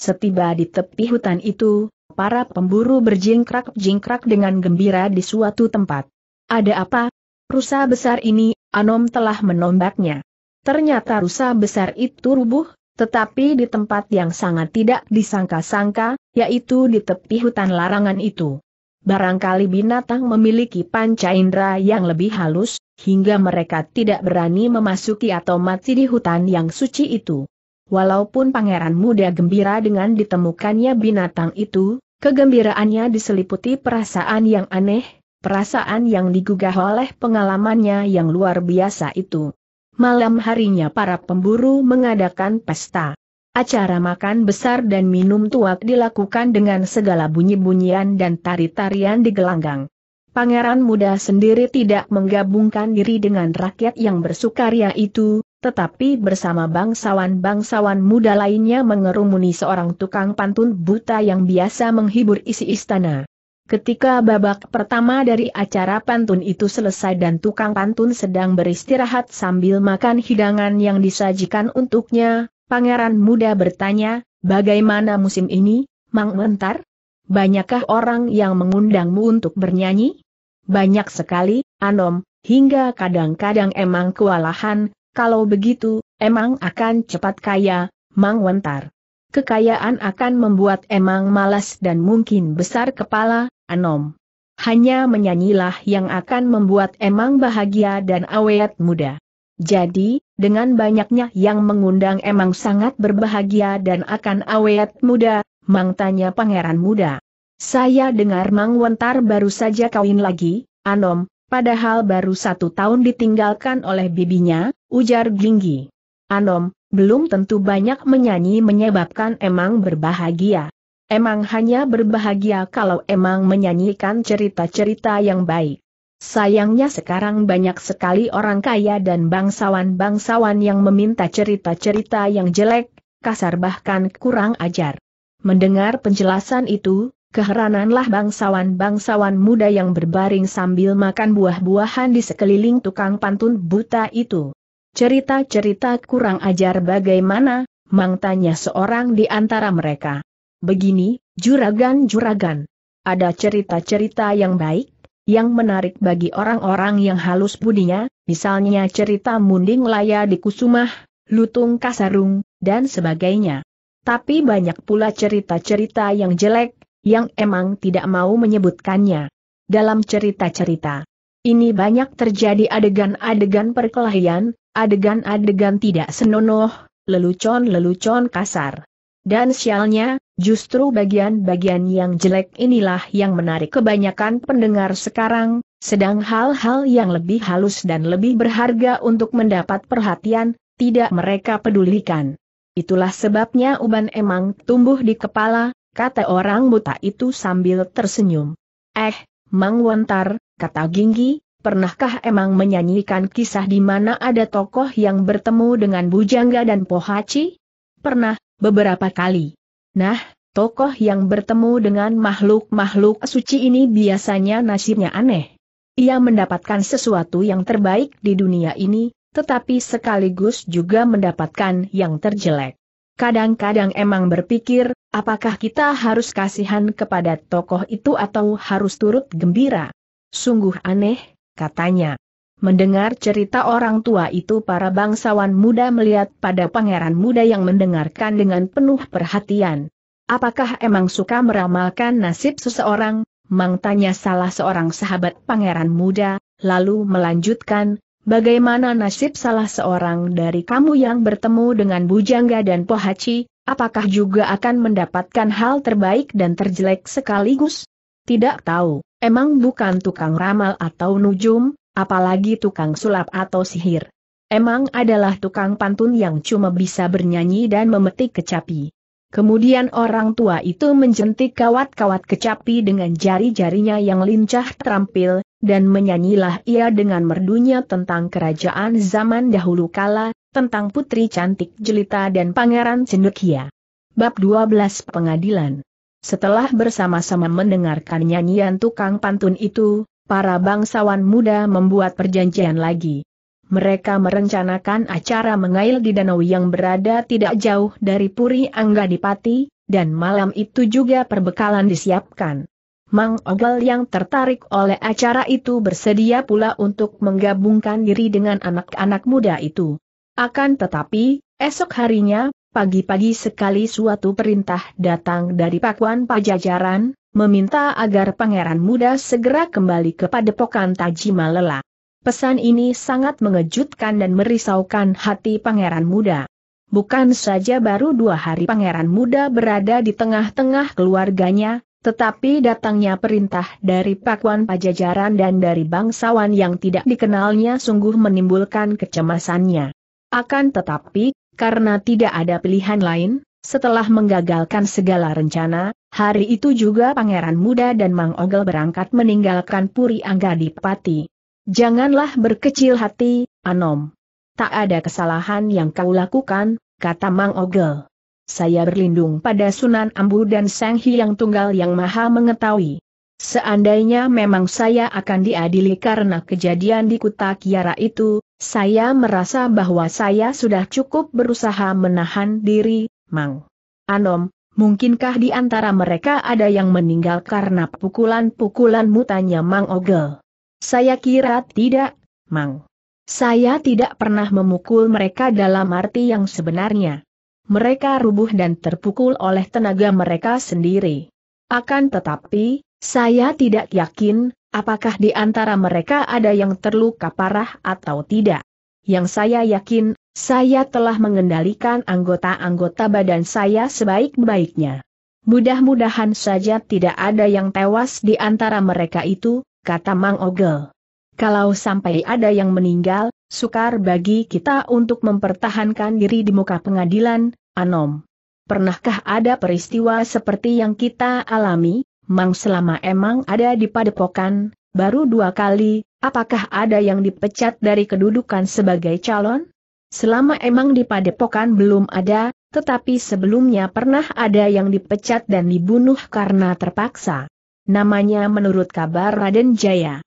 Setiba di tepi hutan itu, para pemburu berjingkrak-jingkrak dengan gembira di suatu tempat. Ada apa? Rusa besar ini, Anom telah menombaknya. Ternyata rusa besar itu rubuh, tetapi di tempat yang sangat tidak disangka-sangka, yaitu di tepi hutan larangan itu. Barangkali binatang memiliki panca indera yang lebih halus, hingga mereka tidak berani memasuki atau mati di hutan yang suci itu. Walaupun pangeran muda gembira dengan ditemukannya binatang itu, kegembiraannya diseliputi perasaan yang aneh, perasaan yang digugah oleh pengalamannya yang luar biasa itu. Malam harinya para pemburu mengadakan pesta. Acara makan besar dan minum tuak dilakukan dengan segala bunyi-bunyian dan tari-tarian di gelanggang. Pangeran muda sendiri tidak menggabungkan diri dengan rakyat yang bersukaria itu, tetapi bersama bangsawan-bangsawan muda lainnya mengerumuni seorang tukang pantun buta yang biasa menghibur isi istana. Ketika babak pertama dari acara pantun itu selesai dan tukang pantun sedang beristirahat sambil makan hidangan yang disajikan untuknya, pangeran muda bertanya, bagaimana musim ini, Mang Mentar? Banyakkah orang yang mengundangmu untuk bernyanyi? Banyak sekali, Anom, hingga kadang-kadang emang kewalahan, kalau begitu, Emang akan cepat kaya, Mang Wentar. Kekayaan akan membuat Emang malas dan mungkin besar kepala, Anom. Hanya menyanyilah yang akan membuat Emang bahagia dan awet muda. Jadi, dengan banyaknya yang mengundang Emang sangat berbahagia dan akan awet muda, Mang tanya pangeran muda. Saya dengar Mang Wentar baru saja kawin lagi, Anom, Padahal baru satu tahun ditinggalkan oleh bibinya, ujar Ginggi. Anom, belum tentu banyak menyanyi menyebabkan emang berbahagia. Emang hanya berbahagia kalau emang menyanyikan cerita-cerita yang baik. Sayangnya sekarang banyak sekali orang kaya dan bangsawan-bangsawan yang meminta cerita-cerita yang jelek, kasar bahkan kurang ajar. Mendengar penjelasan itu, keherananlah bangsawan-bangsawan muda yang berbaring sambil makan buah-buahan di sekeliling tukang pantun buta itu. Cerita-cerita kurang ajar bagaimana, Mang tanya seorang di antara mereka. Begini, juragan-juragan. Ada cerita-cerita yang baik, yang menarik bagi orang-orang yang halus budinya, misalnya cerita munding laya di Kusumah, lutung kasarung, dan sebagainya. Tapi banyak pula cerita-cerita yang jelek, yang emang tidak mau menyebutkannya. Dalam cerita-cerita ini banyak terjadi adegan-adegan perkelahian, adegan-adegan tidak senonoh, lelucon-lelucon kasar. Dan sialnya, justru bagian-bagian yang jelek inilah yang menarik kebanyakan pendengar sekarang, sedang hal-hal yang lebih halus dan lebih berharga untuk mendapat perhatian, tidak mereka pedulikan. Itulah sebabnya Uban emang tumbuh di kepala, kata orang buta itu sambil tersenyum. Eh, Mang Wantar, kata Ginggi, pernahkah emang menyanyikan kisah di mana ada tokoh yang bertemu dengan Bujangga dan Pohaci? Pernah, beberapa kali. Nah, tokoh yang bertemu dengan makhluk-makhluk suci ini biasanya nasibnya aneh. Ia mendapatkan sesuatu yang terbaik di dunia ini, tetapi sekaligus juga mendapatkan yang terjelek. Kadang-kadang emang berpikir, Apakah kita harus kasihan kepada tokoh itu atau harus turut gembira? Sungguh aneh, katanya. Mendengar cerita orang tua itu para bangsawan muda melihat pada pangeran muda yang mendengarkan dengan penuh perhatian. Apakah emang suka meramalkan nasib seseorang? Mang tanya salah seorang sahabat pangeran muda, lalu melanjutkan, bagaimana nasib salah seorang dari kamu yang bertemu dengan Bujangga dan Pohaci, Apakah juga akan mendapatkan hal terbaik dan terjelek sekaligus? Tidak tahu, emang bukan tukang ramal atau nujum, apalagi tukang sulap atau sihir. Emang adalah tukang pantun yang cuma bisa bernyanyi dan memetik kecapi. Kemudian orang tua itu menjentik kawat-kawat kecapi dengan jari-jarinya yang lincah terampil, dan menyanyilah ia dengan merdunya tentang kerajaan zaman dahulu kala, tentang Putri Cantik Jelita dan Pangeran Cendekia. Bab 12 Pengadilan Setelah bersama-sama mendengarkan nyanyian tukang pantun itu, para bangsawan muda membuat perjanjian lagi. Mereka merencanakan acara mengail di danau yang berada tidak jauh dari Puri Anggadipati, dan malam itu juga perbekalan disiapkan. Mang Ogel yang tertarik oleh acara itu bersedia pula untuk menggabungkan diri dengan anak-anak muda itu. Akan tetapi, esok harinya, pagi-pagi sekali suatu perintah datang dari Pakuan Pajajaran, meminta agar pangeran muda segera kembali ke padepokan Tajima Lela. Pesan ini sangat mengejutkan dan merisaukan hati pangeran muda. Bukan saja baru dua hari pangeran muda berada di tengah-tengah keluarganya, tetapi datangnya perintah dari pakuan pajajaran dan dari bangsawan yang tidak dikenalnya sungguh menimbulkan kecemasannya. Akan tetapi, karena tidak ada pilihan lain, setelah menggagalkan segala rencana, hari itu juga pangeran muda dan Mang Ogel berangkat meninggalkan Puri Angga Pati. Janganlah berkecil hati, Anom. Tak ada kesalahan yang kau lakukan, kata Mang Ogel. Saya berlindung pada Sunan Ambu dan Sang Hyang Tunggal yang maha mengetahui. Seandainya memang saya akan diadili karena kejadian di Kuta Kiara itu, saya merasa bahwa saya sudah cukup berusaha menahan diri, Mang. Anom, mungkinkah di antara mereka ada yang meninggal karena pukulan-pukulan mutanya Mang Ogel? Saya kira tidak, Mang. Saya tidak pernah memukul mereka dalam arti yang sebenarnya. Mereka rubuh dan terpukul oleh tenaga mereka sendiri. Akan tetapi, saya tidak yakin, apakah di antara mereka ada yang terluka parah atau tidak. Yang saya yakin, saya telah mengendalikan anggota-anggota badan saya sebaik-baiknya. Mudah-mudahan saja tidak ada yang tewas di antara mereka itu, kata Mang Ogel. Kalau sampai ada yang meninggal, sukar bagi kita untuk mempertahankan diri di muka pengadilan, Anom. Pernahkah ada peristiwa seperti yang kita alami? Mang selama emang ada di padepokan, baru dua kali, apakah ada yang dipecat dari kedudukan sebagai calon? Selama emang di padepokan belum ada, tetapi sebelumnya pernah ada yang dipecat dan dibunuh karena terpaksa. Namanya menurut kabar Raden Jaya.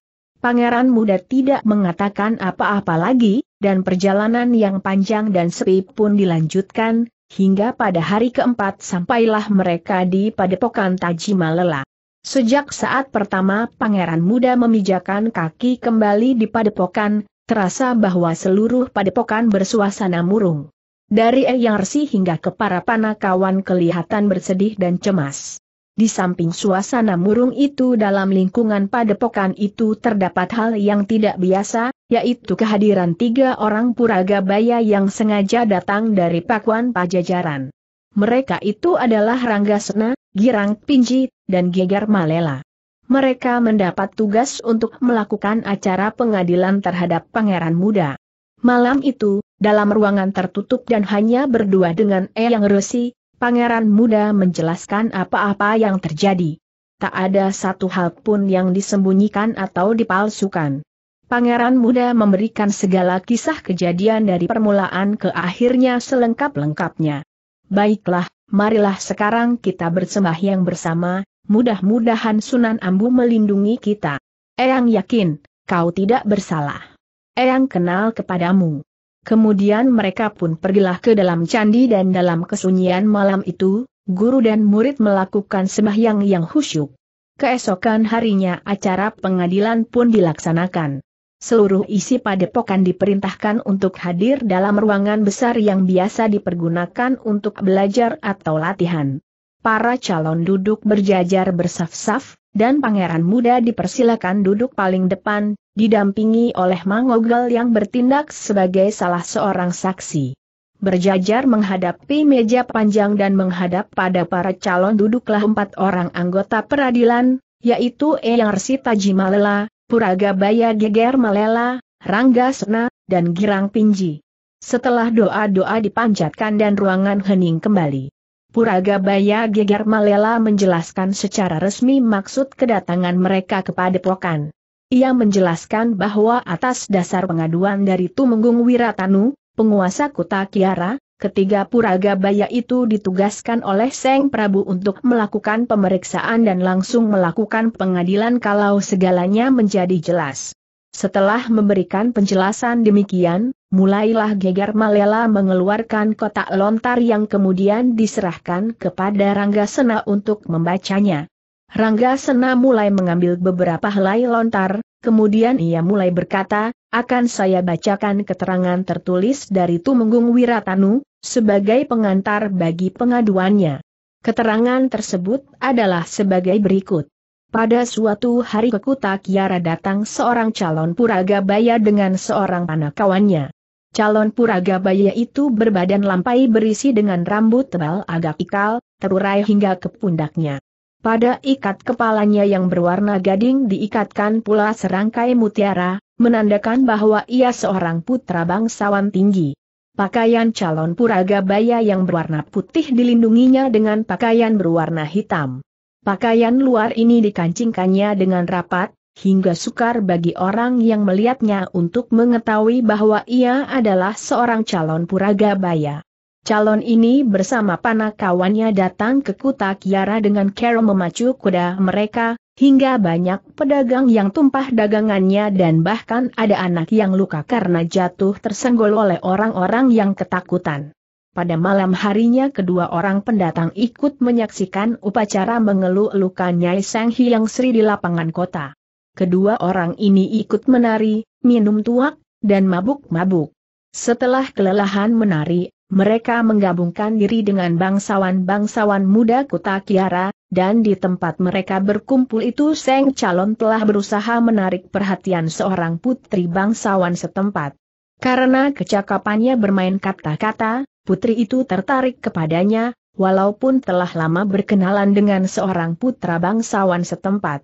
Pangeran muda tidak mengatakan apa-apa lagi, dan perjalanan yang panjang dan sepi pun dilanjutkan, hingga pada hari keempat sampailah mereka di padepokan Tajima Lela. Sejak saat pertama pangeran muda memijakan kaki kembali di padepokan, terasa bahwa seluruh padepokan bersuasana murung. Dari Eyarsi hingga ke para panakawan kelihatan bersedih dan cemas. Di samping suasana murung itu dalam lingkungan padepokan itu terdapat hal yang tidak biasa, yaitu kehadiran tiga orang puragabaya yang sengaja datang dari pakuan pajajaran. Mereka itu adalah Ranggasena, Girang Pinji, dan Gegar Malela. Mereka mendapat tugas untuk melakukan acara pengadilan terhadap pangeran muda. Malam itu, dalam ruangan tertutup dan hanya berdua dengan Eyang Resi, pangeran muda menjelaskan apa-apa yang terjadi. Tak ada satu hal pun yang disembunyikan atau dipalsukan. Pangeran muda memberikan segala kisah kejadian dari permulaan ke akhirnya selengkap-lengkapnya. Baiklah, marilah sekarang kita bersembah yang bersama, mudah-mudahan Sunan Ambu melindungi kita. Eyang yakin, kau tidak bersalah. Eyang kenal kepadamu. Kemudian mereka pun pergilah ke dalam candi dan dalam kesunyian malam itu, guru dan murid melakukan sembahyang yang khusyuk. Keesokan harinya acara pengadilan pun dilaksanakan. Seluruh isi padepokan diperintahkan untuk hadir dalam ruangan besar yang biasa dipergunakan untuk belajar atau latihan. Para calon duduk berjajar bersaf-saf, dan pangeran muda dipersilakan duduk paling depan, didampingi oleh Mangogel yang bertindak sebagai salah seorang saksi. Berjajar menghadapi meja panjang dan menghadap pada para calon duduklah empat orang anggota peradilan, yaitu Eyang Jimalela, Puraga Puragabaya Geger Malela, Rangga Sena, dan Girang Pinji. Setelah doa-doa dipanjatkan dan ruangan hening kembali. Puraga Baya Geger Malela menjelaskan secara resmi maksud kedatangan mereka kepada Plokan. Ia menjelaskan bahwa atas dasar pengaduan dari Tumenggung Wiratanu, penguasa kota Kiara, ketiga Puraga Puragabaya itu ditugaskan oleh Seng Prabu untuk melakukan pemeriksaan dan langsung melakukan pengadilan kalau segalanya menjadi jelas. Setelah memberikan penjelasan demikian, mulailah Geger Malela mengeluarkan kotak lontar yang kemudian diserahkan kepada Rangga Sena untuk membacanya. Rangga Sena mulai mengambil beberapa helai lontar, kemudian ia mulai berkata, akan saya bacakan keterangan tertulis dari Tumenggung Wiratanu, sebagai pengantar bagi pengaduannya. Keterangan tersebut adalah sebagai berikut. Pada suatu hari ke kota Kiara datang seorang calon Puragabaya dengan seorang anak kawannya. Calon Puragabaya itu berbadan lampai berisi dengan rambut tebal agak ikal, terurai hingga ke pundaknya. Pada ikat kepalanya yang berwarna gading diikatkan pula serangkai mutiara, menandakan bahwa ia seorang putra bangsawan tinggi. Pakaian calon Puragabaya yang berwarna putih dilindunginya dengan pakaian berwarna hitam. Pakaian luar ini dikancingkannya dengan rapat, hingga sukar bagi orang yang melihatnya untuk mengetahui bahwa ia adalah seorang calon puraga baya. Calon ini bersama panah kawannya datang ke Kuta Kiara dengan Carol memacu kuda mereka, hingga banyak pedagang yang tumpah dagangannya dan bahkan ada anak yang luka karena jatuh tersenggol oleh orang-orang yang ketakutan. Pada malam harinya kedua orang pendatang ikut menyaksikan upacara mengeluh-elukan Nyai Sang Hyang Sri di lapangan kota. Kedua orang ini ikut menari, minum tuak, dan mabuk-mabuk. Setelah kelelahan menari, mereka menggabungkan diri dengan bangsawan-bangsawan muda kota Kiara, dan di tempat mereka berkumpul itu Seng Calon telah berusaha menarik perhatian seorang putri bangsawan setempat. Karena kecakapannya bermain kata-kata, putri itu tertarik kepadanya, walaupun telah lama berkenalan dengan seorang putra bangsawan setempat.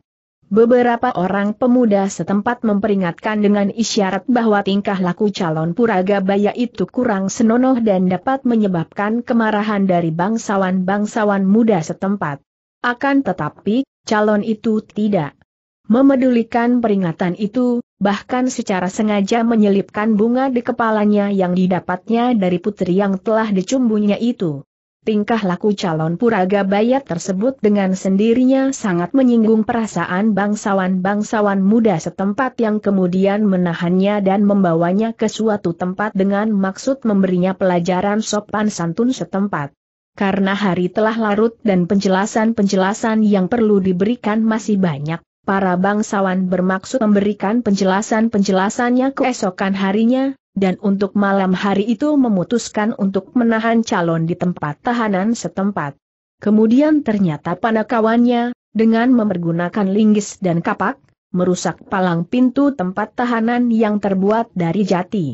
Beberapa orang pemuda setempat memperingatkan dengan isyarat bahwa tingkah laku calon puraga baya itu kurang senonoh dan dapat menyebabkan kemarahan dari bangsawan-bangsawan muda setempat. Akan tetapi, calon itu tidak memedulikan peringatan itu, bahkan secara sengaja menyelipkan bunga di kepalanya yang didapatnya dari putri yang telah dicumbunya itu. Tingkah laku calon puraga bayat tersebut dengan sendirinya sangat menyinggung perasaan bangsawan-bangsawan muda setempat yang kemudian menahannya dan membawanya ke suatu tempat dengan maksud memberinya pelajaran sopan santun setempat. Karena hari telah larut dan penjelasan-penjelasan yang perlu diberikan masih banyak, para bangsawan bermaksud memberikan penjelasan-penjelasannya keesokan harinya, dan untuk malam hari itu memutuskan untuk menahan calon di tempat tahanan setempat. Kemudian ternyata panakawannya, dengan mempergunakan linggis dan kapak, merusak palang pintu tempat tahanan yang terbuat dari jati.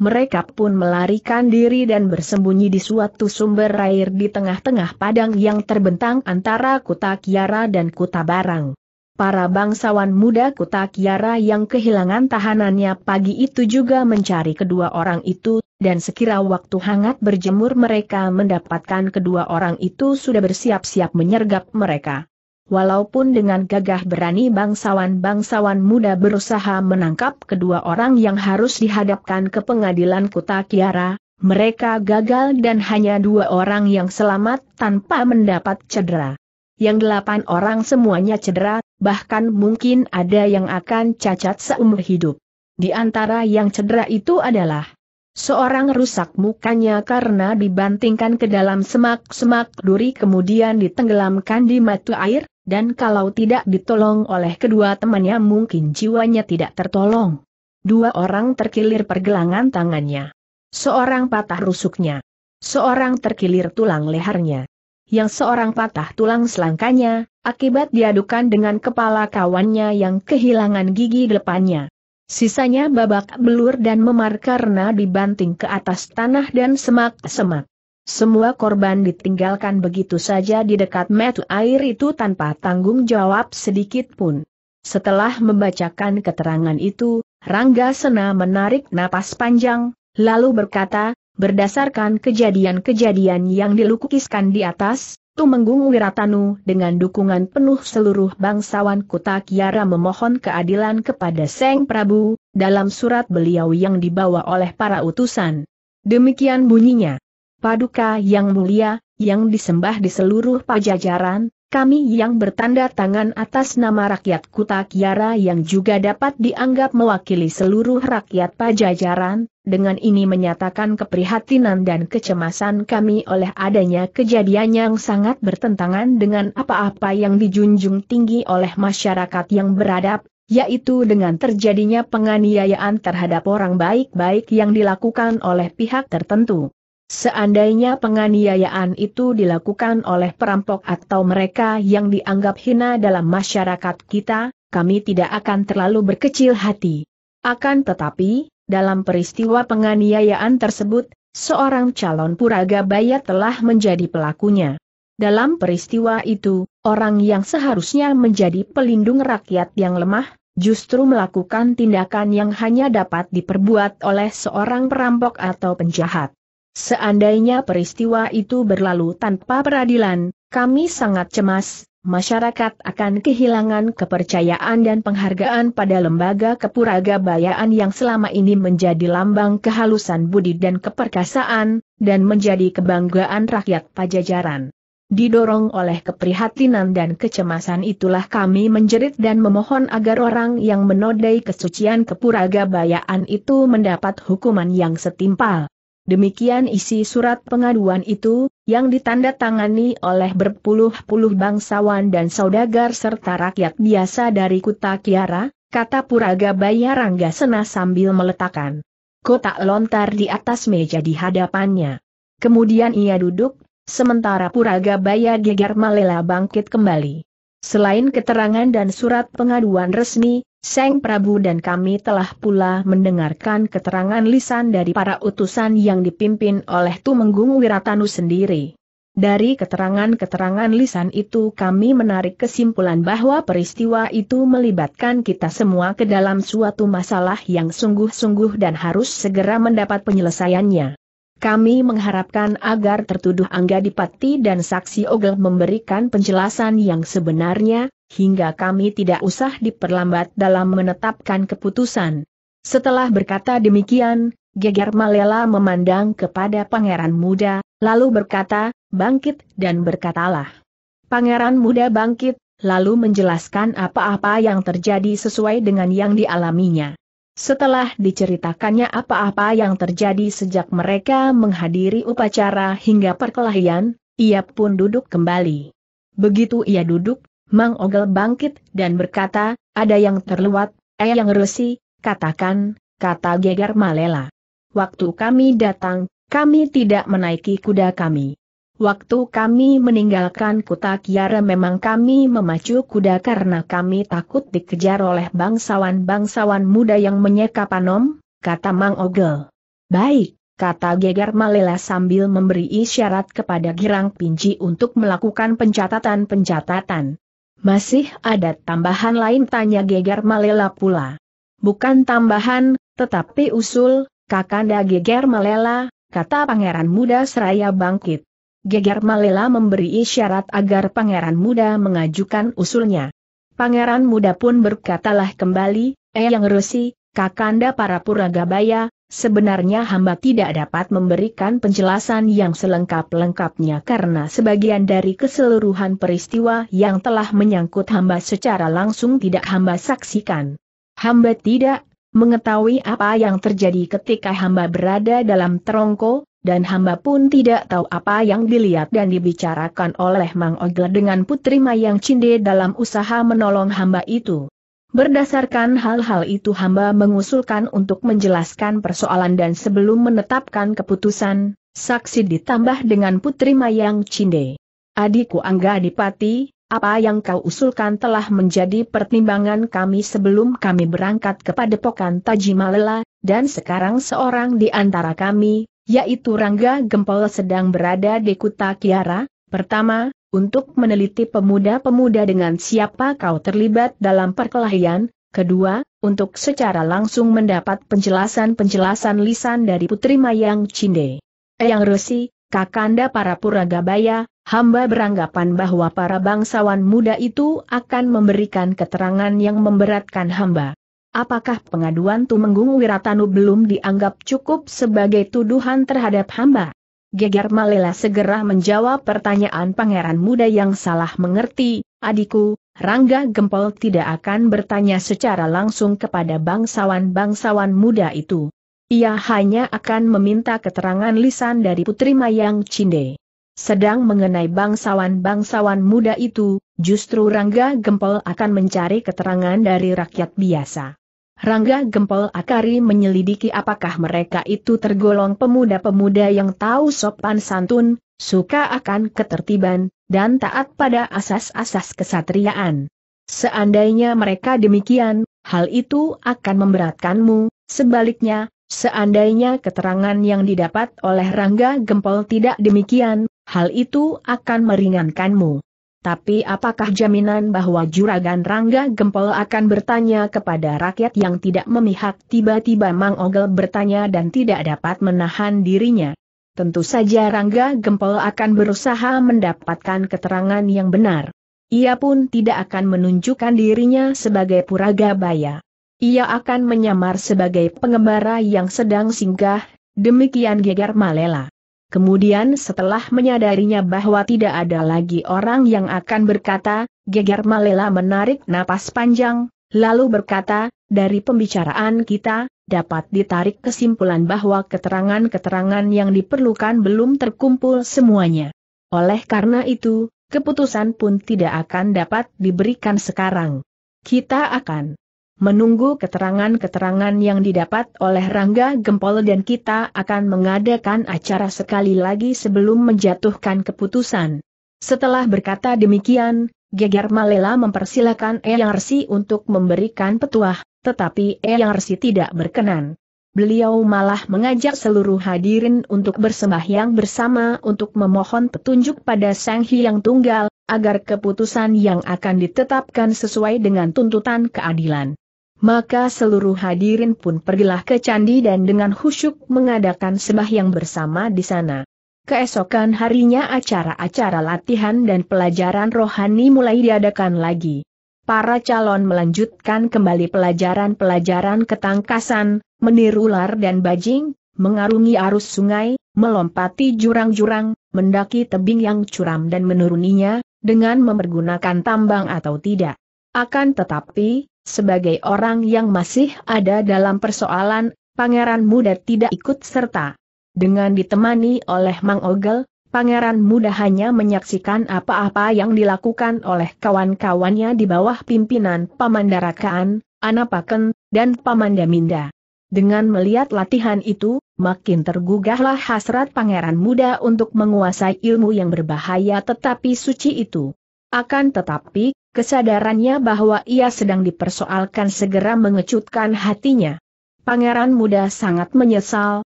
Mereka pun melarikan diri dan bersembunyi di suatu sumber air di tengah-tengah padang yang terbentang antara Kuta Kiara dan Kuta Barang para bangsawan muda Kuta Kiara yang kehilangan tahanannya pagi itu juga mencari kedua orang itu, dan sekira waktu hangat berjemur mereka mendapatkan kedua orang itu sudah bersiap-siap menyergap mereka. Walaupun dengan gagah berani bangsawan-bangsawan muda berusaha menangkap kedua orang yang harus dihadapkan ke pengadilan Kuta Kiara, mereka gagal dan hanya dua orang yang selamat tanpa mendapat cedera yang delapan orang semuanya cedera, bahkan mungkin ada yang akan cacat seumur hidup. Di antara yang cedera itu adalah seorang rusak mukanya karena dibantingkan ke dalam semak-semak duri kemudian ditenggelamkan di mata air, dan kalau tidak ditolong oleh kedua temannya mungkin jiwanya tidak tertolong. Dua orang terkilir pergelangan tangannya. Seorang patah rusuknya. Seorang terkilir tulang lehernya yang seorang patah tulang selangkanya, akibat diadukan dengan kepala kawannya yang kehilangan gigi depannya. Sisanya babak belur dan memar karena dibanting ke atas tanah dan semak-semak. Semua korban ditinggalkan begitu saja di dekat metu air itu tanpa tanggung jawab sedikit pun. Setelah membacakan keterangan itu, Rangga Sena menarik napas panjang, lalu berkata, Berdasarkan kejadian-kejadian yang dilukiskan di atas, Tumenggung Wiratanu dengan dukungan penuh seluruh bangsawan Kuta Kiara memohon keadilan kepada Seng Prabu, dalam surat beliau yang dibawa oleh para utusan. Demikian bunyinya. Paduka yang mulia, yang disembah di seluruh pajajaran, kami yang bertanda tangan atas nama rakyat Kuta Kiara yang juga dapat dianggap mewakili seluruh rakyat Pajajaran, dengan ini menyatakan keprihatinan dan kecemasan kami oleh adanya kejadian yang sangat bertentangan dengan apa-apa yang dijunjung tinggi oleh masyarakat yang beradab, yaitu dengan terjadinya penganiayaan terhadap orang baik-baik yang dilakukan oleh pihak tertentu. Seandainya penganiayaan itu dilakukan oleh perampok atau mereka yang dianggap hina dalam masyarakat kita, kami tidak akan terlalu berkecil hati. Akan tetapi, dalam peristiwa penganiayaan tersebut, seorang calon puraga baya telah menjadi pelakunya. Dalam peristiwa itu, orang yang seharusnya menjadi pelindung rakyat yang lemah, justru melakukan tindakan yang hanya dapat diperbuat oleh seorang perampok atau penjahat. Seandainya peristiwa itu berlalu tanpa peradilan, kami sangat cemas, masyarakat akan kehilangan kepercayaan dan penghargaan pada lembaga kepuraga bayaan yang selama ini menjadi lambang kehalusan budi dan keperkasaan, dan menjadi kebanggaan rakyat pajajaran. Didorong oleh keprihatinan dan kecemasan itulah kami menjerit dan memohon agar orang yang menodai kesucian kepuraga bayaan itu mendapat hukuman yang setimpal. Demikian isi surat pengaduan itu, yang ditandatangani oleh berpuluh-puluh bangsawan dan saudagar serta rakyat biasa dari Kuta Kiara, kata Puraga Bayarangga Sena sambil meletakkan kotak lontar di atas meja di hadapannya. Kemudian ia duduk, sementara Puraga Baya Gegar Malela bangkit kembali. Selain keterangan dan surat pengaduan resmi, Seng Prabu dan kami telah pula mendengarkan keterangan lisan dari para utusan yang dipimpin oleh Tumenggung Wiratanu sendiri. Dari keterangan-keterangan lisan itu kami menarik kesimpulan bahwa peristiwa itu melibatkan kita semua ke dalam suatu masalah yang sungguh-sungguh dan harus segera mendapat penyelesaiannya. Kami mengharapkan agar tertuduh Angga Dipati dan saksi Ogel memberikan penjelasan yang sebenarnya, hingga kami tidak usah diperlambat dalam menetapkan keputusan. Setelah berkata demikian, Geger Malela memandang kepada pangeran muda, lalu berkata, bangkit dan berkatalah. Pangeran muda bangkit, lalu menjelaskan apa-apa yang terjadi sesuai dengan yang dialaminya. Setelah diceritakannya apa-apa yang terjadi sejak mereka menghadiri upacara hingga perkelahian, ia pun duduk kembali. Begitu ia duduk, Mang Ogel bangkit dan berkata, ada yang terlewat, eh yang resi, katakan, kata Geger Malela. Waktu kami datang, kami tidak menaiki kuda kami. Waktu kami meninggalkan kota Kiara memang kami memacu kuda karena kami takut dikejar oleh bangsawan-bangsawan muda yang menyeka panom, kata Mang Ogel. Baik, kata Geger Malela sambil memberi isyarat kepada Girang Pinji untuk melakukan pencatatan-pencatatan. Masih ada tambahan lain tanya Geger Malela pula. Bukan tambahan, tetapi usul, Kakanda Geger Malela, kata pangeran muda seraya bangkit. Geger Malela memberi isyarat agar pangeran muda mengajukan usulnya. Pangeran muda pun berkatalah kembali, eh yang resi, kakanda para puragabaya, sebenarnya hamba tidak dapat memberikan penjelasan yang selengkap-lengkapnya karena sebagian dari keseluruhan peristiwa yang telah menyangkut hamba secara langsung tidak hamba saksikan. Hamba tidak mengetahui apa yang terjadi ketika hamba berada dalam terongko, dan hamba pun tidak tahu apa yang dilihat dan dibicarakan oleh Mang Ogle dengan Putri Mayang Cinde dalam usaha menolong hamba itu. Berdasarkan hal-hal itu hamba mengusulkan untuk menjelaskan persoalan dan sebelum menetapkan keputusan, saksi ditambah dengan Putri Mayang Cinde. Adikku Angga Dipati, apa yang kau usulkan telah menjadi pertimbangan kami sebelum kami berangkat kepada Pokan Tajimalela, dan sekarang seorang di antara kami, yaitu Rangga Gempol sedang berada di Kuta Kiara, pertama, untuk meneliti pemuda-pemuda dengan siapa kau terlibat dalam perkelahian, kedua, untuk secara langsung mendapat penjelasan-penjelasan lisan dari Putri Mayang Cinde. Eyang Resi, Kakanda para Puragabaya, hamba beranggapan bahwa para bangsawan muda itu akan memberikan keterangan yang memberatkan hamba. Apakah pengaduan Tumenggung Wiratanu belum dianggap cukup sebagai tuduhan terhadap hamba? Geger Malela segera menjawab pertanyaan pangeran muda yang salah mengerti, adikku, Rangga Gempol tidak akan bertanya secara langsung kepada bangsawan-bangsawan muda itu. Ia hanya akan meminta keterangan lisan dari Putri Mayang Cinde. Sedang mengenai bangsawan-bangsawan muda itu, justru Rangga Gempol akan mencari keterangan dari rakyat biasa. Rangga Gempol Akari menyelidiki apakah mereka itu tergolong pemuda-pemuda yang tahu sopan santun, suka akan ketertiban, dan taat pada asas-asas kesatriaan. Seandainya mereka demikian, hal itu akan memberatkanmu, sebaliknya, seandainya keterangan yang didapat oleh Rangga Gempol tidak demikian, hal itu akan meringankanmu. Tapi apakah jaminan bahwa Juragan Rangga Gempol akan bertanya kepada rakyat yang tidak memihak tiba-tiba Mang Ogel bertanya dan tidak dapat menahan dirinya? Tentu saja Rangga Gempol akan berusaha mendapatkan keterangan yang benar. Ia pun tidak akan menunjukkan dirinya sebagai puraga Baya. Ia akan menyamar sebagai pengembara yang sedang singgah, demikian Geger Malela. Kemudian setelah menyadarinya bahwa tidak ada lagi orang yang akan berkata, Geger Malela menarik napas panjang, lalu berkata, dari pembicaraan kita, dapat ditarik kesimpulan bahwa keterangan-keterangan yang diperlukan belum terkumpul semuanya. Oleh karena itu, keputusan pun tidak akan dapat diberikan sekarang. Kita akan menunggu keterangan-keterangan yang didapat oleh Rangga Gempol dan kita akan mengadakan acara sekali lagi sebelum menjatuhkan keputusan. Setelah berkata demikian, Geger Malela mempersilahkan Eyang Resi untuk memberikan petuah, tetapi Eyang Resi tidak berkenan. Beliau malah mengajak seluruh hadirin untuk bersembahyang bersama untuk memohon petunjuk pada Sang Hyang Tunggal, agar keputusan yang akan ditetapkan sesuai dengan tuntutan keadilan. Maka seluruh hadirin pun pergilah ke candi dan dengan khusyuk mengadakan sembah yang bersama di sana. Keesokan harinya acara-acara latihan dan pelajaran rohani mulai diadakan lagi. Para calon melanjutkan kembali pelajaran-pelajaran ketangkasan, meniru ular dan bajing, mengarungi arus sungai, melompati jurang-jurang, mendaki tebing yang curam dan menuruninya, dengan mempergunakan tambang atau tidak. Akan tetapi, sebagai orang yang masih ada dalam persoalan, pangeran muda tidak ikut serta. Dengan ditemani oleh Mang Ogel, pangeran muda hanya menyaksikan apa-apa yang dilakukan oleh kawan-kawannya di bawah pimpinan Pamandarakaan, Anapaken, dan Pamandaminda. Dengan melihat latihan itu, makin tergugahlah hasrat pangeran muda untuk menguasai ilmu yang berbahaya tetapi suci itu. Akan tetapi, kesadarannya bahwa ia sedang dipersoalkan segera mengecutkan hatinya. Pangeran muda sangat menyesal,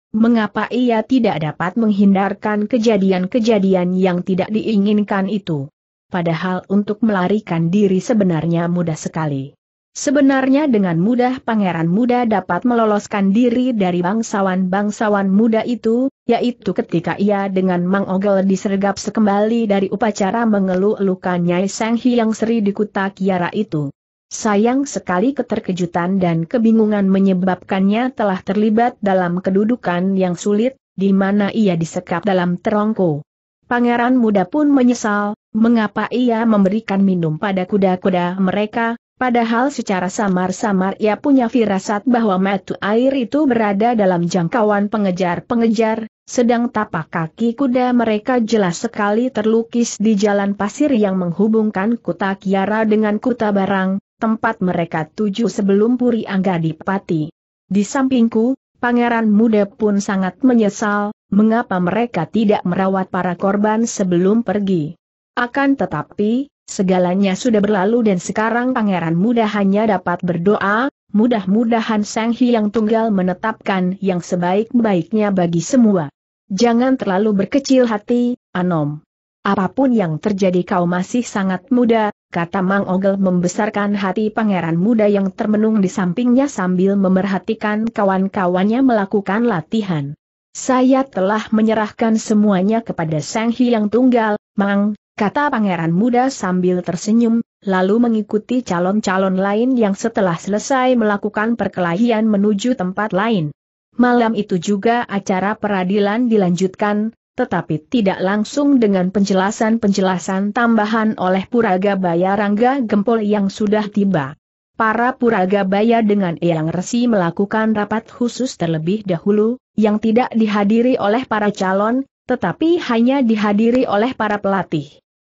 mengapa ia tidak dapat menghindarkan kejadian-kejadian yang tidak diinginkan itu. Padahal untuk melarikan diri sebenarnya mudah sekali. Sebenarnya dengan mudah pangeran muda dapat meloloskan diri dari bangsawan-bangsawan muda itu, yaitu ketika ia dengan Mang Ogel disergap sekembali dari upacara mengeluh luka Nyai Seng Hyang Sri di Kuta Kiara itu. Sayang sekali keterkejutan dan kebingungan menyebabkannya telah terlibat dalam kedudukan yang sulit, di mana ia disekap dalam terongko. Pangeran muda pun menyesal, mengapa ia memberikan minum pada kuda-kuda mereka, Padahal secara samar-samar ia punya firasat bahwa metu air itu berada dalam jangkauan pengejar-pengejar, sedang tapak kaki kuda mereka jelas sekali terlukis di jalan pasir yang menghubungkan Kuta Kiara dengan Kuta Barang, tempat mereka tuju sebelum Puri Angga Dipati. Di sampingku, pangeran muda pun sangat menyesal, mengapa mereka tidak merawat para korban sebelum pergi. Akan tetapi, Segalanya sudah berlalu dan sekarang pangeran muda hanya dapat berdoa, mudah-mudahan Sang Hyang Tunggal menetapkan yang sebaik-baiknya bagi semua. Jangan terlalu berkecil hati, Anom. Apapun yang terjadi kau masih sangat muda, kata Mang Ogel membesarkan hati pangeran muda yang termenung di sampingnya sambil memerhatikan kawan-kawannya melakukan latihan. Saya telah menyerahkan semuanya kepada Sang Hyang Tunggal, Mang, kata pangeran muda sambil tersenyum, lalu mengikuti calon-calon lain yang setelah selesai melakukan perkelahian menuju tempat lain. Malam itu juga acara peradilan dilanjutkan, tetapi tidak langsung dengan penjelasan-penjelasan tambahan oleh puraga Rangga Gempol yang sudah tiba. Para puraga Baya dengan Eyang Resi melakukan rapat khusus terlebih dahulu, yang tidak dihadiri oleh para calon, tetapi hanya dihadiri oleh para pelatih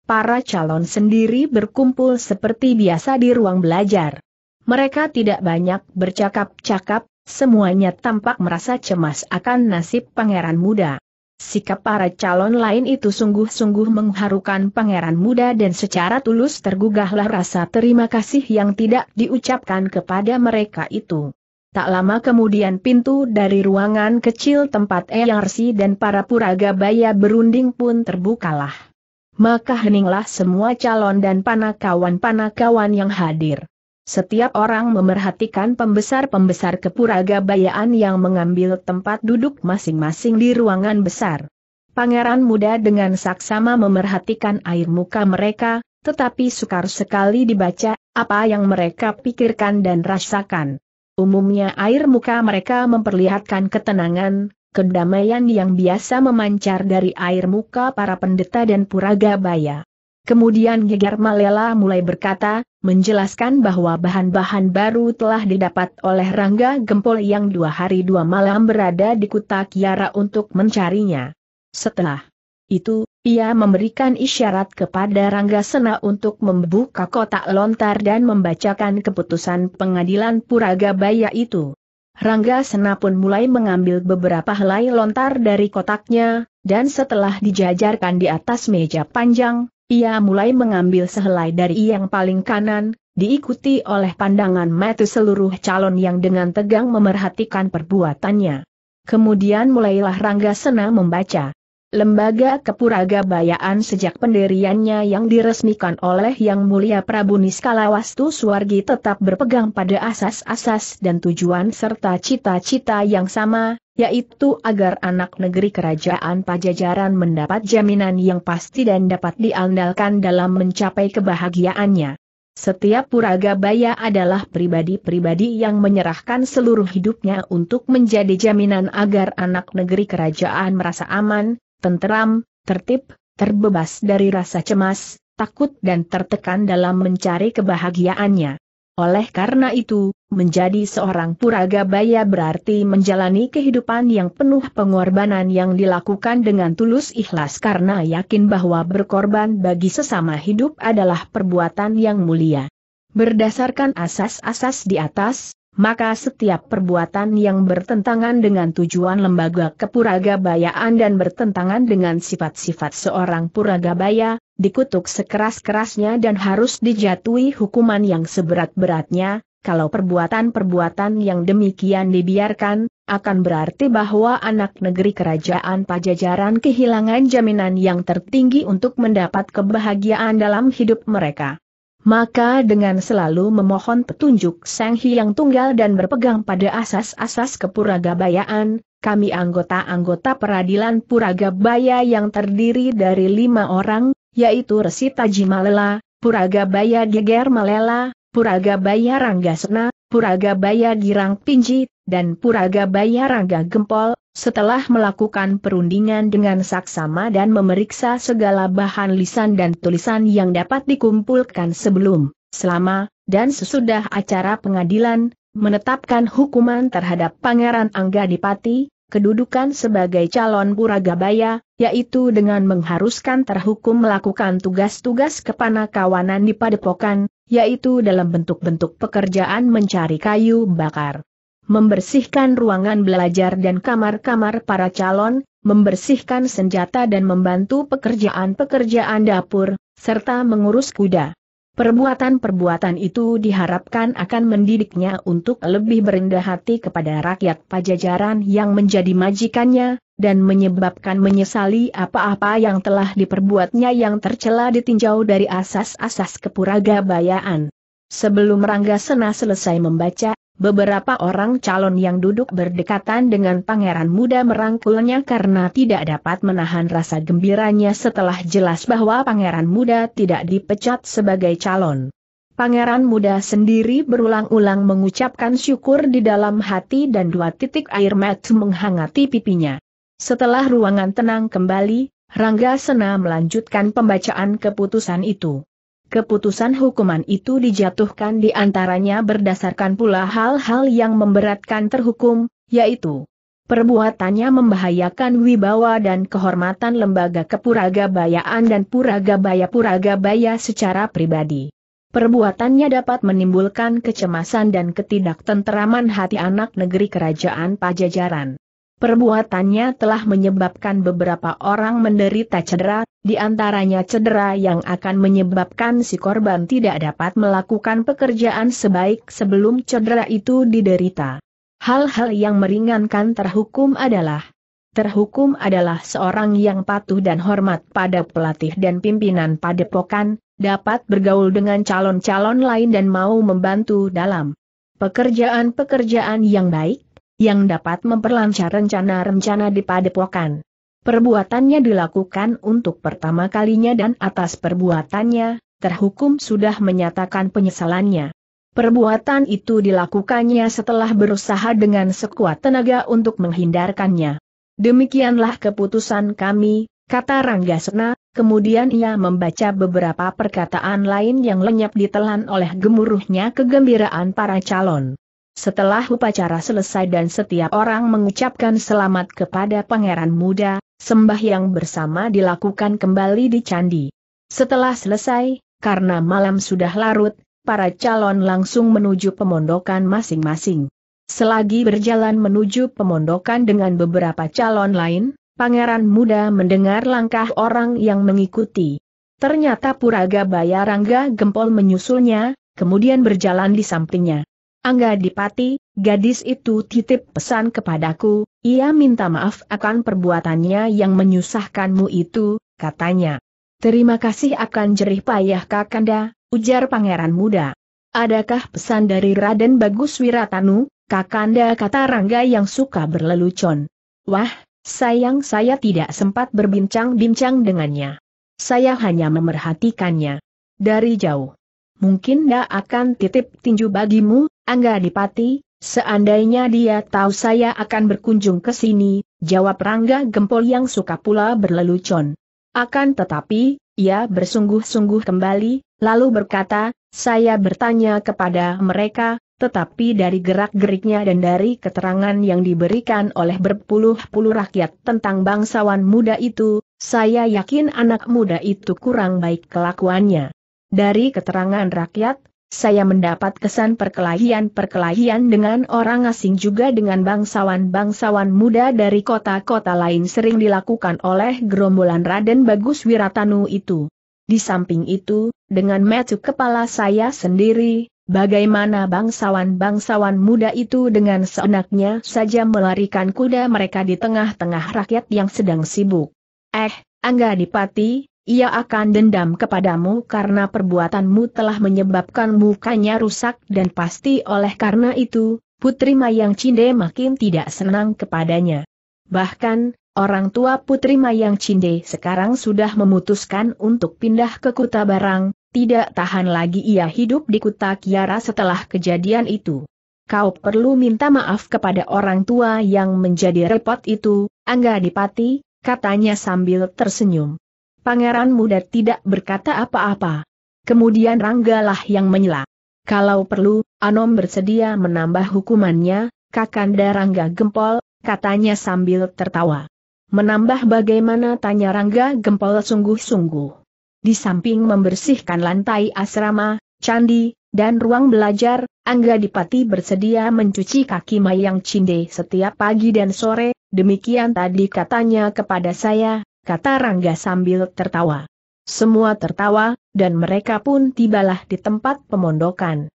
para calon sendiri berkumpul seperti biasa di ruang belajar. Mereka tidak banyak bercakap-cakap, semuanya tampak merasa cemas akan nasib pangeran muda. Sikap para calon lain itu sungguh-sungguh mengharukan pangeran muda dan secara tulus tergugahlah rasa terima kasih yang tidak diucapkan kepada mereka itu. Tak lama kemudian pintu dari ruangan kecil tempat ERC dan para puraga bayar berunding pun terbukalah maka heninglah semua calon dan panakawan-panakawan yang hadir. Setiap orang memerhatikan pembesar-pembesar kepuraga bayaan yang mengambil tempat duduk masing-masing di ruangan besar. Pangeran muda dengan saksama memerhatikan air muka mereka, tetapi sukar sekali dibaca apa yang mereka pikirkan dan rasakan. Umumnya air muka mereka memperlihatkan ketenangan, kedamaian yang biasa memancar dari air muka para pendeta dan puraga baya. Kemudian Gegar Malela mulai berkata, menjelaskan bahwa bahan-bahan baru telah didapat oleh Rangga Gempol yang dua hari dua malam berada di Kuta Kiara untuk mencarinya. Setelah itu, ia memberikan isyarat kepada Rangga Sena untuk membuka kotak lontar dan membacakan keputusan pengadilan puraga baya itu. Rangga Sena pun mulai mengambil beberapa helai lontar dari kotaknya, dan setelah dijajarkan di atas meja panjang, ia mulai mengambil sehelai dari yang paling kanan, diikuti oleh pandangan mata seluruh calon yang dengan tegang memerhatikan perbuatannya. Kemudian mulailah Rangga Sena membaca. Lembaga kepuraga bayaan sejak pendiriannya yang diresmikan oleh Yang Mulia Prabu Niskalawastu Suwargi tetap berpegang pada asas-asas dan tujuan serta cita-cita yang sama, yaitu agar anak negeri kerajaan pajajaran mendapat jaminan yang pasti dan dapat diandalkan dalam mencapai kebahagiaannya. Setiap puraga baya adalah pribadi-pribadi yang menyerahkan seluruh hidupnya untuk menjadi jaminan agar anak negeri kerajaan merasa aman, tenteram, tertib, terbebas dari rasa cemas, takut dan tertekan dalam mencari kebahagiaannya. Oleh karena itu, menjadi seorang puraga puragabaya berarti menjalani kehidupan yang penuh pengorbanan yang dilakukan dengan tulus ikhlas karena yakin bahwa berkorban bagi sesama hidup adalah perbuatan yang mulia. Berdasarkan asas-asas di atas, maka setiap perbuatan yang bertentangan dengan tujuan lembaga kepuragabayaan dan bertentangan dengan sifat-sifat seorang puragabaya, dikutuk sekeras-kerasnya dan harus dijatuhi hukuman yang seberat-beratnya, kalau perbuatan-perbuatan yang demikian dibiarkan, akan berarti bahwa anak negeri kerajaan pajajaran kehilangan jaminan yang tertinggi untuk mendapat kebahagiaan dalam hidup mereka. Maka dengan selalu memohon petunjuk Sang Hyang Tunggal dan berpegang pada asas-asas kepuragabayaan, kami anggota-anggota peradilan Puragabaya yang terdiri dari lima orang, yaitu Resi Tajimalela, Puragabaya Geger Malela, Puragabaya Ranggasena, Puraga Baya Girang Pinji, dan Puraga Baya Rangga Gempol, setelah melakukan perundingan dengan saksama dan memeriksa segala bahan lisan dan tulisan yang dapat dikumpulkan sebelum, selama, dan sesudah acara pengadilan, menetapkan hukuman terhadap Pangeran Angga Dipati, kedudukan sebagai calon Puraga Baya, yaitu dengan mengharuskan terhukum melakukan tugas-tugas kepanakawanan di padepokan, yaitu dalam bentuk-bentuk pekerjaan mencari kayu bakar, membersihkan ruangan belajar dan kamar-kamar para calon, membersihkan senjata dan membantu pekerjaan-pekerjaan dapur, serta mengurus kuda. Perbuatan-perbuatan itu diharapkan akan mendidiknya untuk lebih berendah hati kepada rakyat pajajaran yang menjadi majikannya, dan menyebabkan menyesali apa-apa yang telah diperbuatnya yang tercela ditinjau dari asas-asas kepuraga bayaan. Sebelum Rangga Sena selesai membaca, beberapa orang calon yang duduk berdekatan dengan pangeran muda merangkulnya karena tidak dapat menahan rasa gembiranya setelah jelas bahwa pangeran muda tidak dipecat sebagai calon. Pangeran muda sendiri berulang-ulang mengucapkan syukur di dalam hati dan dua titik air mata menghangati pipinya. Setelah ruangan tenang kembali, Rangga Sena melanjutkan pembacaan keputusan itu. Keputusan hukuman itu dijatuhkan di antaranya berdasarkan pula hal-hal yang memberatkan terhukum, yaitu perbuatannya membahayakan wibawa dan kehormatan lembaga kepuragabayaan dan puragabaya-puragabaya secara pribadi. Perbuatannya dapat menimbulkan kecemasan dan ketidaktenteraman hati anak negeri kerajaan Pajajaran. Perbuatannya telah menyebabkan beberapa orang menderita cedera, di antaranya cedera yang akan menyebabkan si korban tidak dapat melakukan pekerjaan sebaik sebelum cedera itu diderita. Hal-hal yang meringankan terhukum adalah Terhukum adalah seorang yang patuh dan hormat pada pelatih dan pimpinan padepokan, dapat bergaul dengan calon-calon lain dan mau membantu dalam pekerjaan-pekerjaan yang baik, yang dapat memperlancar rencana-rencana di padepokan. Perbuatannya dilakukan untuk pertama kalinya dan atas perbuatannya, terhukum sudah menyatakan penyesalannya. Perbuatan itu dilakukannya setelah berusaha dengan sekuat tenaga untuk menghindarkannya. Demikianlah keputusan kami, kata Rangga Sena, kemudian ia membaca beberapa perkataan lain yang lenyap ditelan oleh gemuruhnya kegembiraan para calon. Setelah upacara selesai dan setiap orang mengucapkan selamat kepada pangeran muda, sembahyang bersama dilakukan kembali di candi. Setelah selesai, karena malam sudah larut, para calon langsung menuju pemondokan masing-masing. Selagi berjalan menuju pemondokan dengan beberapa calon lain, pangeran muda mendengar langkah orang yang mengikuti. Ternyata Puraga Bayarangga Gempol menyusulnya, kemudian berjalan di sampingnya. Angga Dipati, gadis itu titip pesan kepadaku, ia minta maaf akan perbuatannya yang menyusahkanmu itu, katanya. Terima kasih akan jerih payah Kakanda, ujar pangeran muda. Adakah pesan dari Raden Bagus Wiratanu, Kakanda kata Rangga yang suka berlelucon. Wah, sayang saya tidak sempat berbincang-bincang dengannya. Saya hanya memerhatikannya. Dari jauh mungkin dia akan titip tinju bagimu, Angga Dipati, seandainya dia tahu saya akan berkunjung ke sini, jawab Rangga Gempol yang suka pula berlelucon. Akan tetapi, ia bersungguh-sungguh kembali, lalu berkata, saya bertanya kepada mereka, tetapi dari gerak-geriknya dan dari keterangan yang diberikan oleh berpuluh-puluh rakyat tentang bangsawan muda itu, saya yakin anak muda itu kurang baik kelakuannya. Dari keterangan rakyat, saya mendapat kesan perkelahian-perkelahian dengan orang asing juga dengan bangsawan-bangsawan muda dari kota-kota lain sering dilakukan oleh gerombolan Raden Bagus Wiratanu itu. Di samping itu, dengan metu kepala saya sendiri, bagaimana bangsawan-bangsawan muda itu dengan seenaknya saja melarikan kuda mereka di tengah-tengah rakyat yang sedang sibuk. Eh, Angga Dipati, ia akan dendam kepadamu karena perbuatanmu telah menyebabkan mukanya rusak dan pasti oleh karena itu, Putri Mayang Cinde makin tidak senang kepadanya. Bahkan, orang tua Putri Mayang Cinde sekarang sudah memutuskan untuk pindah ke Kuta Barang, tidak tahan lagi ia hidup di Kuta Kiara setelah kejadian itu. Kau perlu minta maaf kepada orang tua yang menjadi repot itu, Angga Dipati, katanya sambil tersenyum pangeran muda tidak berkata apa-apa. Kemudian Ranggalah yang menyela. Kalau perlu, Anom bersedia menambah hukumannya, Kakanda Rangga Gempol, katanya sambil tertawa. Menambah bagaimana tanya Rangga Gempol sungguh-sungguh. Di samping membersihkan lantai asrama, candi, dan ruang belajar, Angga Dipati bersedia mencuci kaki Mayang Cinde setiap pagi dan sore, demikian tadi katanya kepada saya, kata Rangga sambil tertawa. Semua tertawa, dan mereka pun tibalah di tempat pemondokan.